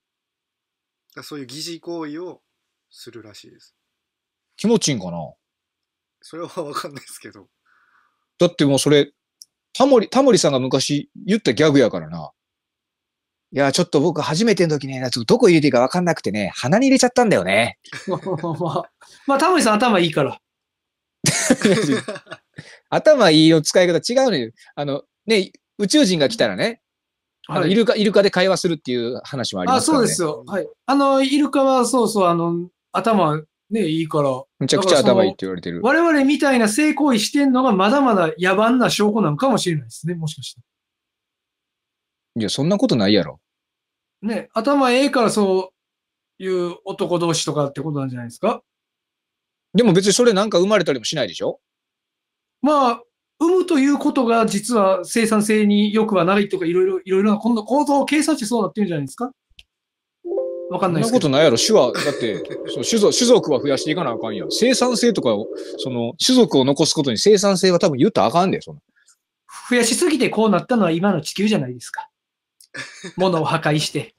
そういう疑似行為をするらしいです。
気持ちいいんかな
それはわかんないですけど。
だってもうそれ、タモリ、タモリさんが昔言ったギャグやからな。いや、ちょっと僕初めての時ね、どこ入れていいかわかんなくてね、鼻に入れちゃったんだよね。まあ、タモリさん頭いいから。頭いいの使い方違うのよ。あの、ね、宇宙人が来たらね、あの、イルカ、イルカで会話するっていう話もありますから、ね、あ、そうですよ。はい。あの、イルカはそうそう、あの、頭ね、いいから。めちゃくちゃ頭いいって言われてる。我々みたいな性行為してんのがまだまだ野蛮な証拠なのかもしれないですね、もしかして。いや、そんなことないやろ。ね、頭ええからそういう男同士とかってことなんじゃないですかでも別にそれなんか生まれたりもしないでしょまあ、生むということが実は生産性に良くはないとかいろいろ、いろいろな、今度構造を計算してそうなってるんじゃないですかわかんないですそんなことないやろ。種は、だって そう種族、種族は増やしていかなあかんや。生産性とかを、その、種族を残すことに生産性は多分言ったらあかんで、その。増やしすぎてこうなったのは今の地球じゃないですか。物を破壊して。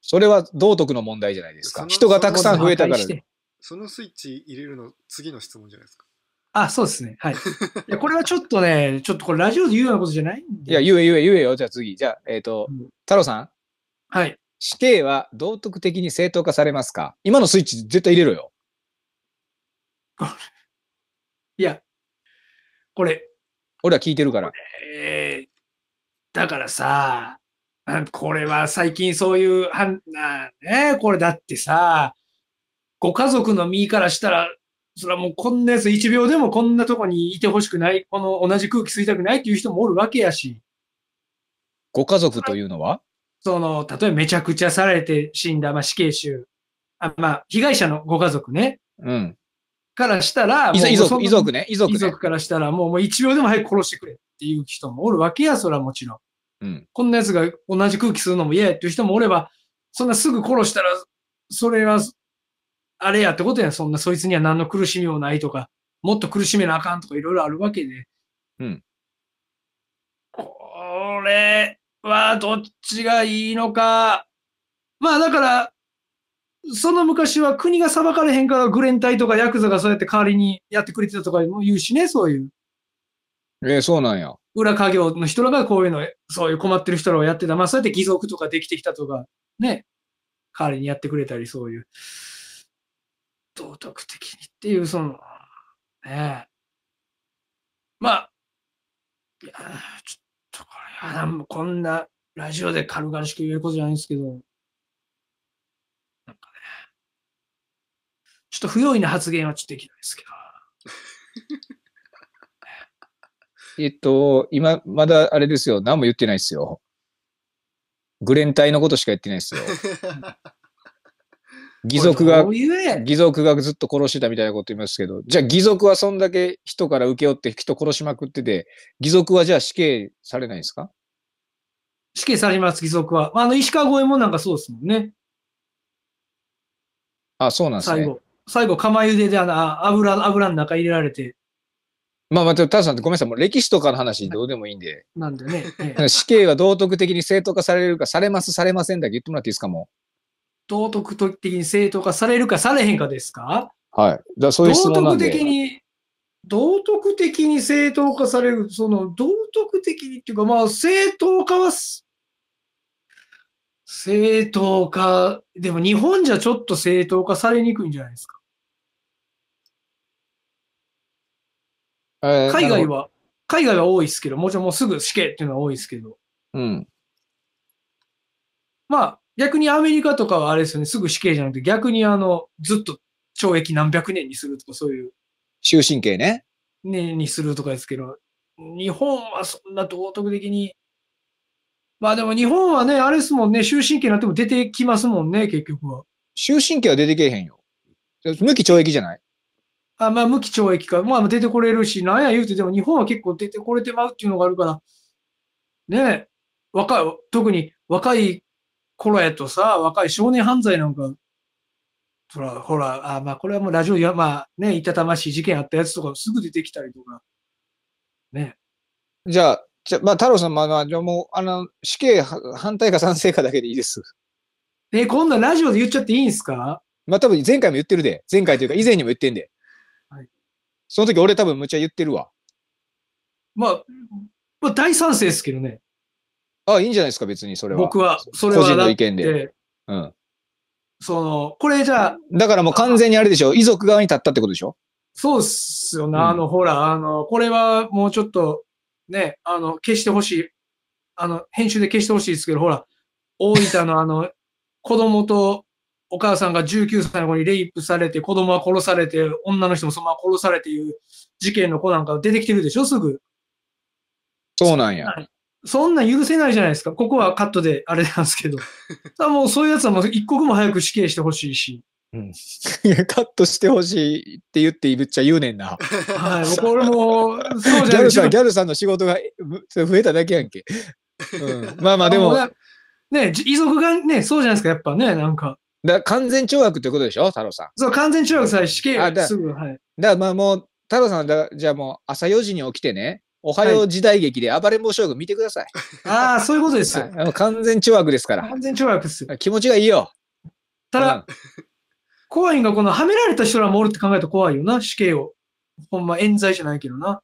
それは道徳の問題じゃないですか。人がたくさん増えたから。
そのスイッチ入れるの次の質問じゃないですか。
あ、そうですね。はい。いや、これはちょっとね、ちょっとこれラジオで言うようなことじゃないいや、言え言え言えよ。じゃあ次。じゃあ、えっ、ー、と、うん、太郎さん。はい。死刑は道徳的に正当化されますか今のスイッチ絶対入れろよ。いや、これ。俺は聞いてるから。えー、だからさ、これは最近そういう、はんなね、これだってさ、ご家族の身からしたら、それはもうこんなやつ1秒でもこんなとこにいてほしくない、この同じ空気吸いたくないっていう人もおるわけやし。ご家族というのはその、例えばめちゃくちゃされて死んだ、まあ、死刑囚。あまあ、被害者のご家族ね。うん。からしたら、遺族、遺族ね、遺族、ね、遺族からしたら、もうもう1秒でも早く殺してくれっていう人もおるわけや、それはもちろん。うん。こんなやつが同じ空気吸うのも嫌やっていう人もおれば、そんなすぐ殺したら、それはあれやってことやん。そんな、そいつには何の苦しみもないとか、もっと苦しめなあかんとかいろいろあるわけで。うん。これはどっちがいいのか。まあだから、その昔は国が裁かれへんからグレン隊とかヤクザがそうやって代わりにやってくれてたとかも言うしね、そういう。ええそうなんや。裏家業の人らがこういうの、そういう困ってる人らをやってた。まあそうやって義賊とかできてきたとか、ね。代わりにやってくれたり、そういう。道徳的にっていう、その、ねまあ、いや、ちょっとこれ、やだ、こんなラジオで軽々しく言えることじゃないんですけど、なんかね、ちょっと不用意な発言はちょっとできないですけど。えっと、今、まだあれですよ。何も言ってないですよ。グレン隊のことしか言ってないですよ。義賊が、義賊がずっと殺してたみたいなこと言いますけど、じゃあ義賊はそんだけ人から請け負って人殺しまくってて、義賊はじゃあ死刑されないんですか死刑されます、義賊は。あの、石川越もなんかそうですもんね。あ、そうなんですね。最後、最後、釜茹でであの油、油の中入れられて。まあ、まあ、たださん、ごめんなさい、もう歴史とかの話どうでもいいんで。なんでね。ええ、死刑は道徳的に正当化されるか、されます、されませんだけ言ってもらっていいですか、もう。道徳的に正当化されるかされへんかですかはい。だそういう質問道徳的に、道徳的に正当化される、その道徳的にっていうか、まあ正当化は、正当化、でも日本じゃちょっと正当化されにくいんじゃないですか。えー、海外は、海外は多いですけど、もちろんもうすぐ死刑っていうのは多いですけど。うん。まあ、逆にアメリカとかはあれですよね、すぐ死刑じゃなくて、逆にあの、ずっと懲役何百年にするとか、そういう。終身刑ね。ね、にするとかですけど、日本はそんな道徳的に。まあでも日本はね、あれですもんね、終身刑になっても出てきますもんね、結局は。終身刑は出てけえへんよ。無期懲役じゃないあまあ、無期懲役か。まあ、出てこれるし、なんや言うて、でも日本は結構出てこれてまうっていうのがあるから、ね若い、特に若い頃やとさ、若い少年犯罪なんか、ほら、ほら、あまあ、これはもうラジオや、まあ、ね、痛ましい事件あったやつとかすぐ出てきたりとか、ね。じゃあ、じゃまあ、太郎さん、まあ、じゃもう、あの、死刑反対か賛成かだけでいいです。え、こんなラジオで言っちゃっていいんですかまあ、多分前回も言ってるで。前回というか、以前にも言ってんで。はい。その時、俺多分むちゃ言ってるわ。まあ、まあ、大賛成ですけどね。あ、いいんじゃないですか、別にそれは。僕は、それは。個人の意見で。うん。その、これじゃあ。だからもう完全にあれでしょ、遺族側に立ったってことでしょそうっすよな、うん、あの、ほら、あの、これはもうちょっと、ね、あの、消してほしい。あの、編集で消してほしいですけど、ほら、大分のあの、子供とお母さんが19歳の子にレイプされて、子供は殺されて、女の人もそのまま殺されていう事件の子なんか出てきてるでしょ、すぐ。そうなんや。そんなん許せないじゃないですか。ここはカットであれなんですけど。もうそういうやつはもう一刻も早く死刑してほしいし。うん、いやカットしてほしいって言っていぶっちゃ言うねんな。はい、これもそうじゃないギャルさん、ギャルさんの仕事が増えただけやんけ。うん、まあまあでも。ね、遺族がね、そうじゃないですか、やっぱね、なんか。だ完全懲悪ってことでしょ、太郎さん。そう、完全懲悪さえ死刑すぐ、はい。だからまあもう、太郎さんだ、じゃあもう朝4時に起きてね、おはよう時代劇で暴れん坊将軍見てください。ああ、そういうことです。はい完全中悪ですから。完全中悪です。気持ちがいいよ。ただ、怖いんが、このはめられた人らもおるって考えると怖いよな、死刑を。ほんま冤罪じゃないけどな。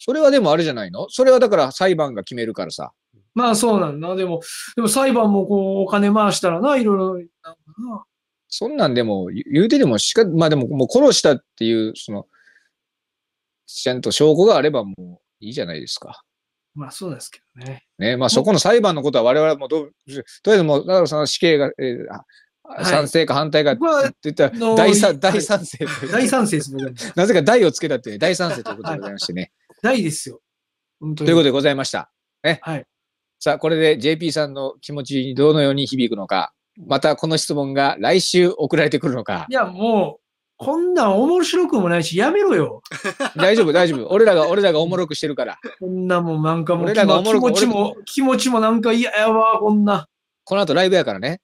それはでもあれじゃないのそれはだから裁判が決めるからさ。まあそうなんだ。でも、でも裁判もこう、お金回したらな、いろいろなんかな。そんなんでも言言うてでもしか、まあでももう殺したっていう、その、ちゃんと証拠があればもう、いいじゃないですか。まあそうですけどね。ね、まあそこの裁判のことは我々もどう、とりあえずもう、だからその死刑が、えーはい、賛成か反対かって言ったら、大賛、大賛成。大賛成ですね。なぜか大をつけたって、大賛成ということでございましてね。大ですよ。ということでございました。ね。はい。さあ、これで JP さんの気持ちにどのように響くのか、またこの質問が来週送られてくるのか。いや、もう、こんなん面白くもないし、やめろよ。大丈夫、大丈夫。俺らが、俺らがおもろくしてるから。こんなもんなんかもう、俺らがおも気ろく持ちも、気持ちもなんか嫌やわ、こんな。この後ライブやからね。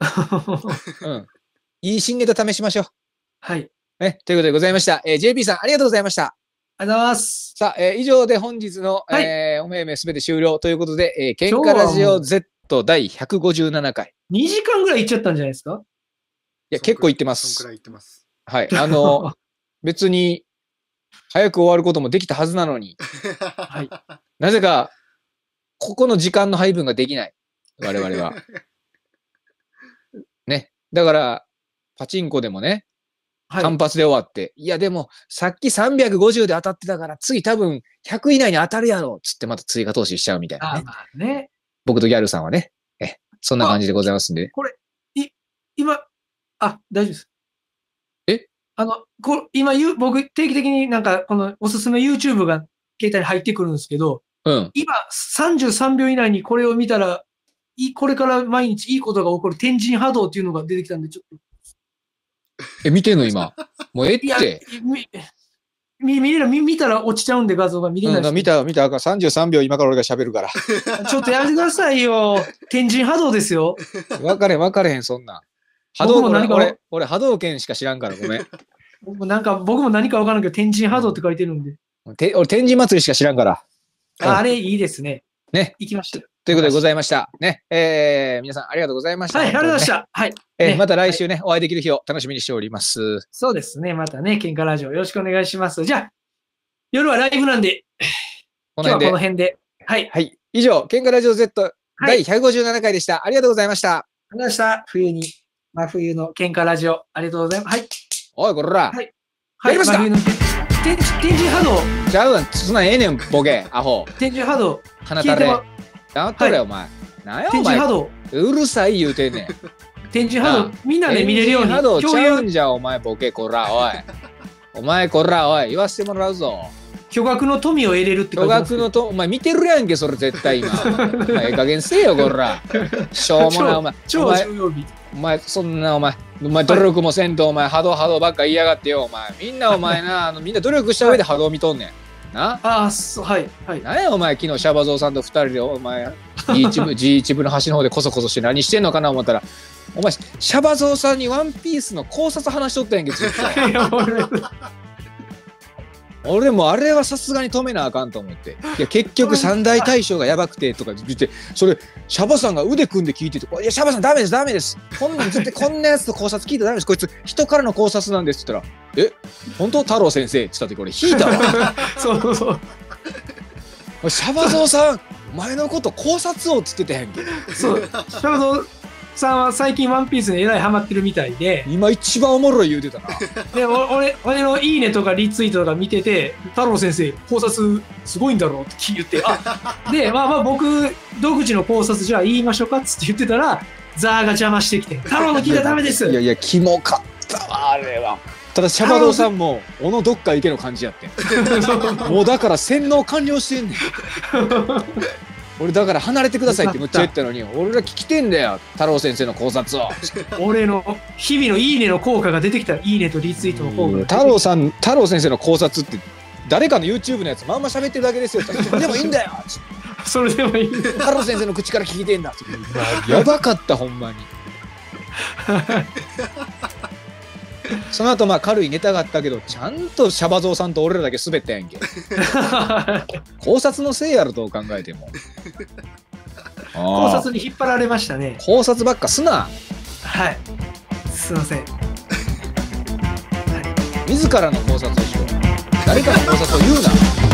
うん。いい新ネタ試しましょう。はい。う。ということでございました。えー JP さん、ありがとうございました。ありがとうございます。さあ、えー以上で本日の、はいえーおめめすべて終了ということで、えー、喧嘩ラジオ Z 第157回。2時間ぐらいいっちゃったんじゃないですかいや、結構いってまそんくらい行ってます。はい。あの、別に、早く終わることもできたはずなのに、はい、なぜか、ここの時間の配分ができない。我々は。ね。だから、パチンコでもね、単発で終わって、はい、いやでも、さっき350で当たってたから、次多分100以内に当たるやろっつってまた追加投資しちゃうみたいなね。あね僕とギャルさんはね、え、そんな感じでございますんで。これ、い、今、あ、大丈夫です。あの、こ今言う、僕定期的になんかこのおすすめ YouTube が携帯に入ってくるんですけど、うん、今33秒以内にこれを見たら、いこれから毎日いいことが起こる天神波動っていうのが出てきたんで、ちょっと。え、見てんの今。もうえって。見見れる見見たら落ちちゃうんで画像が見れない、うん、見た見た33秒今から俺が喋るから ちょっとやめてくださいよ天神波動ですよ 分かれん分かれへんそんな波動拳、俺、俺波動拳しか知らんからごめん。僕もなんか、僕も何かわからんけど、天神波動って書いてるんで。て俺、天神祭りしか知らんから。あ,、あれ、いいですね。ね。行きました。ということでございました。ね。えー、皆さんありがとうございました。はい、ありがとうございました。はい。えまた来週ね、お会いできる日を楽しみにしております。そうですね。またね、喧嘩ラジオよろしくお願いします。じゃあ、夜はライブなんで、今日はこの辺で。はい。はい。以上、喧嘩ラジオ Z 第157回でした。ありがとうございました。ありがとうございました。冬に。真冬の喧嘩ラジオ、ありがとうございます。はい。おい、こら。はい。入りました真冬の天天神波動。ちゃうわ、そんなええねん、ボケ、アホ。天神波動。鼻たれ。黙っとれ、お前。なんや、お前。天神波動。うるさい言うてんねん。天神波動、みんなで見れるように。天神波動ちゃうんじゃ、お前、ボケ、こら、おい。お前、こら、おい、言わせてもらうぞ。巨額の富を得れるって巨額のと、お前見てるやんけ、それ絶対今。ええ加減せえよ、こら。しょうもない、お前。超重曜日。お前、そんな、お前、お前努力もせんと、お前、波動波動ばっか言いやがってよ、お前。みんな、お前な、あのみんな努力した上で波動見とんねん。なああ、そう、はい、はい。なんや、お前、昨日、シャバゾウさんと二人で、お前、G1 部、G1 部の端の方でこそこそして何してんのかな思ったら、お前、シャバゾウさんにワンピースの考察話しとったやんけ、ずっと。俺もあれはさすがに止めなあかんと思っていや結局三大大将がやばくてとか言ってそれシャバさんが腕組んで聞いてて「いやシャバさんダメですダメですこんなん絶対こんなやつと考察聞いたらダメですこいつ人からの考察なんです」って言ったら「え本当太郎先生」って言った時俺引いたわ そうそうそうシャバゾウさんお前のこと考察をっつってたやんけそう
シャバゾウ
さんは最近ワンピースにえらいハマってるみたいで。今一番おもろい言うてたな。で、俺、俺のいいねとかリツイートとか見てて、太郎先生、考察すごいんだろうって言って、あ、で、まあまあ僕、独自の考察じゃあ言いましょうかっつって言ってたら、ザーが邪魔してきて、太郎の聞いたらダメです。いやいや、キモかったわ、あれは。ただシャバドウさんも「おのどっか行け」の感じやって もうだから洗脳完了してんねん俺だから離れてくださいってむっちゃ言ったのに俺ら聞きてんだよ太郎先生の考察を 俺の日々の「いいね」の効果が出てきた「いいね」とリツイートの効果が太郎さん太郎先生の考察って誰かの YouTube のやつまんま喋ってるだけですよ でもいいんだよ それでもいい太郎先生の口から聞いてんだやばかったほんまに その後まあ軽いネタがあったけどちゃんとシャバゾウさんと俺らだけ滑ったやんけ 考察のせいやろどう考えても考察に引っ張られましたね考察ばっかすなはいすいません、はい、自らの考察をしよう誰かの考察を言うな